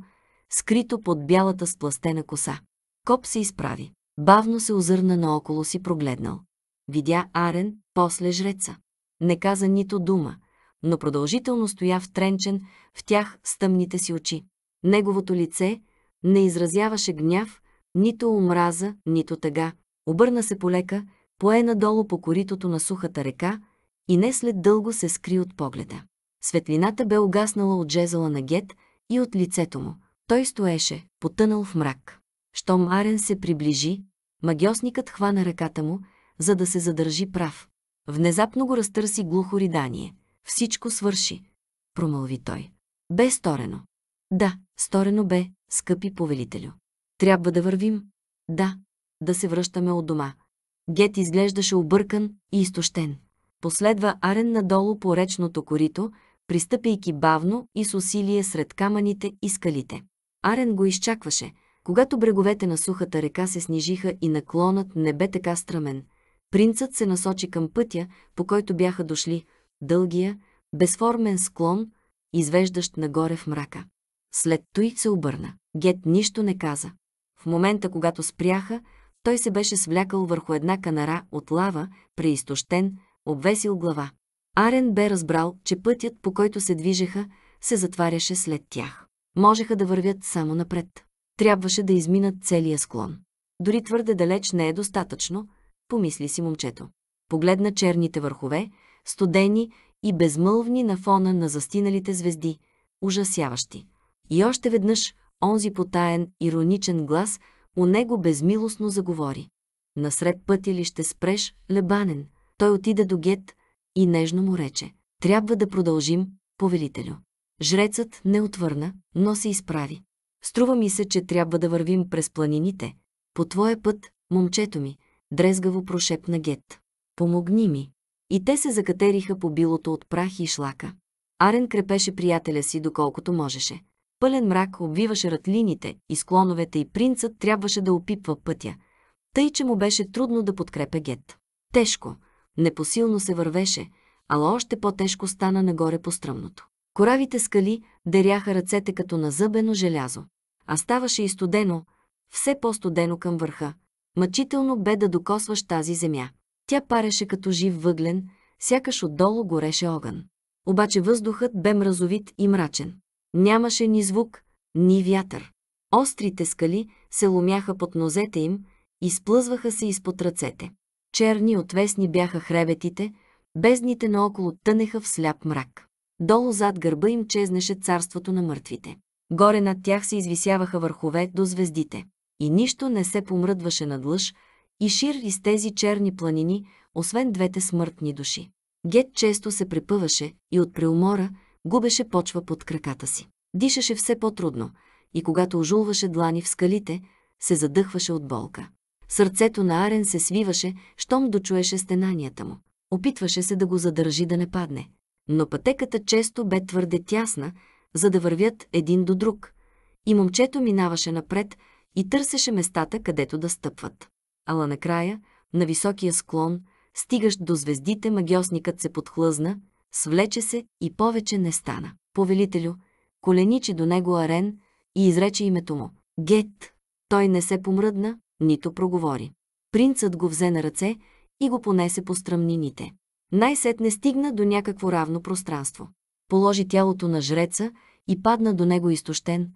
скрито под бялата спластена коса. Коп се изправи. Бавно се озърна наоколо си прогледнал. Видя Арен, после жреца. Не каза нито дума, но продължително стоя втренчен в тях с тъмните си очи. Неговото лице не изразяваше гняв, нито омраза, нито тъга. Обърна се полека, пое надолу по коритото на сухата река и не след дълго се скри от погледа. Светлината бе угаснала от жезъла на Гет и от лицето му. Той стоеше, потънал в мрак. Щом Арен се приближи, магиосникът хвана ръката му, за да се задържи прав. Внезапно го разтърси глухо ридание. Всичко свърши, промълви той. Бе сторено. Да, сторено бе, скъпи повелителю. Трябва да вървим. Да, да се връщаме от дома. Гет изглеждаше объркан и изтощен. Последва Арен надолу по речното корито, пристъпяйки бавно и с усилие сред камъните и скалите. Арен го изчакваше, когато бреговете на сухата река се снижиха и наклонът не бе така страмен. Принцът се насочи към пътя, по който бяха дошли, дългия, безформен склон, извеждащ нагоре в мрака. След той се обърна. Гет нищо не каза. В момента, когато спряха, той се беше свлякал върху една канара от лава, преистощен, обвесил глава. Арен бе разбрал, че пътят, по който се движеха, се затваряше след тях можеха да вървят само напред. Трябваше да изминат целия склон. Дори твърде далеч не е достатъчно, помисли си момчето. Погледна черните върхове, студени и безмълвни на фона на застиналите звезди, ужасяващи. И още веднъж онзи потаен, ироничен глас у него безмилостно заговори. Насред пътя ли ще спреш, Лебанен? Той отида до Гет и нежно му рече. Трябва да продължим, повелителю. Жрецът не отвърна, но се изправи. Струва ми се, че трябва да вървим през планините. По твоя път, момчето ми, дрезгаво прошепна Гет. Помогни ми. И те се закатериха по билото от прах и шлака. Арен крепеше приятеля си доколкото можеше. Пълен мрак обвиваше ратлините и склоновете и принцът трябваше да опипва пътя. Тъй, че му беше трудно да подкрепе Гет. Тежко, непосилно се вървеше, ала още по-тежко стана нагоре по стръмното. Коравите скали деряха ръцете като на зъбено желязо. А ставаше и студено, все по-студено към върха. Мъчително бе да докосваш тази земя. Тя пареше като жив въглен, сякаш отдолу гореше огън. Обаче въздухът бе мразовит и мрачен. Нямаше ни звук, ни вятър. Острите скали се ломяха под нозете им, изплъзваха се изпод ръцете. Черни отвесни бяха хребетите, бездните наоколо тънеха в сляп мрак долу зад гърба им чезнеше царството на мъртвите. Горе над тях се извисяваха върхове до звездите. И нищо не се помръдваше над лъж и шир из тези черни планини, освен двете смъртни души. Гет често се препъваше и от преумора губеше почва под краката си. Дишаше все по-трудно и когато ожулваше длани в скалите, се задъхваше от болка. Сърцето на Арен се свиваше, щом дочуеше стенанията му. Опитваше се да го задържи да не падне, но пътеката често бе твърде тясна, за да вървят един до друг, и момчето минаваше напред и търсеше местата, където да стъпват. Ала накрая, на високия склон, стигащ до звездите, магиосникът се подхлъзна, свлече се и повече не стана. Повелителю, коленичи до него Арен и изрече името му. Гет! Той не се помръдна, нито проговори. Принцът го взе на ръце и го понесе по стръмнините. Най-сетне стигна до някакво равно пространство. Положи тялото на жреца и падна до него изтощен,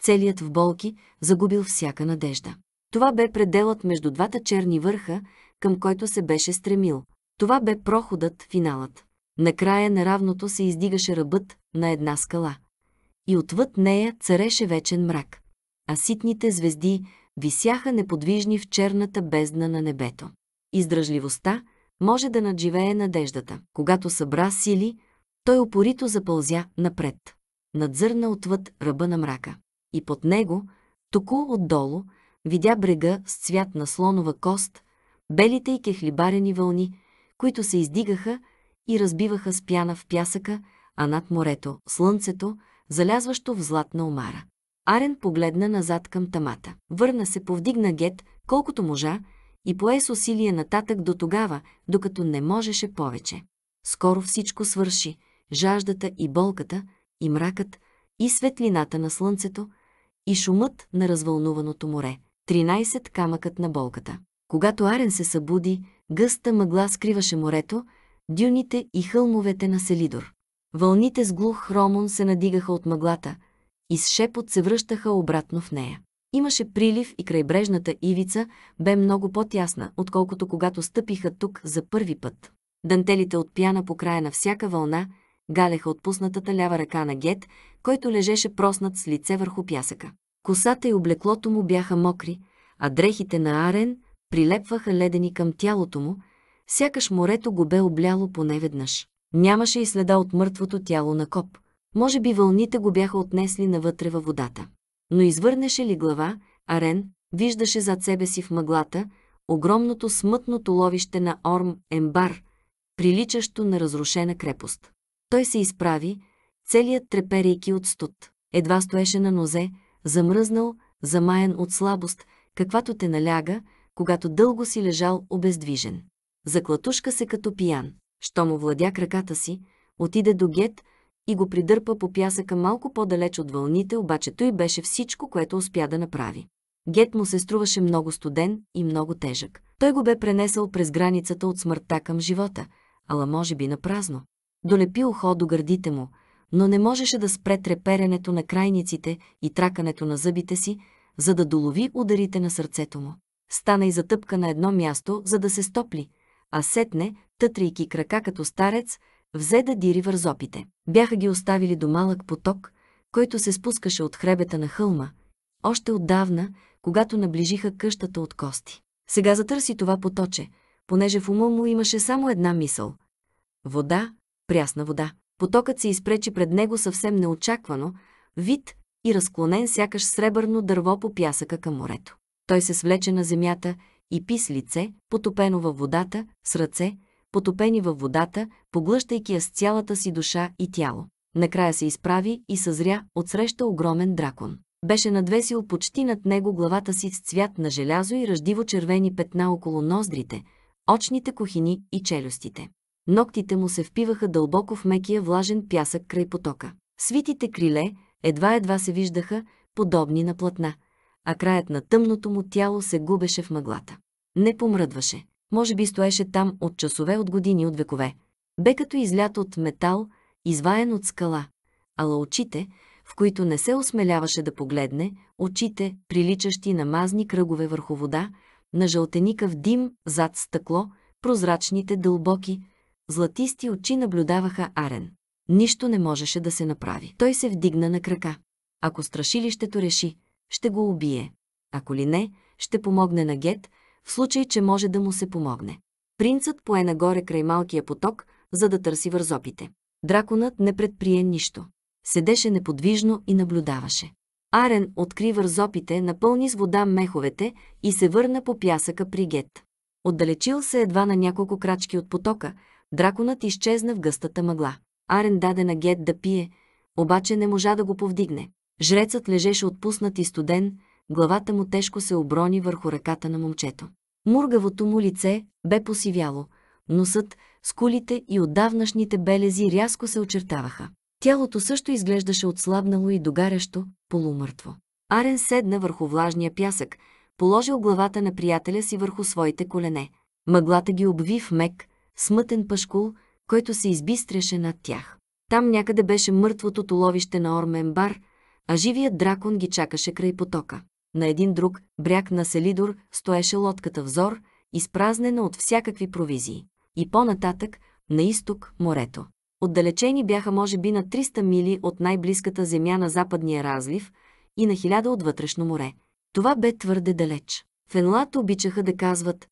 целият в болки, загубил всяка надежда. Това бе пределът между двата черни върха, към който се беше стремил. Това бе проходът, финалът. Накрая на равното се издигаше ръбът на една скала. И отвъд нея цареше вечен мрак. А ситните звезди висяха неподвижни в черната бездна на небето. Издръжливостта, може да надживее надеждата. Когато събра сили, той упорито запълзя напред. Надзърна отвъд ръба на мрака. И под него, току отдолу, видя брега с цвят на слонова кост, белите и кехлибарени вълни, които се издигаха и разбиваха с пяна в пясъка, а над морето – слънцето, залязващо в златна омара. Арен погледна назад към тамата. Върна се, повдигна гет, колкото можа, и пое с усилие нататък до тогава, докато не можеше повече. Скоро всичко свърши – жаждата и болката, и мракът, и светлината на слънцето, и шумът на развълнуваното море. 13 камъкът на болката. Когато Арен се събуди, гъста мъгла скриваше морето, дюните и хълмовете на Селидор. Вълните с глух хромон се надигаха от мъглата и с шепот се връщаха обратно в нея. Имаше прилив и крайбрежната ивица бе много по-тясна, отколкото когато стъпиха тук за първи път. Дантелите от пяна по края на всяка вълна галеха отпуснатата лява ръка на Гет, който лежеше проснат с лице върху пясъка. Косата и облеклото му бяха мокри, а дрехите на Арен прилепваха ледени към тялото му, сякаш морето го бе обляло поне веднъж. Нямаше и следа от мъртвото тяло на коп. Може би вълните го бяха отнесли навътре във водата. Но извърнеше ли глава, Арен виждаше зад себе си в мъглата огромното смътното ловище на Орм Ембар, приличащо на разрушена крепост. Той се изправи, целият треперейки от студ. Едва стоеше на нозе, замръзнал, замаян от слабост, каквато те наляга, когато дълго си лежал обездвижен. Заклатушка се като пиян. Що му владя краката си, отиде до Гет, и го придърпа по пясъка малко по-далеч от вълните, обаче той беше всичко, което успя да направи. Гет му се струваше много студен и много тежък. Той го бе пренесъл през границата от смъртта към живота, ала може би напразно. Долепи ухо до гърдите му, но не можеше да спре треперенето на крайниците и тракането на зъбите си, за да долови ударите на сърцето му. Стана и затъпка на едно място, за да се стопли, а сетне, тътрейки крака като старец, взе да дири вързопите. Бяха ги оставили до малък поток, който се спускаше от хребета на хълма, още отдавна, когато наближиха къщата от кости. Сега затърси това поточе, понеже в ума му имаше само една мисъл. Вода, прясна вода. Потокът се изпречи пред него съвсем неочаквано, вид и разклонен сякаш сребърно дърво по пясъка към морето. Той се свлече на земята и пис лице, потопено във водата, с ръце, потопени във водата, поглъщайки я с цялата си душа и тяло. Накрая се изправи и съзря отсреща огромен дракон. Беше надвесил почти над него главата си с цвят на желязо и ръждиво червени петна около ноздрите, очните кухини и челюстите. Ноктите му се впиваха дълбоко в мекия влажен пясък край потока. Свитите криле едва-едва се виждаха, подобни на платна, а краят на тъмното му тяло се губеше в мъглата. Не помръдваше. Може би стоеше там от часове, от години, от векове. Бе като излят от метал, изваен от скала. Ала очите, в които не се осмеляваше да погледне, очите, приличащи на мазни кръгове върху вода, на жълтеникав дим зад стъкло, прозрачните дълбоки, златисти очи наблюдаваха Арен. Нищо не можеше да се направи. Той се вдигна на крака. Ако страшилището реши, ще го убие. Ако ли не, ще помогне на Гет, в случай, че може да му се помогне. Принцът пое нагоре край малкия поток, за да търси вързопите. Драконът не предприе нищо. Седеше неподвижно и наблюдаваше. Арен откри вързопите, напълни с вода меховете и се върна по пясъка при Гет. Отдалечил се едва на няколко крачки от потока, драконът изчезна в гъстата мъгла. Арен даде на Гет да пие, обаче не можа да го повдигне. Жрецът лежеше отпуснат и студен, главата му тежко се оброни върху ръката на момчето. Мургавото му лице бе посивяло, носът, скулите и отдавнашните белези рязко се очертаваха. Тялото също изглеждаше отслабнало и догарящо, полумъртво. Арен седна върху влажния пясък, положил главата на приятеля си върху своите колене. Мъглата ги обви в мек, смътен пашкул, който се избистреше над тях. Там някъде беше мъртвото толовище на ормен бар, а живият дракон ги чакаше край потока. На един друг бряг на Селидор стоеше лодката взор, изпразнена от всякакви провизии. И по-нататък, на изток, морето. Отдалечени бяха може би на 300 мили от най-близката земя на западния разлив и на хиляда от вътрешно море. Това бе твърде далеч. Фенлат обичаха да казват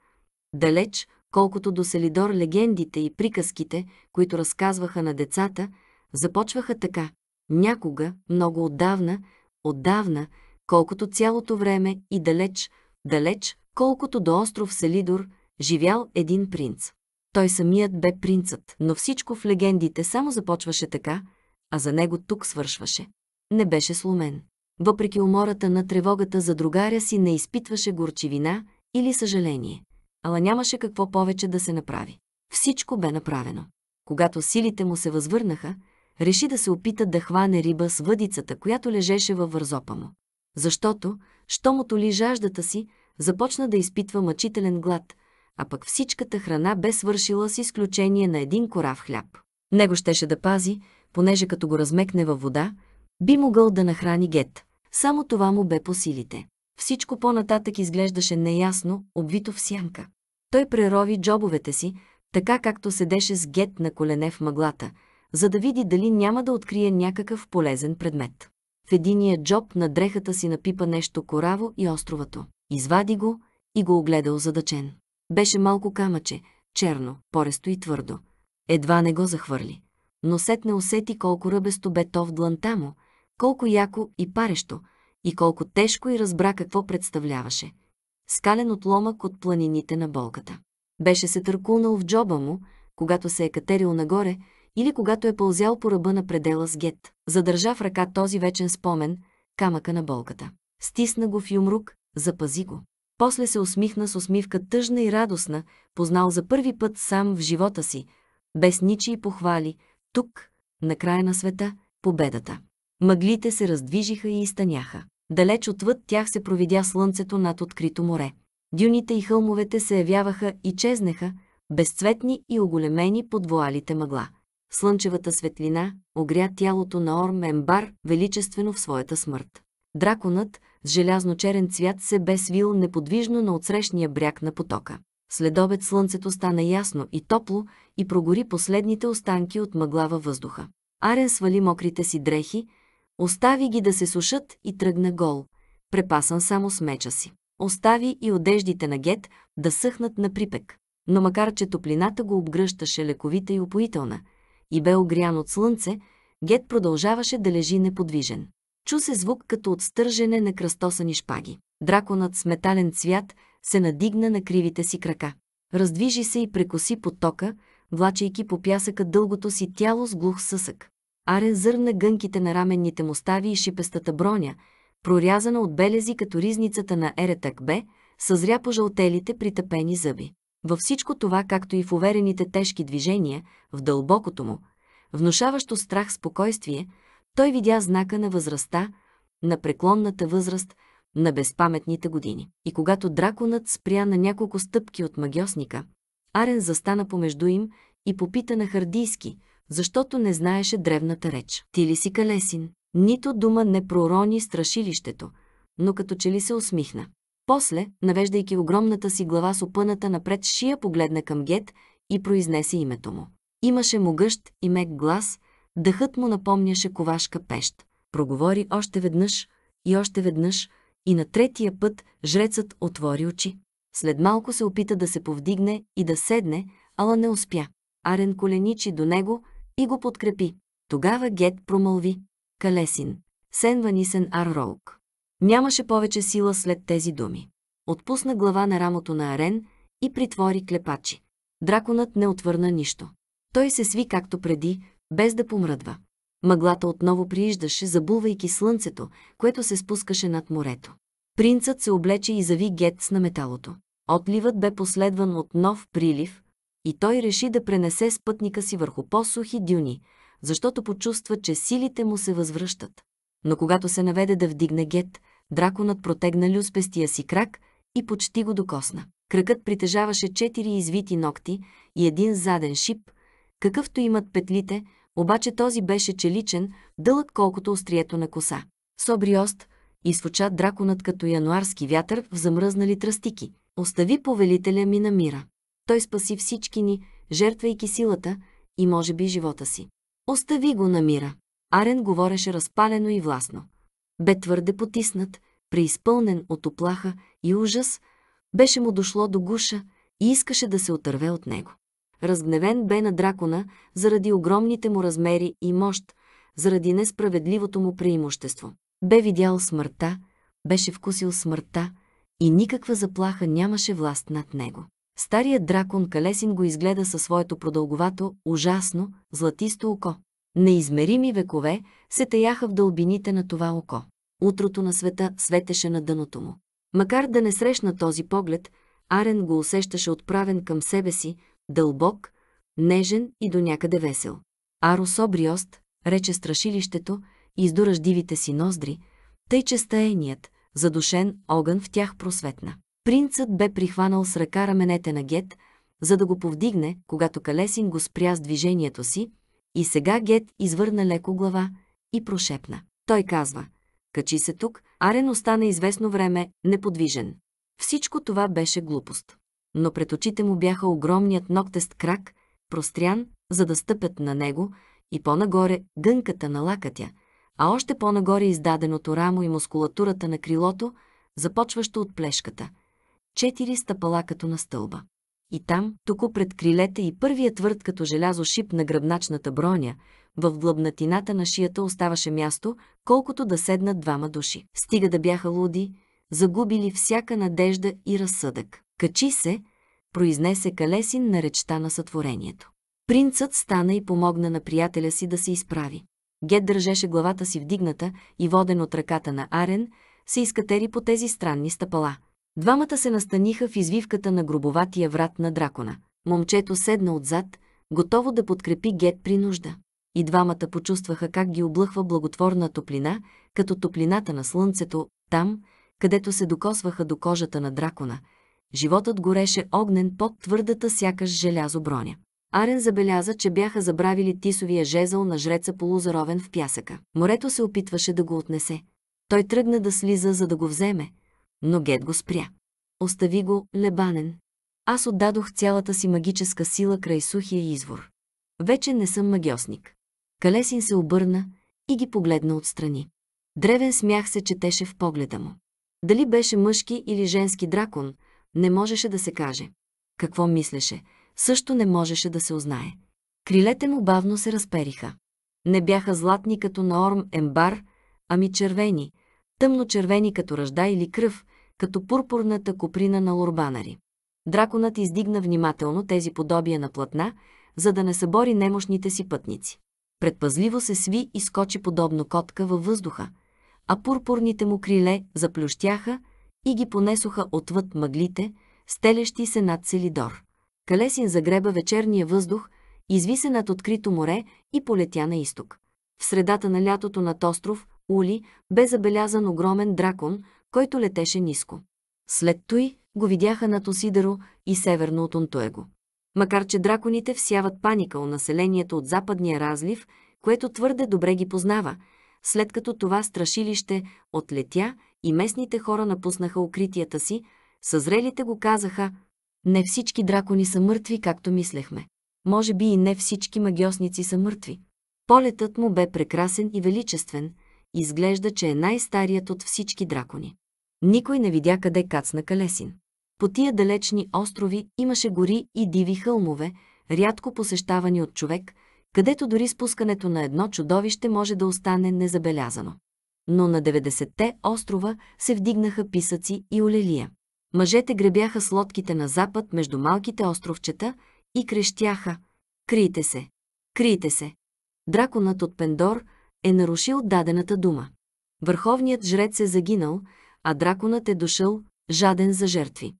«далеч», колкото до Селидор легендите и приказките, които разказваха на децата, започваха така. Някога, много отдавна, отдавна, колкото цялото време и далеч, далеч, колкото до остров Селидор, живял един принц. Той самият бе принцът, но всичко в легендите само започваше така, а за него тук свършваше. Не беше сломен. Въпреки умората на тревогата за другаря си не изпитваше горчивина или съжаление, ала нямаше какво повече да се направи. Всичко бе направено. Когато силите му се възвърнаха, реши да се опита да хване риба с въдицата, която лежеше във вързопа му защото, щомото ли жаждата си, започна да изпитва мъчителен глад, а пък всичката храна бе свършила с изключение на един корав хляб. Него щеше да пази, понеже като го размекне във вода, би могъл да нахрани гет. Само това му бе по силите. Всичко по-нататък изглеждаше неясно, обвито в сянка. Той прерови джобовете си, така както седеше с гет на колене в мъглата, за да види дали няма да открие някакъв полезен предмет. В единия джоб на дрехата си напипа нещо кораво и островато. Извади го и го огледа озадачен. Беше малко камъче, черно, поресто и твърдо. Едва не го захвърли. Но сетне усети колко ръбесто бе то в дланта му, колко яко и парещо, и колко тежко и разбра какво представляваше. Скален отломък от планините на болката. Беше се търкулнал в джоба му, когато се е катерил нагоре, или когато е пълзял по ръба на предела с гет. Задържа в ръка този вечен спомен, камъка на болката. Стисна го в юмрук, запази го. После се усмихна с усмивка тъжна и радостна, познал за първи път сам в живота си, без ничии похвали, тук, на края на света, победата. Мъглите се раздвижиха и изтъняха. Далеч отвъд тях се провидя слънцето над открито море. Дюните и хълмовете се явяваха и чезнеха, безцветни и оголемени под воалите мъгла слънчевата светлина огря тялото на Ембар величествено в своята смърт. Драконът с желязно-черен цвят се бе свил неподвижно на отсрещния бряг на потока. След обед слънцето стана ясно и топло и прогори последните останки от мъгла във въздуха. Арен свали мокрите си дрехи, остави ги да се сушат и тръгна гол, препасан само с меча си. Остави и одеждите на Гет да съхнат на припек. Но макар, че топлината го обгръщаше лековита и упоителна – и бе огрян от слънце, Гет продължаваше да лежи неподвижен. Чу се звук като от стържене на кръстосани шпаги. Драконът с метален цвят се надигна на кривите си крака. Раздвижи се и прекоси потока, влачейки по пясъка дългото си тяло с глух съсък. Арен зърна гънките на раменните му стави и шипестата броня, прорязана от белези като ризницата на Еретък Б, съзря по жълтелите притъпени зъби. Във всичко това, както и в уверените тежки движения, в дълбокото му, внушаващо страх спокойствие, той видя знака на възрастта, на преклонната възраст, на безпаметните години. И когато драконът спря на няколко стъпки от магиосника, Арен застана помежду им и попита на хардийски, защото не знаеше древната реч. Ти ли си калесин? Нито дума не пророни страшилището, но като че ли се усмихна. После, навеждайки огромната си глава с опъната напред шия, погледна към Гет и произнесе името му. Имаше могъщ и мек глас, дъхът му напомняше ковашка пещ. Проговори още веднъж и още веднъж и на третия път жрецът отвори очи. След малко се опита да се повдигне и да седне, ала не успя. Арен коленичи до него и го подкрепи. Тогава Гет промълви. Калесин. сенванисен Арролк. Нямаше повече сила след тези думи. Отпусна глава на рамото на Арен и притвори клепачи. Драконът не отвърна нищо. Той се сви както преди, без да помръдва. Мъглата отново прииждаше, забулвайки слънцето, което се спускаше над морето. Принцът се облече и зави гетс на металото. Отливът бе последван от нов прилив и той реши да пренесе спътника си върху по-сухи дюни, защото почувства, че силите му се възвръщат. Но когато се наведе да вдигне гет, Драконът протегна люспестия си крак и почти го докосна. Кракът притежаваше четири извити ногти и един заден шип, какъвто имат петлите, обаче този беше челичен, дълъг колкото острието на коса. Собриост и изфуча драконът като януарски вятър в замръзнали тръстики. Остави повелителя ми на мира. Той спаси всички ни, жертвайки силата и може би живота си. Остави го на мира. Арен говореше разпалено и властно. Бе твърде потиснат, преизпълнен от оплаха и ужас, беше му дошло до гуша и искаше да се отърве от него. Разгневен бе на дракона заради огромните му размери и мощ, заради несправедливото му преимущество. Бе видял смъртта, беше вкусил смъртта и никаква заплаха нямаше власт над него. Старият дракон Калесин го изгледа със своето продълговато, ужасно, златисто око. Неизмерими векове се таяха в дълбините на това око. Утрото на света светеше на дъното му. Макар да не срещна този поглед, Арен го усещаше отправен към себе си, дълбок, нежен и до някъде весел. Арос обриост, рече страшилището, издураш дивите си ноздри, тъй че стаеният, задушен огън в тях просветна. Принцът бе прихванал с ръка раменете на Гет, за да го повдигне, когато Калесин го спря с движението си, и сега Гет извърна леко глава, и прошепна. Той казва, качи се тук, Арен остана известно време неподвижен. Всичко това беше глупост. Но пред очите му бяха огромният ногтест крак, прострян, за да стъпят на него, и по-нагоре гънката на лакътя, а още по-нагоре издаденото рамо и мускулатурата на крилото, започващо от плешката. Четири стъпала като на стълба. И там, току пред крилете и първия твърд като желязо шип на гръбначната броня, в глъбнатината на шията оставаше място, колкото да седнат двама души. Стига да бяха луди, загубили всяка надежда и разсъдък. Качи се, произнесе Калесин на речта на сътворението. Принцът стана и помогна на приятеля си да се изправи. Гет държеше главата си вдигната и воден от ръката на Арен, се изкатери по тези странни стъпала. Двамата се настаниха в извивката на грубоватия врат на дракона. Момчето седна отзад, готово да подкрепи Гет при нужда и двамата почувстваха как ги облъхва благотворна топлина, като топлината на слънцето, там, където се докосваха до кожата на дракона. Животът гореше огнен под твърдата сякаш желязо броня. Арен забеляза, че бяха забравили тисовия жезъл на жреца полузаровен в пясъка. Морето се опитваше да го отнесе. Той тръгна да слиза, за да го вземе, но Гет го спря. Остави го, лебанен. Аз отдадох цялата си магическа сила край сухия извор. Вече не съм магиосник. Калесин се обърна и ги погледна отстрани. Древен смях се четеше в погледа му. Дали беше мъжки или женски дракон, не можеше да се каже. Какво мислеше, също не можеше да се узнае. Крилете му бавно се разпериха. Не бяха златни като на Орм Ембар, ами червени, тъмно-червени като ръжда или кръв, като пурпурната коприна на лорбанари. Драконът издигна внимателно тези подобия на платна, за да не събори немощните си пътници. Предпазливо се сви и скочи подобно котка във въздуха, а пурпурните му криле заплющяха и ги понесоха отвъд мъглите, стелещи се над Селидор. Калесин загреба вечерния въздух, изви се над открито море и полетя на изток. В средата на лятото над остров, Ули, бе забелязан огромен дракон, който летеше ниско. След той го видяха над Осидаро и северно от Онтуего макар че драконите всяват паника у населението от западния разлив, което твърде добре ги познава, след като това страшилище отлетя и местните хора напуснаха укритията си, съзрелите го казаха «Не всички дракони са мъртви, както мислехме. Може би и не всички магиосници са мъртви». Полетът му бе прекрасен и величествен, изглежда, че е най-старият от всички дракони. Никой не видя къде кацна Калесин. По тия далечни острови имаше гори и диви хълмове, рядко посещавани от човек, където дори спускането на едно чудовище може да остане незабелязано. Но на 90-те острова се вдигнаха писъци и олелия. Мъжете гребяха с лодките на запад между малките островчета и крещяха «Крийте се! Крийте се!» Драконът от Пендор е нарушил дадената дума. Върховният жрец е загинал, а драконът е дошъл, жаден за жертви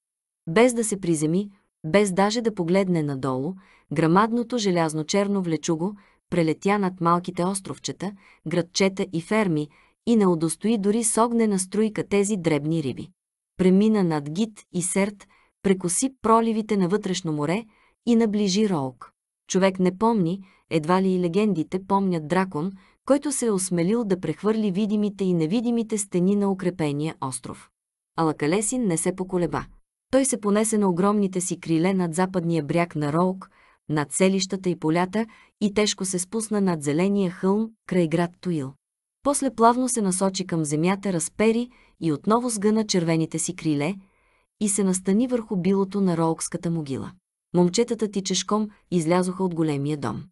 без да се приземи, без даже да погледне надолу, грамадното желязно-черно влечуго прелетя над малките островчета, градчета и ферми и не удостои дори с огнена струйка тези дребни риби. Премина над Гит и Серт, прекоси проливите на вътрешно море и наближи Роук. Човек не помни, едва ли и легендите помнят дракон, който се е осмелил да прехвърли видимите и невидимите стени на укрепения остров. Алакалесин не се поколеба – той се понесе на огромните си криле над западния бряг на Роук, над селищата и полята и тежко се спусна над зеления хълм край град Туил. После плавно се насочи към земята, разпери и отново сгъна червените си криле и се настани върху билото на Роукската могила. Момчетата ти чешком излязоха от големия дом.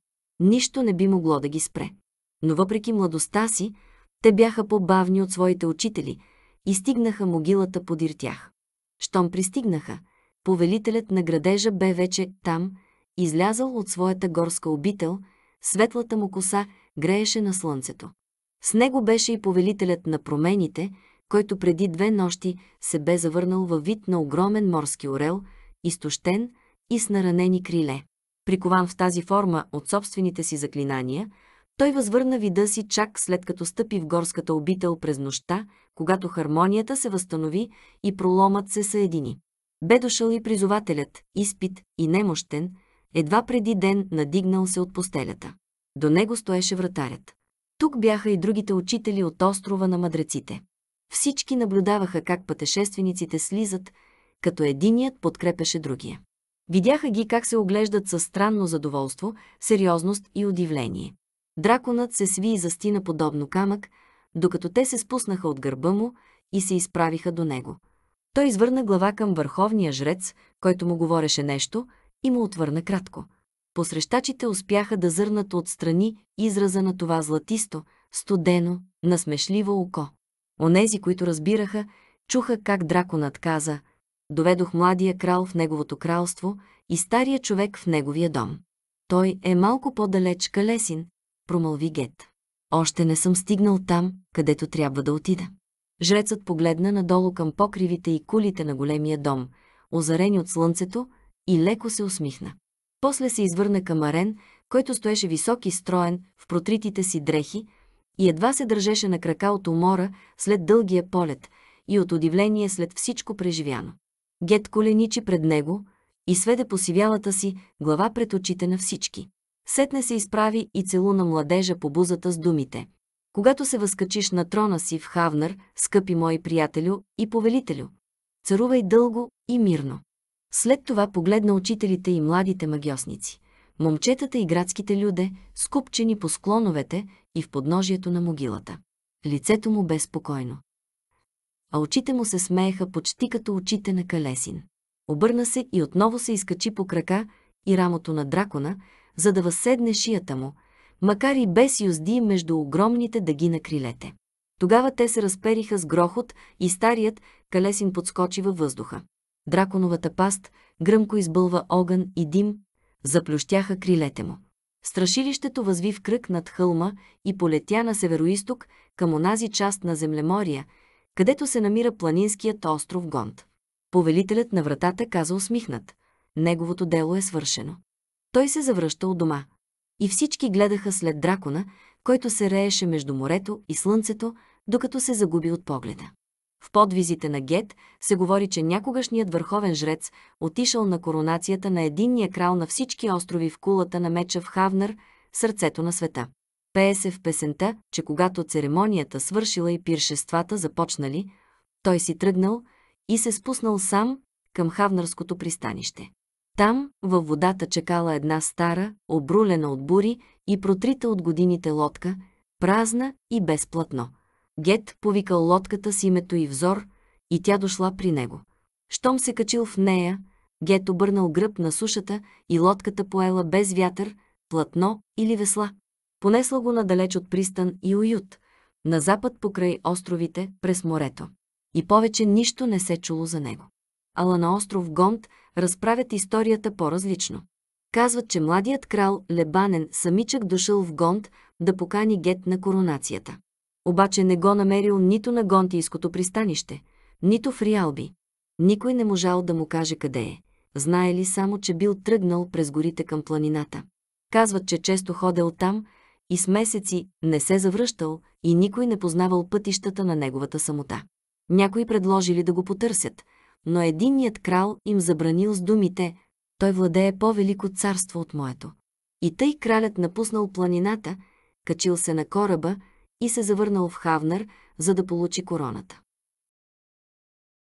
Нищо не би могло да ги спре. Но въпреки младостта си, те бяха по-бавни от своите учители и стигнаха могилата подир тях. Щом пристигнаха, повелителят на градежа бе вече там, излязал от своята горска обител, светлата му коса грееше на слънцето. С него беше и повелителят на промените, който преди две нощи се бе завърнал във вид на огромен морски орел, изтощен и с наранени криле. Прикован в тази форма от собствените си заклинания – той възвърна вида си чак след като стъпи в горската обител през нощта, когато хармонията се възстанови и проломът се съедини. Бе дошъл и призователят, изпит и немощен, едва преди ден надигнал се от постелята. До него стоеше вратарят. Тук бяха и другите учители от острова на мъдреците. Всички наблюдаваха как пътешествениците слизат, като единият подкрепеше другия. Видяха ги как се оглеждат със странно задоволство, сериозност и удивление. Драконът се сви и застина подобно камък, докато те се спуснаха от гърба му и се изправиха до него. Той извърна глава към върховния жрец, който му говореше нещо, и му отвърна кратко. Посрещачите успяха да зърнат отстрани израза на това златисто, студено, насмешливо око. Онези, които разбираха, чуха как драконът каза «Доведох младия крал в неговото кралство и стария човек в неговия дом. Той е малко по-далеч калесин, промълви Гет. Още не съм стигнал там, където трябва да отида. Жрецът погледна надолу към покривите и кулите на големия дом, озарени от слънцето, и леко се усмихна. После се извърна към Арен, който стоеше висок и строен в протритите си дрехи и едва се държеше на крака от умора след дългия полет и от удивление след всичко преживяно. Гет коленичи пред него и сведе посивялата си глава пред очите на всички. Сетне се изправи и целуна младежа по бузата с думите. Когато се възкачиш на трона си в Хавнар, скъпи мой приятелю и повелителю, царувай дълго и мирно. След това погледна учителите и младите магиосници, момчетата и градските люде, скупчени по склоновете и в подножието на могилата. Лицето му бе спокойно. А очите му се смееха почти като очите на Калесин. Обърна се и отново се изкачи по крака и рамото на дракона, за да възседне шията му, макар и без юзди между огромните дъги на крилете. Тогава те се разпериха с грохот и старият калесин подскочи във въздуха. Драконовата паст гръмко избълва огън и дим, заплющяха крилете му. Страшилището възви в кръг над хълма и полетя на североисток към онази част на землемория, където се намира планинският остров Гонд. Повелителят на вратата каза усмихнат. Неговото дело е свършено той се завръща от дома. И всички гледаха след дракона, който се рееше между морето и слънцето, докато се загуби от погледа. В подвизите на Гет се говори, че някогашният върховен жрец отишъл на коронацията на единния крал на всички острови в кулата на меча в Хавнар, сърцето на света. Пее се в песента, че когато церемонията свършила и пиршествата започнали, той си тръгнал и се спуснал сам към Хавнарското пристанище. Там, във водата, чекала една стара, обрулена от бури и протрита от годините лодка, празна и безплатно. Гет повикал лодката с името и взор, и тя дошла при него. Щом се качил в нея, Гет обърнал гръб на сушата и лодката поела без вятър, платно или весла. Понесла го надалеч от пристан и уют, на запад покрай островите, през морето. И повече нищо не се чуло за него. Ала на остров Гонт разправят историята по-различно. Казват, че младият крал Лебанен самичък дошъл в Гонд да покани Гет на коронацията. Обаче не го намерил нито на гонтийското пристанище, нито в Риалби. Никой не можал да му каже къде е. Знае ли само, че бил тръгнал през горите към планината. Казват, че често ходел там и с месеци не се завръщал и никой не познавал пътищата на неговата самота. Някои предложили да го потърсят, но единният крал им забранил с думите «Той владее по-велико царство от моето». И тъй кралят напуснал планината, качил се на кораба и се завърнал в Хавнар, за да получи короната.